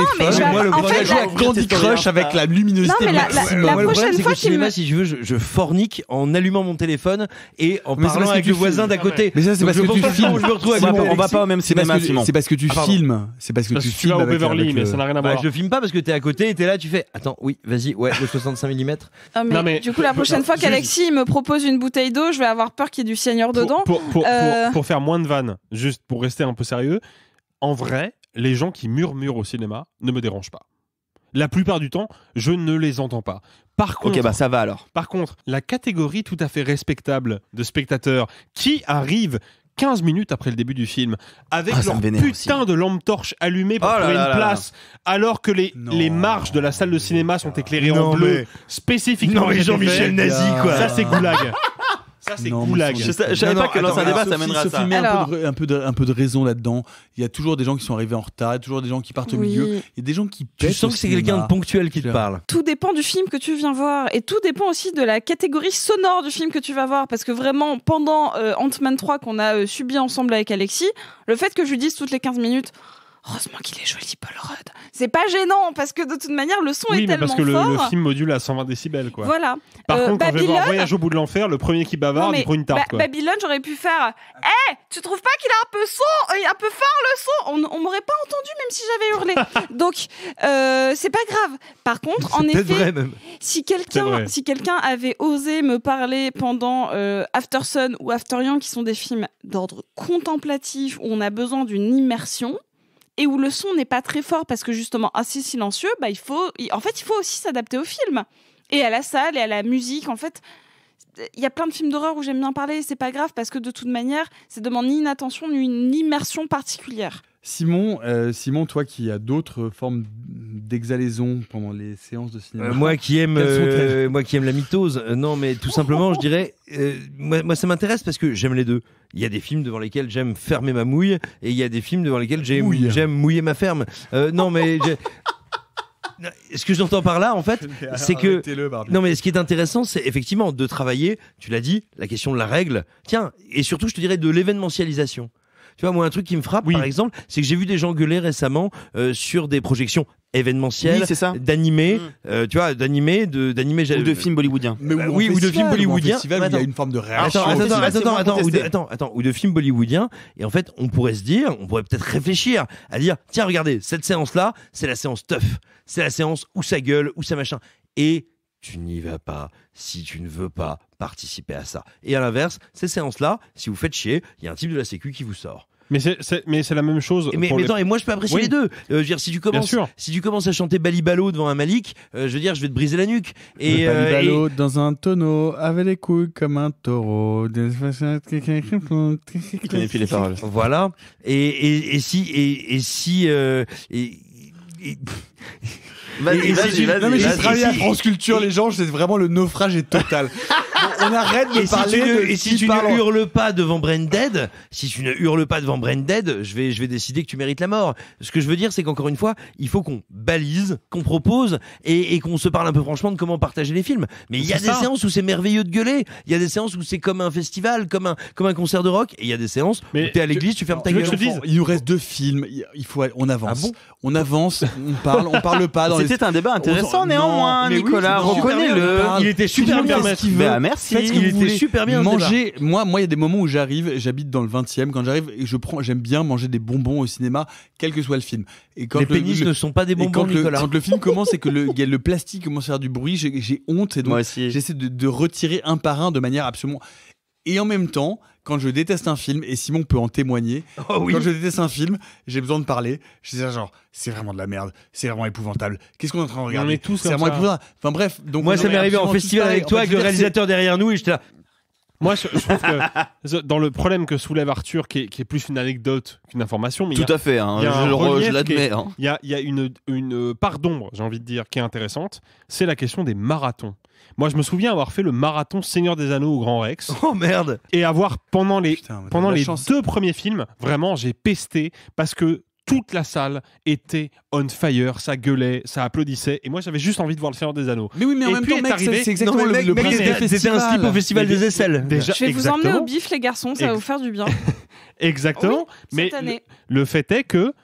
moi, le jouer à Candy Crush avec la luminosité. Non, mais la, prochaine fois cinéma, si je veux, je, fornique en allumant mon téléphone et en parlant avec le voisin d'à côté. Mais ça, c'est parce que tu filmes. On va pas au même cinéma, C'est parce que tu filmes. C'est parce que tu filmes. ça rien à bah, voir. Je filme pas parce que t'es à côté et t'es là, tu fais. Attends, oui, vas-y, ouais. 65 mm. non, mais du coup, la prochaine fois qu'Alexis me propose une bouteille d'eau, je vais avoir peur qu'il y ait du seigneur dedans. Euh, pour, faire moins de vannes, juste pour rester un peu sérieux, en vrai, les gens qui murmurent au cinéma ne me dérangent pas. La plupart du temps, je ne les entends pas. Par bah, ça va alors. Par contre, la catégorie tout à fait respectable de spectateurs qui arrivent 15 minutes après le début du film, avec ah, leur putain de lampe torche allumée pour oh trouver une place, alors que les, les marches de la salle de cinéma sont éclairées en bleu, spécifiquement. Non, mais Jean-Michel Nazi, quoi. Ça, c'est goulag. Ça, c'est goulag. Je savais pas que dans un débat, ça à un, peu de, raison là-dedans. Il y a toujours des gens qui sont arrivés en retard, toujours des gens qui partent au milieu. Il y a des gens qui pètent. Tu sens que c'est quelqu'un de ponctuel qui te parle. Tout dépend du film que tu viens voir et tout dépend aussi de la catégorie sonore du film que tu vas voir parce que vraiment pendant euh, Ant-Man 3 qu'on a euh, subi ensemble avec Alexis, le fait que je lui dise toutes les 15 minutes Heureusement qu'il est joli, Paul Rudd. C'est pas gênant parce que de toute manière, le son est tellement fort. Oui, parce que le, film module à 120 décibels, quoi. Voilà. Par euh, contre, Babylone... quand je vais voir Voyage au bout de l'enfer, le premier qui bavarde, il prend une tarte. Babylone, j'aurais pu faire. Eh, tu trouves pas qu'il a un peu son, euh, un peu fort le son On, m'aurait pas entendu même si j'avais hurlé. Donc, euh, c'est pas grave. Par contre, en effet, si quelqu'un, si quelqu'un avait osé me parler pendant After Sun ou After qui sont des films d'ordre contemplatif où on a besoin d'une immersion et où le son n'est pas très fort parce que justement assez ah, silencieux, bah, il faut, en fait, il faut aussi s'adapter au film et à la salle et à la musique. En fait, il y a plein de films d'horreur où j'aime bien parler, c'est pas grave parce que de toute manière, ça demande ni une attention ni une immersion particulière. Simon, euh, Simon, toi qui as d'autres formes d'exhalaison pendant les séances de cinéma. Euh, moi qui aime, euh, moi qui aime la mitose. non, mais tout simplement, je dirais, moi, moi, ça m'intéresse parce que j'aime les deux. Il y a des films devant lesquels j'aime fermer ma mouille et il y a des films devant lesquels j'aime mouiller ma ferme. non, mais. ce que j'entends par là, en fait, c'est que non, mais ce qui est intéressant, c'est effectivement de travailler. Tu l'as dit, la question de la règle. Tiens, et surtout, je te dirais de l'événementialisation. Tu vois, moi, un truc qui me frappe, par exemple, c'est que j'ai vu des gens gueuler récemment euh, sur des projections événementielles oui, mm. euh, tu vois d'animés... de d'animé ou de films bollywoodiens bah oui ou de films bollywoodiens il y a une forme de réaction attends attends attends ou de, attends, attends ou de films bollywoodiens et en fait on pourrait se dire on pourrait peut-être réfléchir à dire tiens regardez cette séance là c'est la séance tough c'est la séance où ça gueule où ça machin et tu n'y vas pas si tu ne veux pas participer à ça et à l'inverse ces séances là si vous faites chier il y a un type de la sécu qui vous sort mais c'est mais c'est la même chose. Mais, mais et moi je peux apprécier les deux. Euh, je veux dire, si tu commences, si tu commences à chanter Balibalo devant un Malik, euh, je veux dire, je vais te briser la nuque. Et, euh, dans un tonneau avec les couilles comme un taureau. Mm. Je connais plus les paroles. Voilà. Et, et, et si et, et si euh, vas Non, mais j'ai travaillé à France Culture, les gens, c'est vraiment le naufrage est total. on arrête de et parler si tu de et si tu ne hurles pas devant Branded, si tu ne hurles pas devant Branded, je vais je vais décider que tu mérites la mort. Ce que je veux dire c'est qu'encore une fois, il faut qu'on balise, qu'on propose et, qu'on se parle un peu franchement de comment partager les films. Mais il y a des séances où c'est merveilleux de gueuler, il y a des séances où c'est comme un festival, comme un comme un concert de rock et il y a des séances où tu es à l'église, tu fermes ta gueule. il nous reste deux films, il faut on avance. Ah on avance, on parle, on parle pas C'était un débat intéressant néanmoins, Nicolas, reconnais-le. Il était super bien Merci. il était super bien. Manger. Moi, moi, il y a des moments où j'arrive. J'habite dans le 20e. Quand j'arrive, et je prends. J'aime bien manger des bonbons au cinéma, quel que soit le film. Et quand Les pénis ne sont pas des bonbons, quand, le, quand le film commence et que le, le plastique commence à faire du bruit, j'ai honte et donc j'essaie de retirer un par un de manière absolument. Et en même temps, quand je déteste un film, et Simon peut en témoigner, oh quand je déteste un film, j'ai besoin de parler. Je dis genre, c'est vraiment de la merde, c'est vraiment épouvantable. Qu'est-ce qu'on est en train de regarder On tous C'est vraiment épouvantable. Enfin bref, donc moi ça m'est arrivé en festival avec toi, avec le réalisateur derrière nous, et je là. Moi, je, trouve que dans le problème que soulève Arthur, qui est, plus une anecdote qu'une information, mais tout à fait, hein. je, l'admets. Hein. Il y, a, une, une part d'ombre, j'ai envie de dire, qui est intéressante. C'est la question des marathons. Moi, je me souviens avoir fait le marathon Seigneur des Anneaux au Grand Rex. Oh merde Et avoir, pendant les, pendant les deux premiers films, vraiment, j'ai pesté parce que toute la salle était on fire, ça gueulait, ça applaudissait, et moi j'avais juste envie de voir le Seigneur des Anneaux. Mais oui, mais en même temps, c'est exactement le, mec, C'était un slip au Festival des, Aisselles. Je vais vous emmener au bif, les garçons, ça va vous faire du bien. exactement, ah mais le, le, fait est que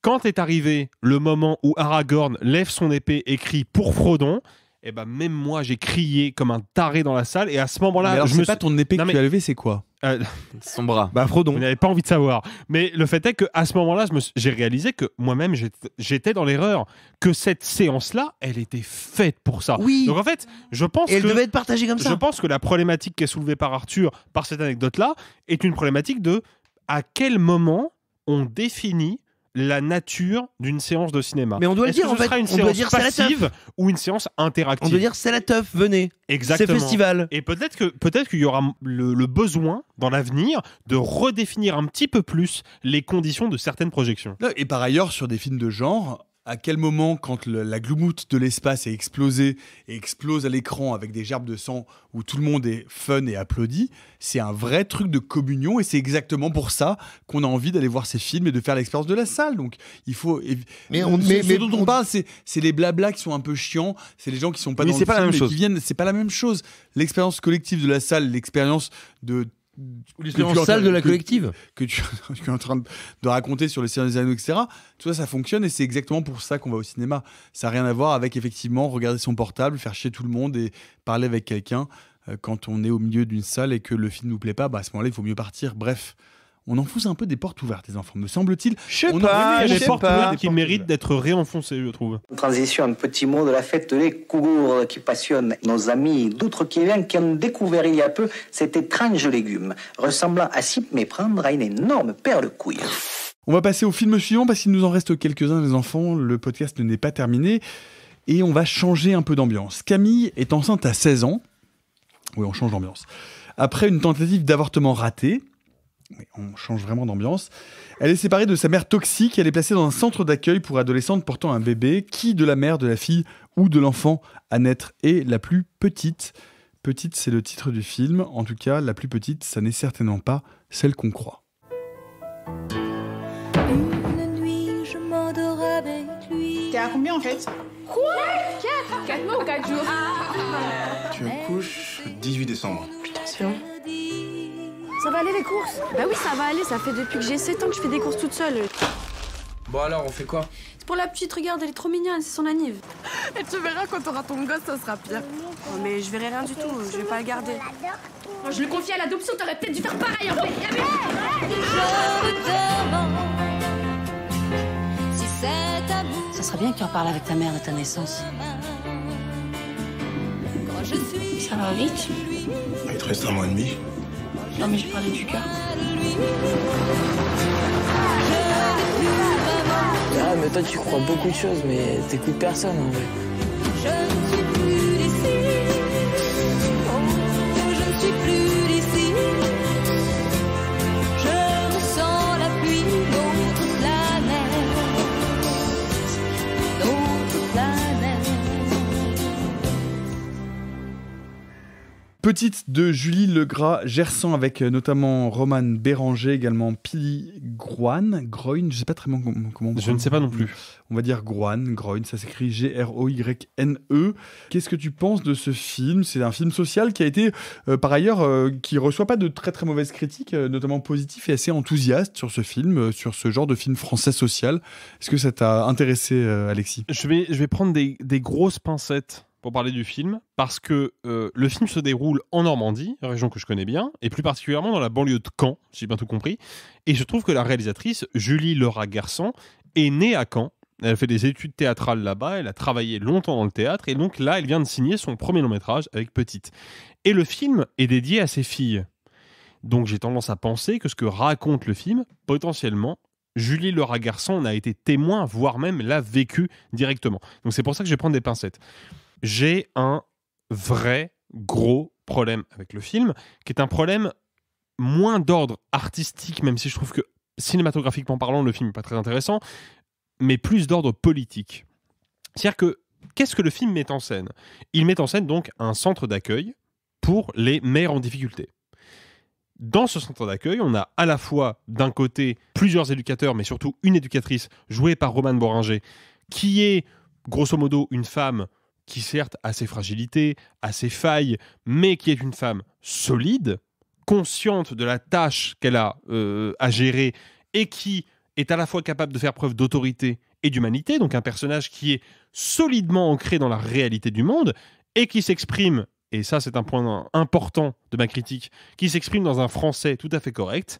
quand est arrivé le moment où Aragorn lève son épée et crie pour Frodon, et eh ben même moi j'ai crié comme un taré dans la salle et à ce moment-là je me pas ton épée que tu as levée c'est quoi euh, son bras bah Frodon on n'avait pas envie de savoir mais le fait est que à ce moment-là j'ai réalisé que moi-même j'étais dans l'erreur que cette séance là elle était faite pour ça oui donc en fait je pense et elle devait être partagée comme ça je pense que la problématique qui est soulevée par Arthur par cette anecdote là est une problématique de à quel moment on définit la nature d'une séance de cinéma. Mais on doit dire, ce sera une on séance doit passive ou une séance interactive. On doit dire c'est la teuf, venez. Exactement. C'est festival. Et peut-être que peut-être qu'il y aura le besoin dans l'avenir de redéfinir un petit peu plus les conditions de certaines projections. Et par ailleurs, sur des films de genre, à quel moment, quand la gloumoute de l'espace est explosée et explose à l'écran avec des gerbes de sang où tout le monde est fun et applaudit, c'est un vrai truc de communion et c'est exactement pour ça qu'on a envie d'aller voir ces films et de faire l'expérience de la salle. Donc il faut. Mais, on, ce, mais, dont c'est, les blablas qui sont un peu chiants, c'est les gens qui sont pas mais dans pas la même chose. viennent. C'est pas la même chose. L'expérience collective de la salle, l'expérience de en salle de la collective que, tu, es en train de, raconter sur les séries des anneaux, etc. Tout ça, ça fonctionne et c'est exactement pour ça qu'on va au cinéma. Ça n'a rien à voir avec effectivement regarder son portable, faire chier tout le monde et parler avec quelqu'un euh, quand on est au milieu d'une salle et que le film ne nous plaît pas. Bah, à ce moment-là, il faut mieux partir. Bref on enfonce un peu des portes ouvertes, les enfants, me semble-t-il. Je sais on pas, a des portes ouvertes qui méritent d'être réenfoncées, je trouve. Transition, un petit mot de la fête des cours qui passionne nos amis qui viennent qui ont découvert il y a peu cet étrange légume, ressemblant à s'y méprendre à une énorme perle de On va passer au film suivant parce qu'il nous en reste quelques-uns, les enfants. Le podcast n'est pas terminé et on va changer un peu d'ambiance. Camille est enceinte à 16 ans. Oui, on change d'ambiance. Après une tentative d'avortement ratée, on change vraiment d'ambiance. Elle est séparée de sa mère toxique, elle est placée dans un centre d'accueil pour adolescentes portant un bébé qui, de la mère, de la fille ou de l'enfant à naître, est la plus petite. Petite, c'est le titre du film, en tout cas, la plus petite, ça n'est certainement pas celle qu'on croit. Une nuit, je m'endors avec lui. T'es à combien en fait Quoi 4 mois ou 4 jours Tu Tu couches 18 décembre. Putain, ça va aller les courses Bah oui, ça va aller, ça fait depuis que j'ai 7 ans que je fais des courses toute seule. Bon alors, on fait quoi C'est pour la petite, regarde, elle est trop mignonne, c'est son anniv. Et tu verras quand t'auras ton gosse, ça sera pire. Oh, mais je verrai rien du tout, je vais pas la garder. je le confie à l'adoption, t'aurais peut-être dû faire pareil en fait. Ça serait bien que en parle avec ta mère de ta naissance. Ça va vite Il te reste un mois et demi. Non, mais je parlais du cas. Ah, mais toi, tu crois beaucoup de choses, mais t'écoutes personne en vrai. Petite de Julie Legras, gersant avec euh, notamment Roman Béranger, également Pili Groin, Groine, je sais pas très bien comment, comment on Je ne sais pas non plus. On va dire Groine, Groine, ça s'écrit G-R-O-Y-N-E. Qu'est-ce que tu penses de ce film C'est un film social qui a été, euh, par ailleurs, qui euh, qui reçoit pas de très très mauvaises critiques, notamment positif et assez enthousiaste sur ce film, sur ce genre de film français social. Est-ce que ça t'a intéressé, Alexis je vais, je vais prendre des grosses pincettes pour parler du film, parce que euh, le film se déroule en Normandie, région que je connais bien, et plus particulièrement dans la banlieue de Caen, si j'ai bien tout compris. Et je trouve que la réalisatrice, Julie Laura Garçon, est née à Caen. Elle a fait des études théâtrales là-bas, elle a travaillé longtemps dans le théâtre, et donc là, elle vient de signer son premier long métrage avec Petite. Et le film est dédié à ses filles. Donc j'ai tendance à penser que ce que raconte le film, potentiellement, Julie Laura Garçon en a été témoin, voire même l'a vécu directement. Donc c'est pour ça que je vais prendre des pincettes j'ai un vrai gros problème avec le film, qui est un problème moins d'ordre artistique, même si je trouve que cinématographiquement parlant, le film n'est pas très intéressant, mais plus d'ordre politique. C'est-à-dire que qu'est-ce que le film met en scène Il met en scène donc un centre d'accueil pour les mères en difficulté. Dans ce centre d'accueil, on a à la fois d'un côté plusieurs éducateurs, mais surtout une éducatrice jouée par Romane Boringer, qui est grosso modo une femme qui certes a ses fragilités, a ses failles, mais qui est une femme solide, consciente de la tâche qu'elle a euh, à gérer et qui est à la fois capable de faire preuve d'autorité et d'humanité, donc un personnage qui est solidement ancré dans la réalité du monde et qui s'exprime, et ça c'est un point important de ma critique, qui s'exprime dans un français tout à fait correct.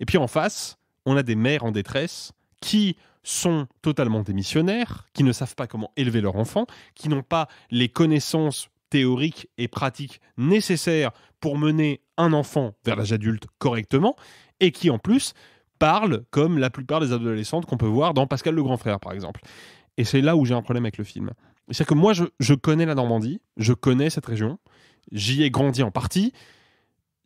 Et puis en face, on a des mères en détresse qui sont totalement démissionnaires, qui ne savent pas comment élever leur enfant, qui n'ont pas les connaissances théoriques et pratiques nécessaires pour mener un enfant vers l'âge adulte correctement, et qui en plus parlent comme la plupart des adolescentes qu'on peut voir dans Pascal le Grand Frère, par exemple. Et c'est là où j'ai un problème avec le film. C'est-à-dire que moi, je, je connais la Normandie, je connais cette région, j'y ai grandi en partie,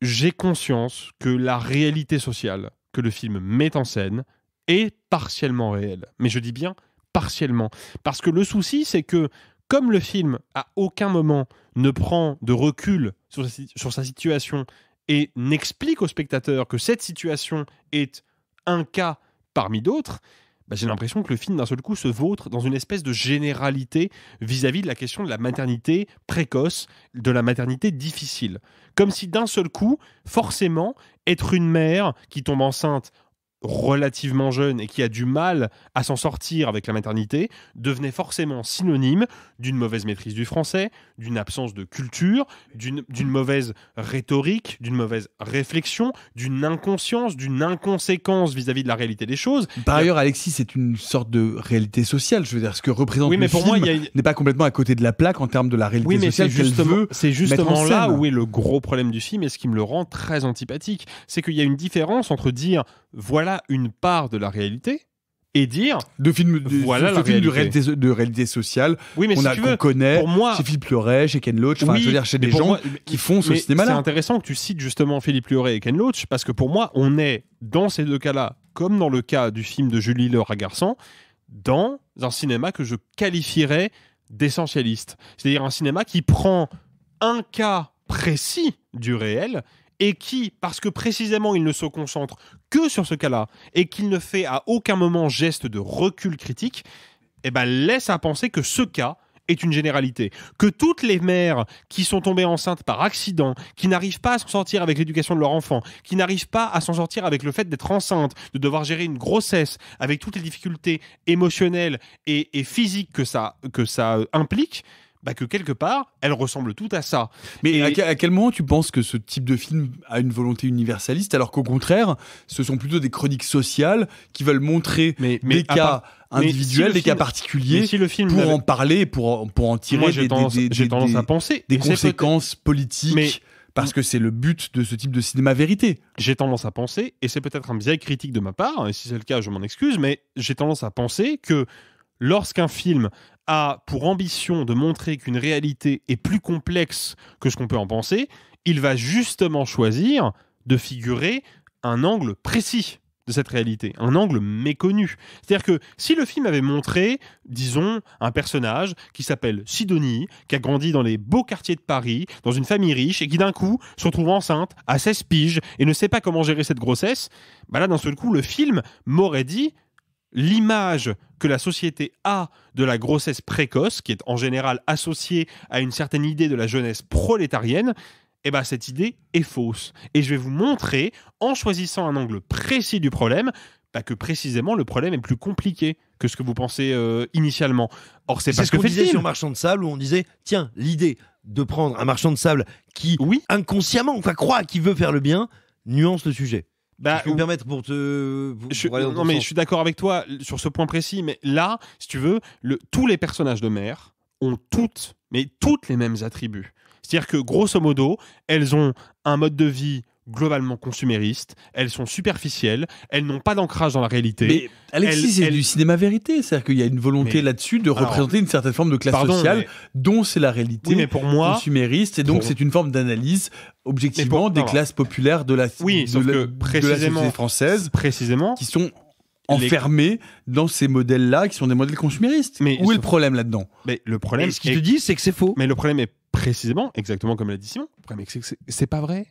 j'ai conscience que la réalité sociale que le film met en scène, est partiellement réel. Mais je dis bien partiellement. Parce que le souci, c'est que comme le film, à aucun moment, ne prend de recul sur sa, situation et n'explique au spectateur que cette situation est un cas parmi d'autres, bah, j'ai l'impression que le film d'un seul coup se vautre dans une espèce de généralité vis à -vis de la question de la maternité précoce, de la maternité difficile. Comme si d'un seul coup, forcément, être une mère qui tombe enceinte relativement jeune et qui a du mal à s'en sortir avec la maternité devenait forcément synonyme d'une mauvaise maîtrise du français, d'une absence de culture, d'une mauvaise rhétorique, d'une mauvaise réflexion, d'une inconscience, d'une inconséquence vis-à-vis de la réalité des choses. Par ailleurs, Alexis, c'est une sorte de réalité sociale. Je veux dire, ce que représente le film n'est pas complètement à côté de la plaque en termes de la réalité oui, mais sociale. C'est justement là où est le gros problème du film et ce qui me le rend très antipathique. C'est qu'il y a une différence entre dire voilà une part de la réalité et dire de films de, voilà films de, réalité, sociale oui, on, connaît moi, chez Philippe Leray chez Ken Loach enfin, je veux dire chez des gens qui font ce cinéma là c'est intéressant que tu cites justement Philippe Leray et Ken Loach parce que pour moi on est dans ces deux cas là comme dans le cas du film de Julie Le Garçon dans un cinéma que je qualifierais d'essentialiste c'est-à-dire un cinéma qui prend un cas précis du réel et qui, parce que précisément il ne se concentre que sur ce cas-là et qu'il ne fait à aucun moment geste de recul critique, eh ben, laisse à penser que ce cas est une généralité. Que toutes les mères qui sont tombées enceintes par accident, qui n'arrivent pas à s'en sortir avec l'éducation de leur enfant, qui n'arrivent pas à s'en sortir avec le fait d'être enceinte, de devoir gérer une grossesse, avec toutes les difficultés émotionnelles et, physiques que ça, que ça implique, bah, que quelque part, elles ressemblent tout à ça. Mais à, quel moment tu penses que ce type de film a une volonté universaliste, alors qu'au contraire, ce sont plutôt des chroniques sociales qui veulent montrer des cas individuels, des cas particuliers, pour en parler, pour, pour en tirer des, à penser. des conséquences politiques. parce que c'est le but de ce type de cinéma vérité. J'ai tendance à penser, et c'est peut-être un biais critique de ma part, hein, et si c'est le cas, je m'en excuse, mais j'ai tendance à penser que lorsqu'un film a pour ambition de montrer qu'une réalité est plus complexe que ce qu'on peut en penser, il va justement choisir de figurer un angle précis de cette réalité, un angle méconnu. C'est-à-dire que si le film avait montré, disons, un personnage qui s'appelle Sidonie, qui a grandi dans les beaux quartiers de Paris, dans une famille riche, et qui d'un coup se retrouve enceinte à 16 piges et ne sait pas comment gérer cette grossesse, bah là d'un seul coup le film m'aurait dit l'image que la société a de la grossesse précoce, qui est en général associée à une certaine idée de la jeunesse prolétarienne, eh ben, cette idée est fausse. Et je vais vous montrer, en choisissant un angle précis du problème, pas bah, que précisément le problème est plus compliqué que ce que vous pensez euh, initialement. Or, c'est parce ce que vous disait sur Marchand de Sable où on disait tiens, l'idée de prendre un marchand de sable qui, oui. inconsciemment, enfin, croit qu'il veut faire le bien, nuance le sujet je bah, permettre pour te. non, mais je suis d'accord avec toi sur ce point précis, mais là, si tu veux, tous les personnages de mer ont toutes, mais toutes les mêmes attributs. C'est-à-dire que grosso modo, elles ont un mode de vie globalement consuméristes, elles sont superficielles, elles n'ont pas d'ancrage dans la réalité. Mais Alexis, c'est du cinéma vérité, c'est-à-dire qu'il y a une volonté là-dessus de représenter une certaine forme de classe sociale dont c'est la réalité mais pour moi, consumériste, et donc c'est une forme d'analyse objectivement des classes populaires de la, française, précisément, qui sont enfermées dans ces modèles-là qui sont des modèles consuméristes. Mais où est le problème là-dedans Mais le problème, ce qu'ils est... te disent, c'est que c'est faux. Mais le problème est précisément, exactement comme l'a dit Simon, c'est que c'est pas vrai.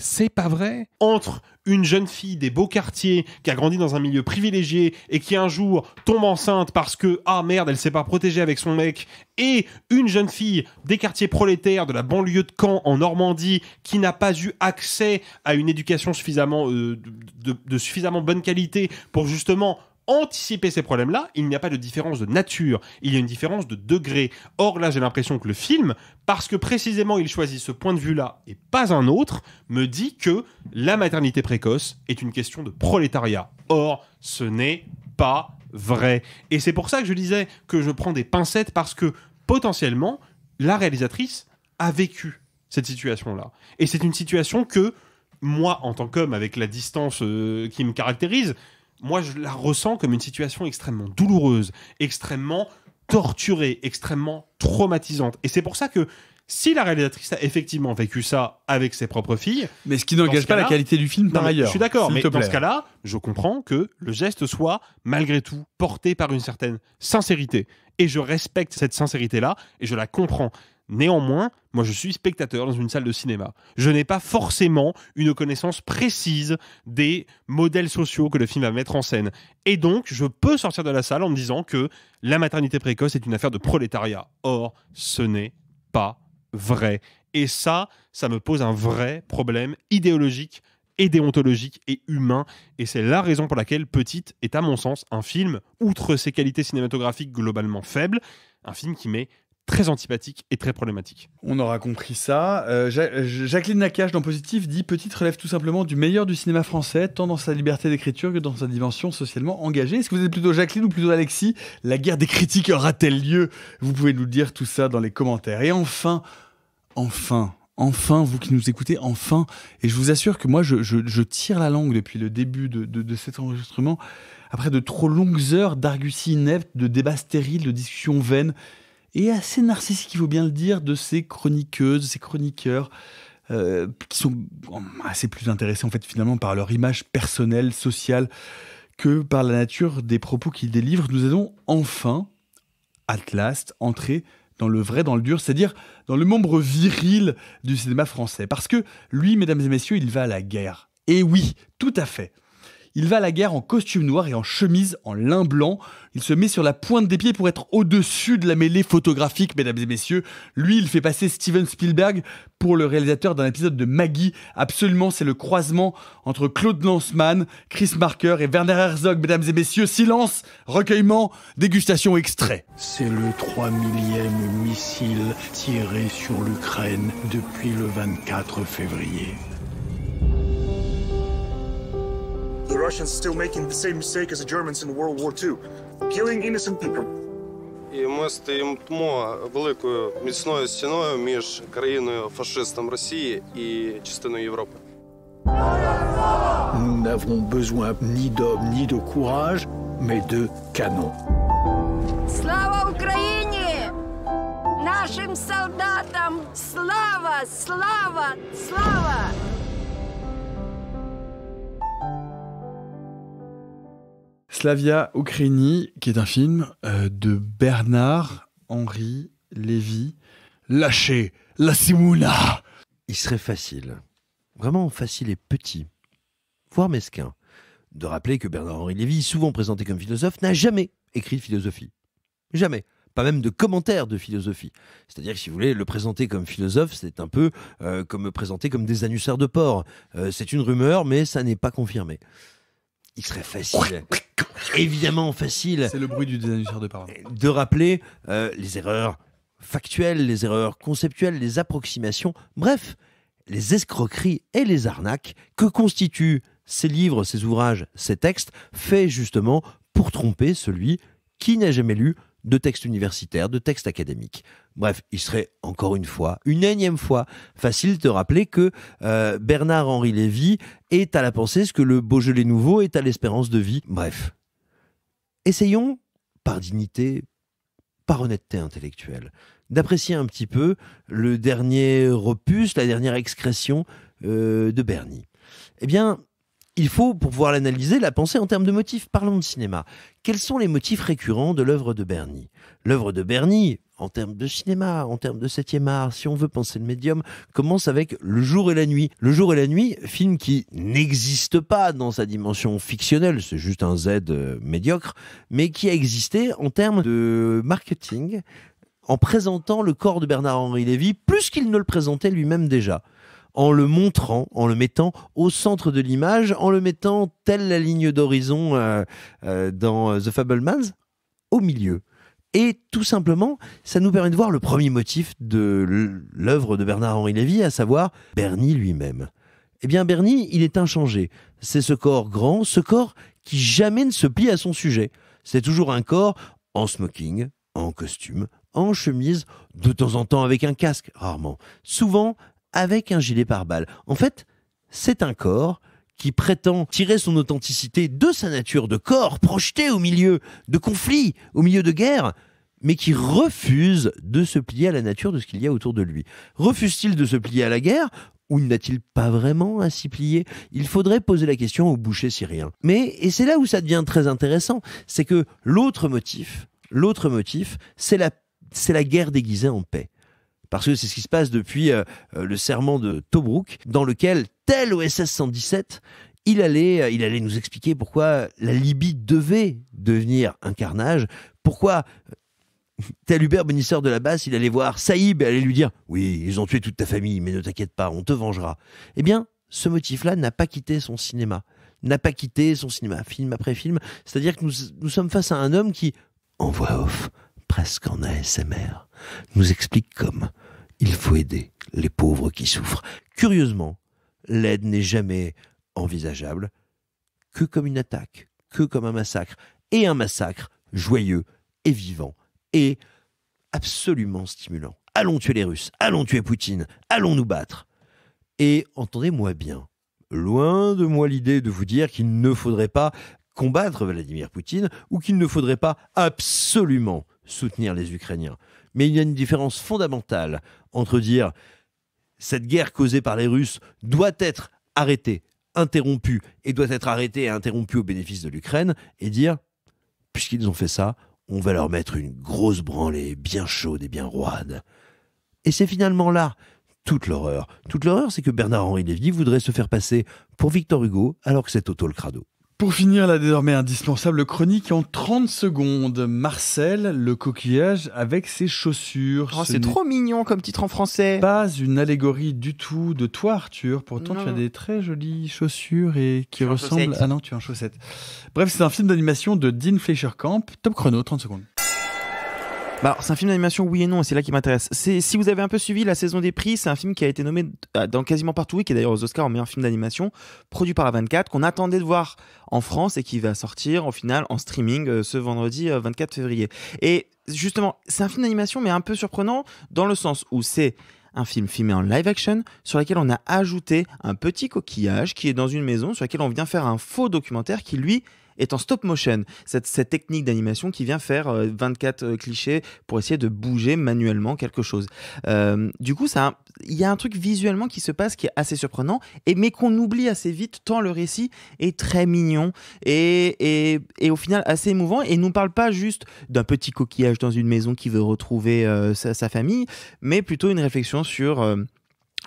C'est pas vrai. Entre une jeune fille des beaux quartiers qui a grandi dans un milieu privilégié et qui un jour tombe enceinte parce que ah merde, elle s'est pas protégée avec son mec et une jeune fille des quartiers prolétaires de la banlieue de Caen en Normandie qui n'a pas eu accès à une éducation suffisamment euh, de suffisamment bonne qualité pour justement anticiper ces problèmes-là, il n'y a pas de différence de nature, il y a une différence de degré. Or là, j'ai l'impression que le film, parce que précisément il choisit ce point de vue-là et pas un autre, me dit que la maternité précoce est une question de prolétariat. Or, ce n'est pas vrai. Et c'est pour ça que je disais que je prends des pincettes parce que potentiellement, la réalisatrice a vécu cette situation-là. Et c'est une situation que moi, en tant qu'homme, avec la distance euh, qui me caractérise, moi je la ressens comme une situation extrêmement douloureuse, extrêmement torturée, extrêmement traumatisante. Et c'est pour ça que si la réalisatrice a effectivement vécu ça avec ses propres filles. Mais ce qui n'engage pas la qualité du film par ailleurs. Je suis d'accord, mais dans ce cas-là, je comprends que le geste soit, malgré tout, porté par une certaine sincérité. Et je respecte cette sincérité-là et je la comprends. Néanmoins, moi je suis spectateur dans une salle de cinéma. Je n'ai pas forcément une connaissance précise des modèles sociaux que le film va mettre en scène. Et donc, je peux sortir de la salle en me disant que la maternité précoce est une affaire de prolétariat. Or, ce n'est pas vrai. Et ça, ça me pose un vrai problème idéologique et déontologique et humain. Et c'est la raison pour laquelle Petite est, à mon sens, un film, outre ses qualités cinématographiques globalement faibles, un film qui met très antipathique et très problématique. On aura compris ça. Euh, Jacqueline Nakache dans Positif dit Petite relève tout simplement du meilleur du cinéma français, tant dans sa liberté d'écriture que dans sa dimension socialement engagée. Est-ce que vous êtes plutôt Jacqueline ou plutôt Alexis La guerre des critiques aura-t-elle lieu Vous pouvez nous dire tout ça dans les commentaires. Et enfin, enfin, enfin, vous qui nous écoutez, enfin, et je vous assure que moi, je, tire la langue depuis le début de, cet enregistrement, après de trop longues heures d'arguties ineptes, de débats stériles, de discussions vaines, et assez narcissique, il faut bien le dire, de ces chroniqueuses, ces chroniqueurs. Euh, qui sont assez plus intéressés en fait finalement par leur image personnelle, sociale, que par la nature des propos qu'ils délivrent. Nous allons enfin, at last, entrer dans le vrai, dans le dur, c'est-à-dire dans le membre viril du cinéma français. Parce que lui, mesdames et messieurs, il va à la guerre. Et oui, tout à fait. Il va à la guerre en costume noir et en chemise en lin blanc. Il se met sur la pointe des pieds pour être au-dessus de la mêlée photographique, mesdames et messieurs. Lui, il fait passer Steven Spielberg pour le réalisateur d'un épisode de Maggie. Absolument, c'est le croisement entre Claude Lanzmann, Chris Marker et Werner Herzog, mesdames et messieurs. Silence, recueillement, dégustation, extrait. C'est le 3 millième missile tiré sur l'Ukraine depuis le 24 février. Russians still making the same mistake as the Germans in World War II, killing innocent people. І ми стоїмо великою міцною стіною між країною фашистом Росії і частиною Європи. Nous n'avons besoin ni d'hommes ni de courage, mais de canons. Слава Україні! Нашим солдатам слава, слава, слава! Slavia Ukraini, qui est un film euh, de Bernard Henri Lévy. Lâchez la simula Il serait facile, vraiment facile et petit, voire mesquin, de rappeler que Bernard-Henri Lévy, souvent présenté comme philosophe, n'a jamais écrit de philosophie. Jamais pas même de commentaires de philosophie. C'est-à-dire que si vous voulez le présenter comme philosophe, c'est un peu euh, comme présenter comme des anusseurs de porc. Euh, c'est une rumeur, mais ça n'est pas confirmé il serait facile, évidemment facile. C'est le bruit du de euh, De rappeler euh, les erreurs factuelles, les erreurs conceptuelles, les approximations, bref, les escroqueries et les arnaques que constituent ces livres, ces ouvrages, ces textes, faits justement pour tromper celui qui n'a jamais lu de texte universitaire, de texte académique. Bref, il serait encore une fois, une énième fois, facile de rappeler que euh, Bernard-Henri Lévy est à la pensée ce que le Beaujolais nouveau est à l'espérance de vie. Bref, essayons, par dignité, par honnêteté intellectuelle, d'apprécier un petit peu le dernier opus, la dernière excrétion euh, de Bernie. Eh bien, il faut, pour pouvoir l'analyser, la penser en termes de motifs. Parlons de cinéma. Quels sont les motifs récurrents de l'œuvre de Bernie l'œuvre de Bernie, en termes de cinéma, en termes de septième art, si on veut penser le médium, commence avec Le jour et la nuit. Le jour et la nuit, film qui n'existe pas dans sa dimension fictionnelle, c'est juste un Z euh, médiocre, mais qui a existé en termes de marketing, en présentant le corps de Bernard-Henri Lévy, plus qu'il ne le présentait lui-même déjà en le montrant, en le mettant au centre de l'image, en le mettant telle la ligne d'horizon euh, euh, dans The Fablemans, au milieu. Et tout simplement, ça nous permet de voir le premier motif de l'œuvre de Bernard-Henri Lévy, à savoir Bernie lui-même. Eh bien, Bernie, il est inchangé. C'est ce corps grand, ce corps qui jamais ne se plie à son sujet. C'est toujours un corps en smoking, en costume, en chemise, de temps en temps avec un casque, rarement, souvent avec un gilet pare-balles. En fait, c'est un corps qui prétend tirer son authenticité de sa nature de corps, projeté au milieu de conflits, au milieu de guerres, mais qui refuse de se plier à la nature de ce qu'il y a autour de lui. Refuse-t-il de se plier à la guerre ou n'a-t-il pas vraiment à s'y plier Il faudrait poser la question au boucher syrien. Mais, et c'est là où ça devient très intéressant, c'est que l'autre motif, l'autre motif, c'est la, c'est la guerre déguisée en paix. Parce que c'est ce qui se passe depuis euh, euh, le serment de Tobruk, dans lequel tel OSS 117, il allait, euh, il allait nous expliquer pourquoi la Libye devait devenir un carnage, pourquoi euh, tel Hubert bénisseur de la basse, il allait voir Saïb et allait lui dire Oui, ils ont tué toute ta famille, mais ne t'inquiète pas, on te vengera. Eh bien, ce motif-là n'a pas quitté son cinéma, n'a pas quitté son cinéma, film après film. C'est-à-dire que nous, nous sommes face à un homme qui, en voix off, presque en ASMR, nous explique comme il faut aider les pauvres qui souffrent. Curieusement, l'aide n'est jamais envisageable que comme une attaque, que comme un massacre. Et un massacre joyeux et vivant et absolument stimulant. Allons tuer les Russes, allons tuer Poutine, allons nous battre. Et entendez-moi bien, loin de moi l'idée de vous dire qu'il ne faudrait pas combattre Vladimir Poutine ou qu'il ne faudrait pas absolument soutenir les Ukrainiens. Mais il y a une différence fondamentale entre dire cette guerre causée par les Russes doit être arrêtée, interrompue, et doit être arrêtée et interrompue au bénéfice de l'Ukraine, et dire, puisqu'ils ont fait ça, on va leur mettre une grosse branlée bien chaude et bien roide. Et c'est finalement là toute l'horreur. Toute l'horreur, c'est que Bernard-Henri Lévy voudrait se faire passer pour Victor Hugo alors que c'est Otto le crado. Pour finir la désormais indispensable chronique en 30 secondes, Marcel, le coquillage avec ses chaussures. Oh, c'est trop mignon comme titre en français. Pas une allégorie du tout de toi Arthur, pourtant tu as des très jolies chaussures et qui ressemblent... Ah non, tu as en chaussette. Bref, c'est un film d'animation de Dean Fleischer Camp. Top chrono, 30 secondes. Bah, c'est un film d'animation, oui et non, et c'est là qui m'intéresse. Si vous avez un peu suivi la saison des prix, c'est un film qui a été nommé ah, dans quasiment partout, et qui est d'ailleurs aux Oscars en meilleur film d'animation, produit par A24, qu'on attendait de voir en France et qui va sortir au final en streaming euh, ce vendredi 24 euh, février. Et justement, c'est un film d'animation, mais un peu surprenant, dans le sens où c'est un film filmé en live action sur lequel on a ajouté un petit coquillage qui est dans une maison sur laquelle on vient faire un faux documentaire qui lui est en stop motion, cette, technique d'animation qui vient faire 24 euh, euh, clichés pour essayer de bouger manuellement quelque chose. Euh, du coup, ça, il y a un truc visuellement qui se passe qui est assez surprenant, et, mais qu'on oublie assez vite tant le récit est très mignon et, et, au final assez émouvant et nous parle pas juste d'un petit coquillage dans une maison qui veut retrouver sa, famille, mais plutôt une réflexion sur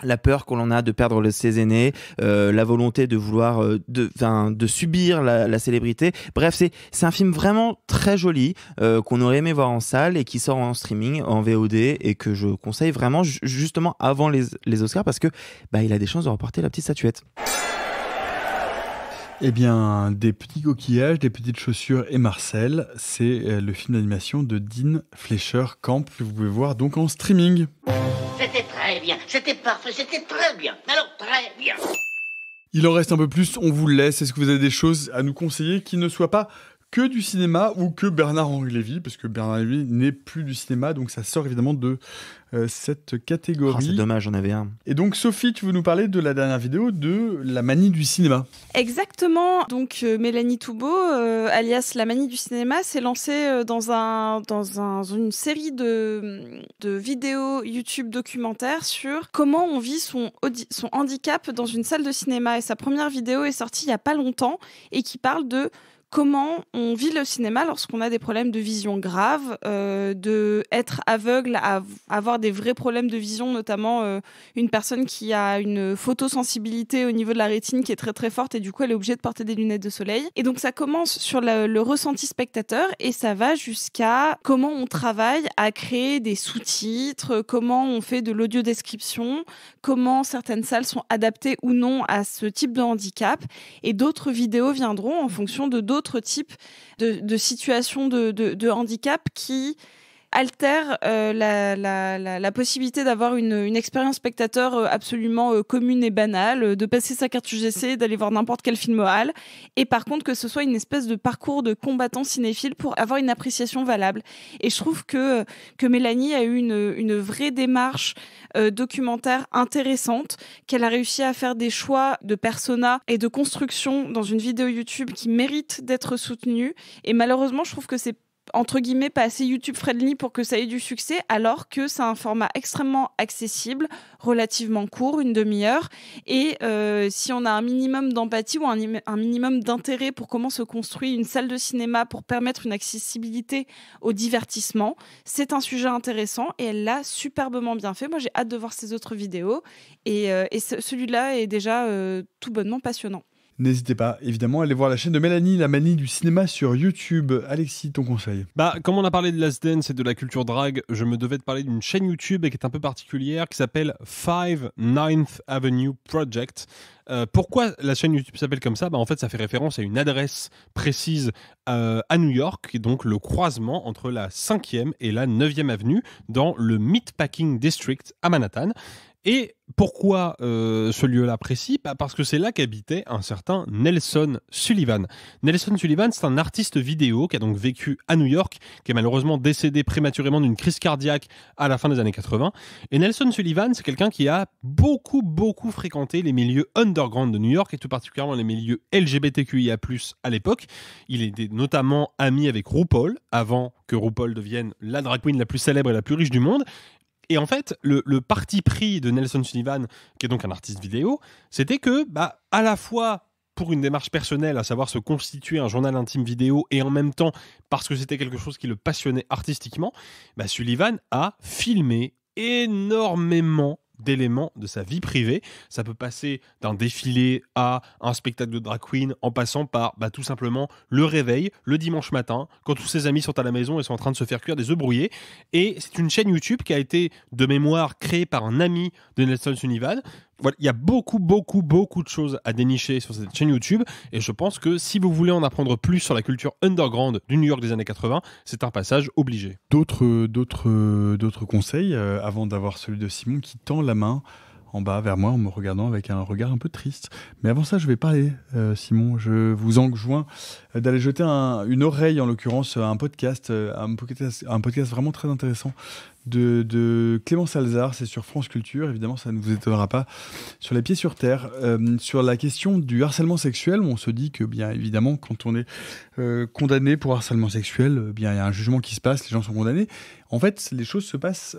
la peur qu'on en a de perdre ses aînés, euh, la volonté de vouloir, euh, de, subir la, célébrité. Bref, c'est un film vraiment très joli euh, qu'on aurait aimé voir en salle et qui sort en streaming, en VOD et que je conseille vraiment justement avant les, Oscars parce que bah, il a des chances de remporter la petite statuette. Eh bien, des petits coquillages, des petites chaussures et Marcel, c'est euh, le film d'animation de Dean Fleischer Camp que vous pouvez voir donc en streaming. C'était très bien, c'était parfait, c'était très bien, alors très bien. Il en reste un peu plus, on vous le laisse. Est-ce que vous avez des choses à nous conseiller qui ne soient pas que du cinéma ou que Bernard-Henri Lévy, parce que Bernard-Henri Lévy n'est plus du cinéma, donc ça sort évidemment de euh, cette catégorie. Ah, c'est dommage, j'en avais un. Et donc Sophie, tu veux nous parler de la dernière vidéo de La manie du cinéma. Exactement, donc euh, Mélanie Toubeau, euh, alias La manie du cinéma, s'est lancée dans, un, dans une série de, vidéos YouTube documentaires sur comment on vit son, son handicap dans une salle de cinéma. Et sa première vidéo est sortie il n'y a pas longtemps et qui parle de comment on vit le cinéma lorsqu'on a des problèmes de vision graves, d'être euh, de être aveugle, à avoir des vrais problèmes de vision, notamment euh, une personne qui a une photosensibilité au niveau de la rétine qui est très très forte et du coup elle est obligée de porter des lunettes de soleil. Et donc ça commence sur le, le ressenti spectateur et ça va jusqu'à comment on travaille à créer des sous-titres, comment on fait de l'audio description, comment certaines salles sont adaptées ou non à ce type de handicap et d'autres vidéos viendront en fonction de d'autres type de, situation de handicap qui altère euh, la, possibilité d'avoir une, expérience spectateur euh, absolument euh, commune et banale, de passer sa carte UGC, d'aller voir n'importe quel film au et par contre que ce soit une espèce de parcours de combattant cinéphile pour avoir une appréciation valable. Et je trouve que, que Mélanie a eu une, vraie démarche documentaire intéressante, qu'elle a réussi à faire des choix de persona et de construction dans une vidéo YouTube qui mérite d'être soutenue. Et malheureusement, je trouve que c'est entre guillemets pas assez YouTube friendly pour que ça ait du succès, alors que c'est un format extrêmement accessible, relativement court, une demi-heure. Et euh, si on a un minimum d'empathie ou un, minimum d'intérêt pour comment se construit une salle de cinéma pour permettre une accessibilité au divertissement, c'est un sujet intéressant et elle l'a superbement bien fait. Moi, j'ai hâte de voir ses autres vidéos et, euh, celui-là est déjà euh, tout bonnement passionnant. N'hésitez pas, évidemment, à aller voir la chaîne de Mélanie, la manie du cinéma sur YouTube. Alexis, ton conseil Bah, comme on a parlé de la Dance et de la culture drag, je me devais de parler d'une chaîne YouTube qui est un peu particulière, qui s'appelle 5 9th Avenue Project. Euh, pourquoi la chaîne YouTube s'appelle comme ça bah, En fait, ça fait référence à une adresse précise euh, à New York, qui est donc le croisement entre la 5e et la 9e avenue dans le Meatpacking District à Manhattan. Et pourquoi euh, ce lieu-là précis bah, Parce que c'est là qu'habitait un certain Nelson Sullivan. Nelson Sullivan, c'est un artiste vidéo qui a donc vécu à New York, qui est malheureusement décédé prématurément d'une crise cardiaque à la fin des années 80. Et Nelson Sullivan, c'est quelqu'un qui a beaucoup, beaucoup fréquenté les milieux underground de New York, et tout particulièrement les milieux LGBTQIA+, à l'époque. Il était notamment ami avec RuPaul, avant que RuPaul devienne la drag queen la plus célèbre et la plus riche du monde. Et en fait, le, parti pris de Nelson Sullivan, qui est donc un artiste vidéo, c'était que, bah, à la fois pour une démarche personnelle, à savoir se constituer un journal intime vidéo, et en même temps, parce que c'était quelque chose qui le passionnait artistiquement, bah, Sullivan a filmé énormément d'éléments de sa vie privée. Ça peut passer d'un défilé à un spectacle de drag queen en passant par bah, tout simplement le réveil le dimanche matin quand tous ses amis sont à la maison et sont en train de se faire cuire des œufs brouillés. Et c'est une chaîne YouTube qui a été de mémoire créée par un ami de Nelson Sunivan il y a beaucoup, beaucoup, beaucoup de choses à dénicher sur cette chaîne YouTube. Et je pense que si vous voulez en apprendre plus sur la culture underground du New York des années 80, c'est un passage obligé. D'autres, d'autres, d'autres conseils euh, avant d'avoir celui de Simon qui tend la main en bas vers moi en me regardant avec un regard un peu triste. Mais avant ça, je vais parler, euh, Simon. Je vous enjoins d'aller jeter une oreille, en l'occurrence, à euh, un podcast, un podcast, vraiment très intéressant de, de Clément Salzar. C'est sur France Culture, évidemment, ça ne vous étonnera pas. Sur les pieds sur terre, euh, sur la question du harcèlement sexuel, on se dit que, bien évidemment, quand on est euh, condamné pour harcèlement sexuel, bien il y a un jugement qui se passe, les gens sont condamnés. En fait, les choses se passent,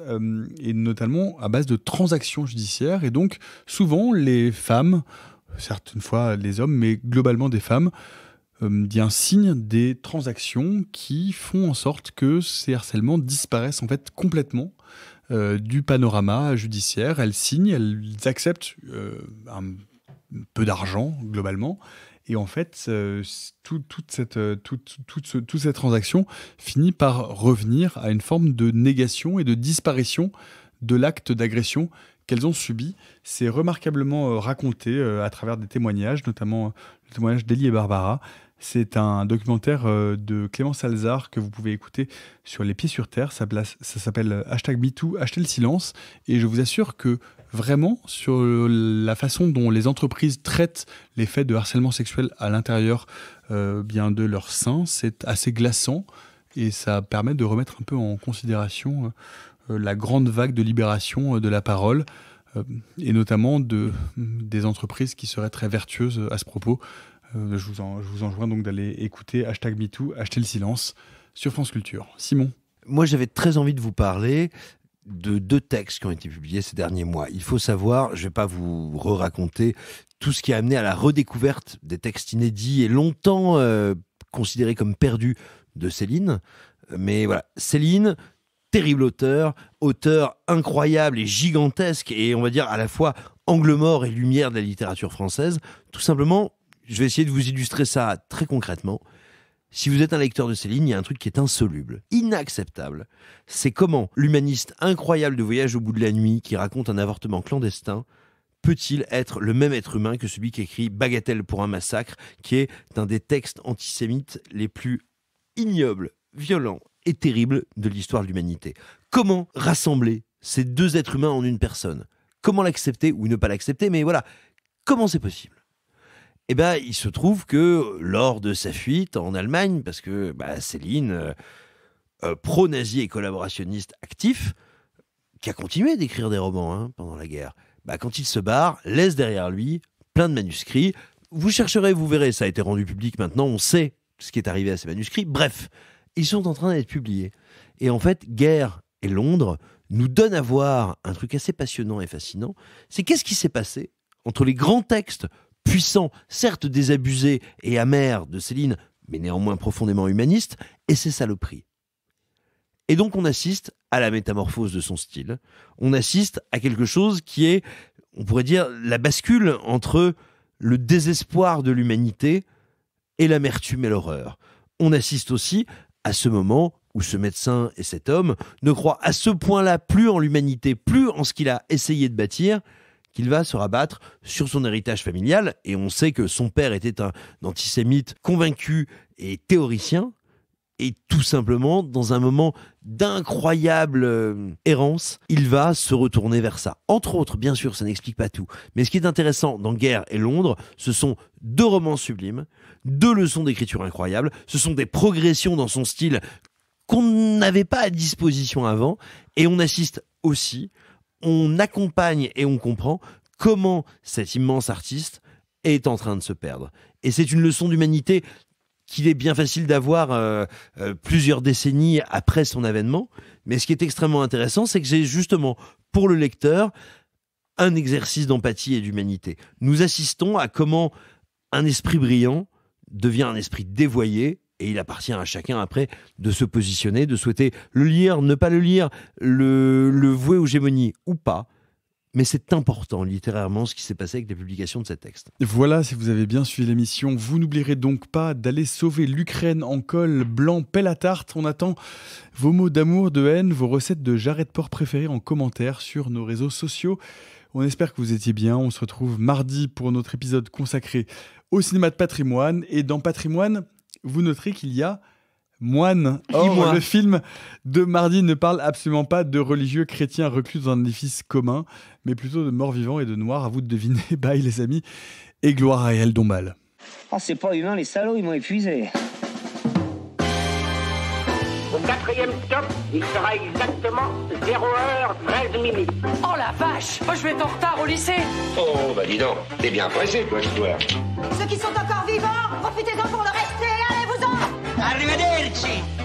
et notamment à base de transactions judiciaires, et donc souvent les femmes certaines fois les hommes, mais globalement des femmes, euh, un signe des transactions qui font en sorte que ces harcèlements disparaissent en fait complètement euh, du panorama judiciaire. Elles signent, elles acceptent euh, un peu d'argent globalement. Et en fait, toute, cette, toute cette transaction finit par revenir à une forme de négation et de disparition de l'acte d'agression qu'elles ont subi. C'est remarquablement raconté à travers des témoignages, notamment le témoignage d'Elie et Barbara, c'est un documentaire euh, de Clément Salzar que vous pouvez écouter sur Les Pieds sur Terre. Ça, s'appelle euh, hashtag MeToo, achetez le silence. Et je vous assure que vraiment, sur la façon dont les entreprises traitent les faits de harcèlement sexuel à l'intérieur euh, de leur sein, c'est assez glaçant. Et ça permet de remettre un peu en considération la grande vague de libération de la parole et notamment de, des entreprises qui seraient très vertueuses à ce propos. Euh, je, vous en, enjoins donc d'aller écouter hashtag MeToo, acheter le silence sur France Culture. Simon Moi, j'avais très envie de vous parler de deux textes qui ont été publiés ces derniers mois. Il faut savoir, je ne vais pas vous re-raconter tout ce qui a amené à la redécouverte des textes inédits et longtemps euh, considérés comme perdus de Céline. Mais voilà, Céline, terrible auteur, auteur incroyable et gigantesque, et on va dire à la fois angle mort et lumière de la littérature française, tout simplement je vais essayer de vous illustrer ça très concrètement. Si vous êtes un lecteur de ces lignes, il y a un truc qui est insoluble, inacceptable. C'est comment l'humaniste incroyable de Voyage au bout de la nuit, qui raconte un avortement clandestin, peut-il être le même être humain que celui qui écrit Bagatelle pour un massacre, qui est un des textes antisémites les plus ignobles, violents et terribles de l'histoire de l'humanité Comment rassembler ces deux êtres humains en une personne Comment l'accepter ou ne pas l'accepter Mais voilà, comment c'est possible eh ben, il se trouve que lors de sa fuite en Allemagne, parce que bah, Céline, euh, euh, pro-nazi et collaborationniste actif, qui a continué d'écrire des romans hein, pendant la guerre, bah, quand il se barre, laisse derrière lui plein de manuscrits. Vous chercherez, vous verrez, ça a été rendu public maintenant, on sait ce qui est arrivé à ces manuscrits. Bref, ils sont en train d'être publiés. Et en fait, Guerre et Londres nous donnent à voir un truc assez passionnant et fascinant, c'est qu'est-ce qui s'est passé entre les grands textes puissant, certes désabusé et amer de Céline, mais néanmoins profondément humaniste, et c'est ça le prix. Et donc on assiste à la métamorphose de son style, on assiste à quelque chose qui est, on pourrait dire, la bascule entre le désespoir de l'humanité et l'amertume et l'horreur. On assiste aussi à ce moment où ce médecin et cet homme ne croient à ce point-là plus en l'humanité, plus en ce qu'il a essayé de bâtir, qu'il va se rabattre sur son héritage familial. Et on sait que son père était un antisémite convaincu et théoricien. Et tout simplement, dans un moment d'incroyable euh, errance, il va se retourner vers ça. Entre autres, bien sûr, ça n'explique pas tout. Mais ce qui est intéressant dans Guerre et Londres, ce sont deux romans sublimes, deux leçons d'écriture incroyables, ce sont des progressions dans son style qu'on n'avait pas à disposition avant. Et on assiste aussi on accompagne et on comprend comment cet immense artiste est en train de se perdre. Et c'est une leçon d'humanité qu'il est bien facile d'avoir euh, euh, plusieurs décennies après son avènement. Mais ce qui est extrêmement intéressant, c'est que j'ai justement, pour le lecteur, un exercice d'empathie et d'humanité. Nous assistons à comment un esprit brillant devient un esprit dévoyé et il appartient à chacun après de se positionner, de souhaiter le lire, ne pas le lire, le, vouer aux gémonies ou pas. Mais c'est important littérairement ce qui s'est passé avec les publications de ces textes. Voilà, si vous avez bien suivi l'émission, vous n'oublierez donc pas d'aller sauver l'Ukraine en col blanc pelle à tarte. On attend vos mots d'amour, de haine, vos recettes de jarret de porc préférées en commentaire sur nos réseaux sociaux. On espère que vous étiez bien. On se retrouve mardi pour notre épisode consacré au cinéma de patrimoine. Et dans Patrimoine, vous noterez qu'il y a moine. Or, le film de mardi ne parle absolument pas de religieux chrétiens reclus dans un édifice commun, mais plutôt de morts vivants et de noirs. À vous de deviner. Bye, les amis. Et gloire à elle Dombal. Oh, c'est pas humain, les salauds, ils m'ont épuisé. Au quatrième stop, il sera exactement 0h13 minutes. Oh la vache Moi, je vais être en retard au lycée Oh, bah dis donc, t'es bien pressé, toi, ce Ceux qui sont encore vivants, profitez-en pour le reste Arrivederci!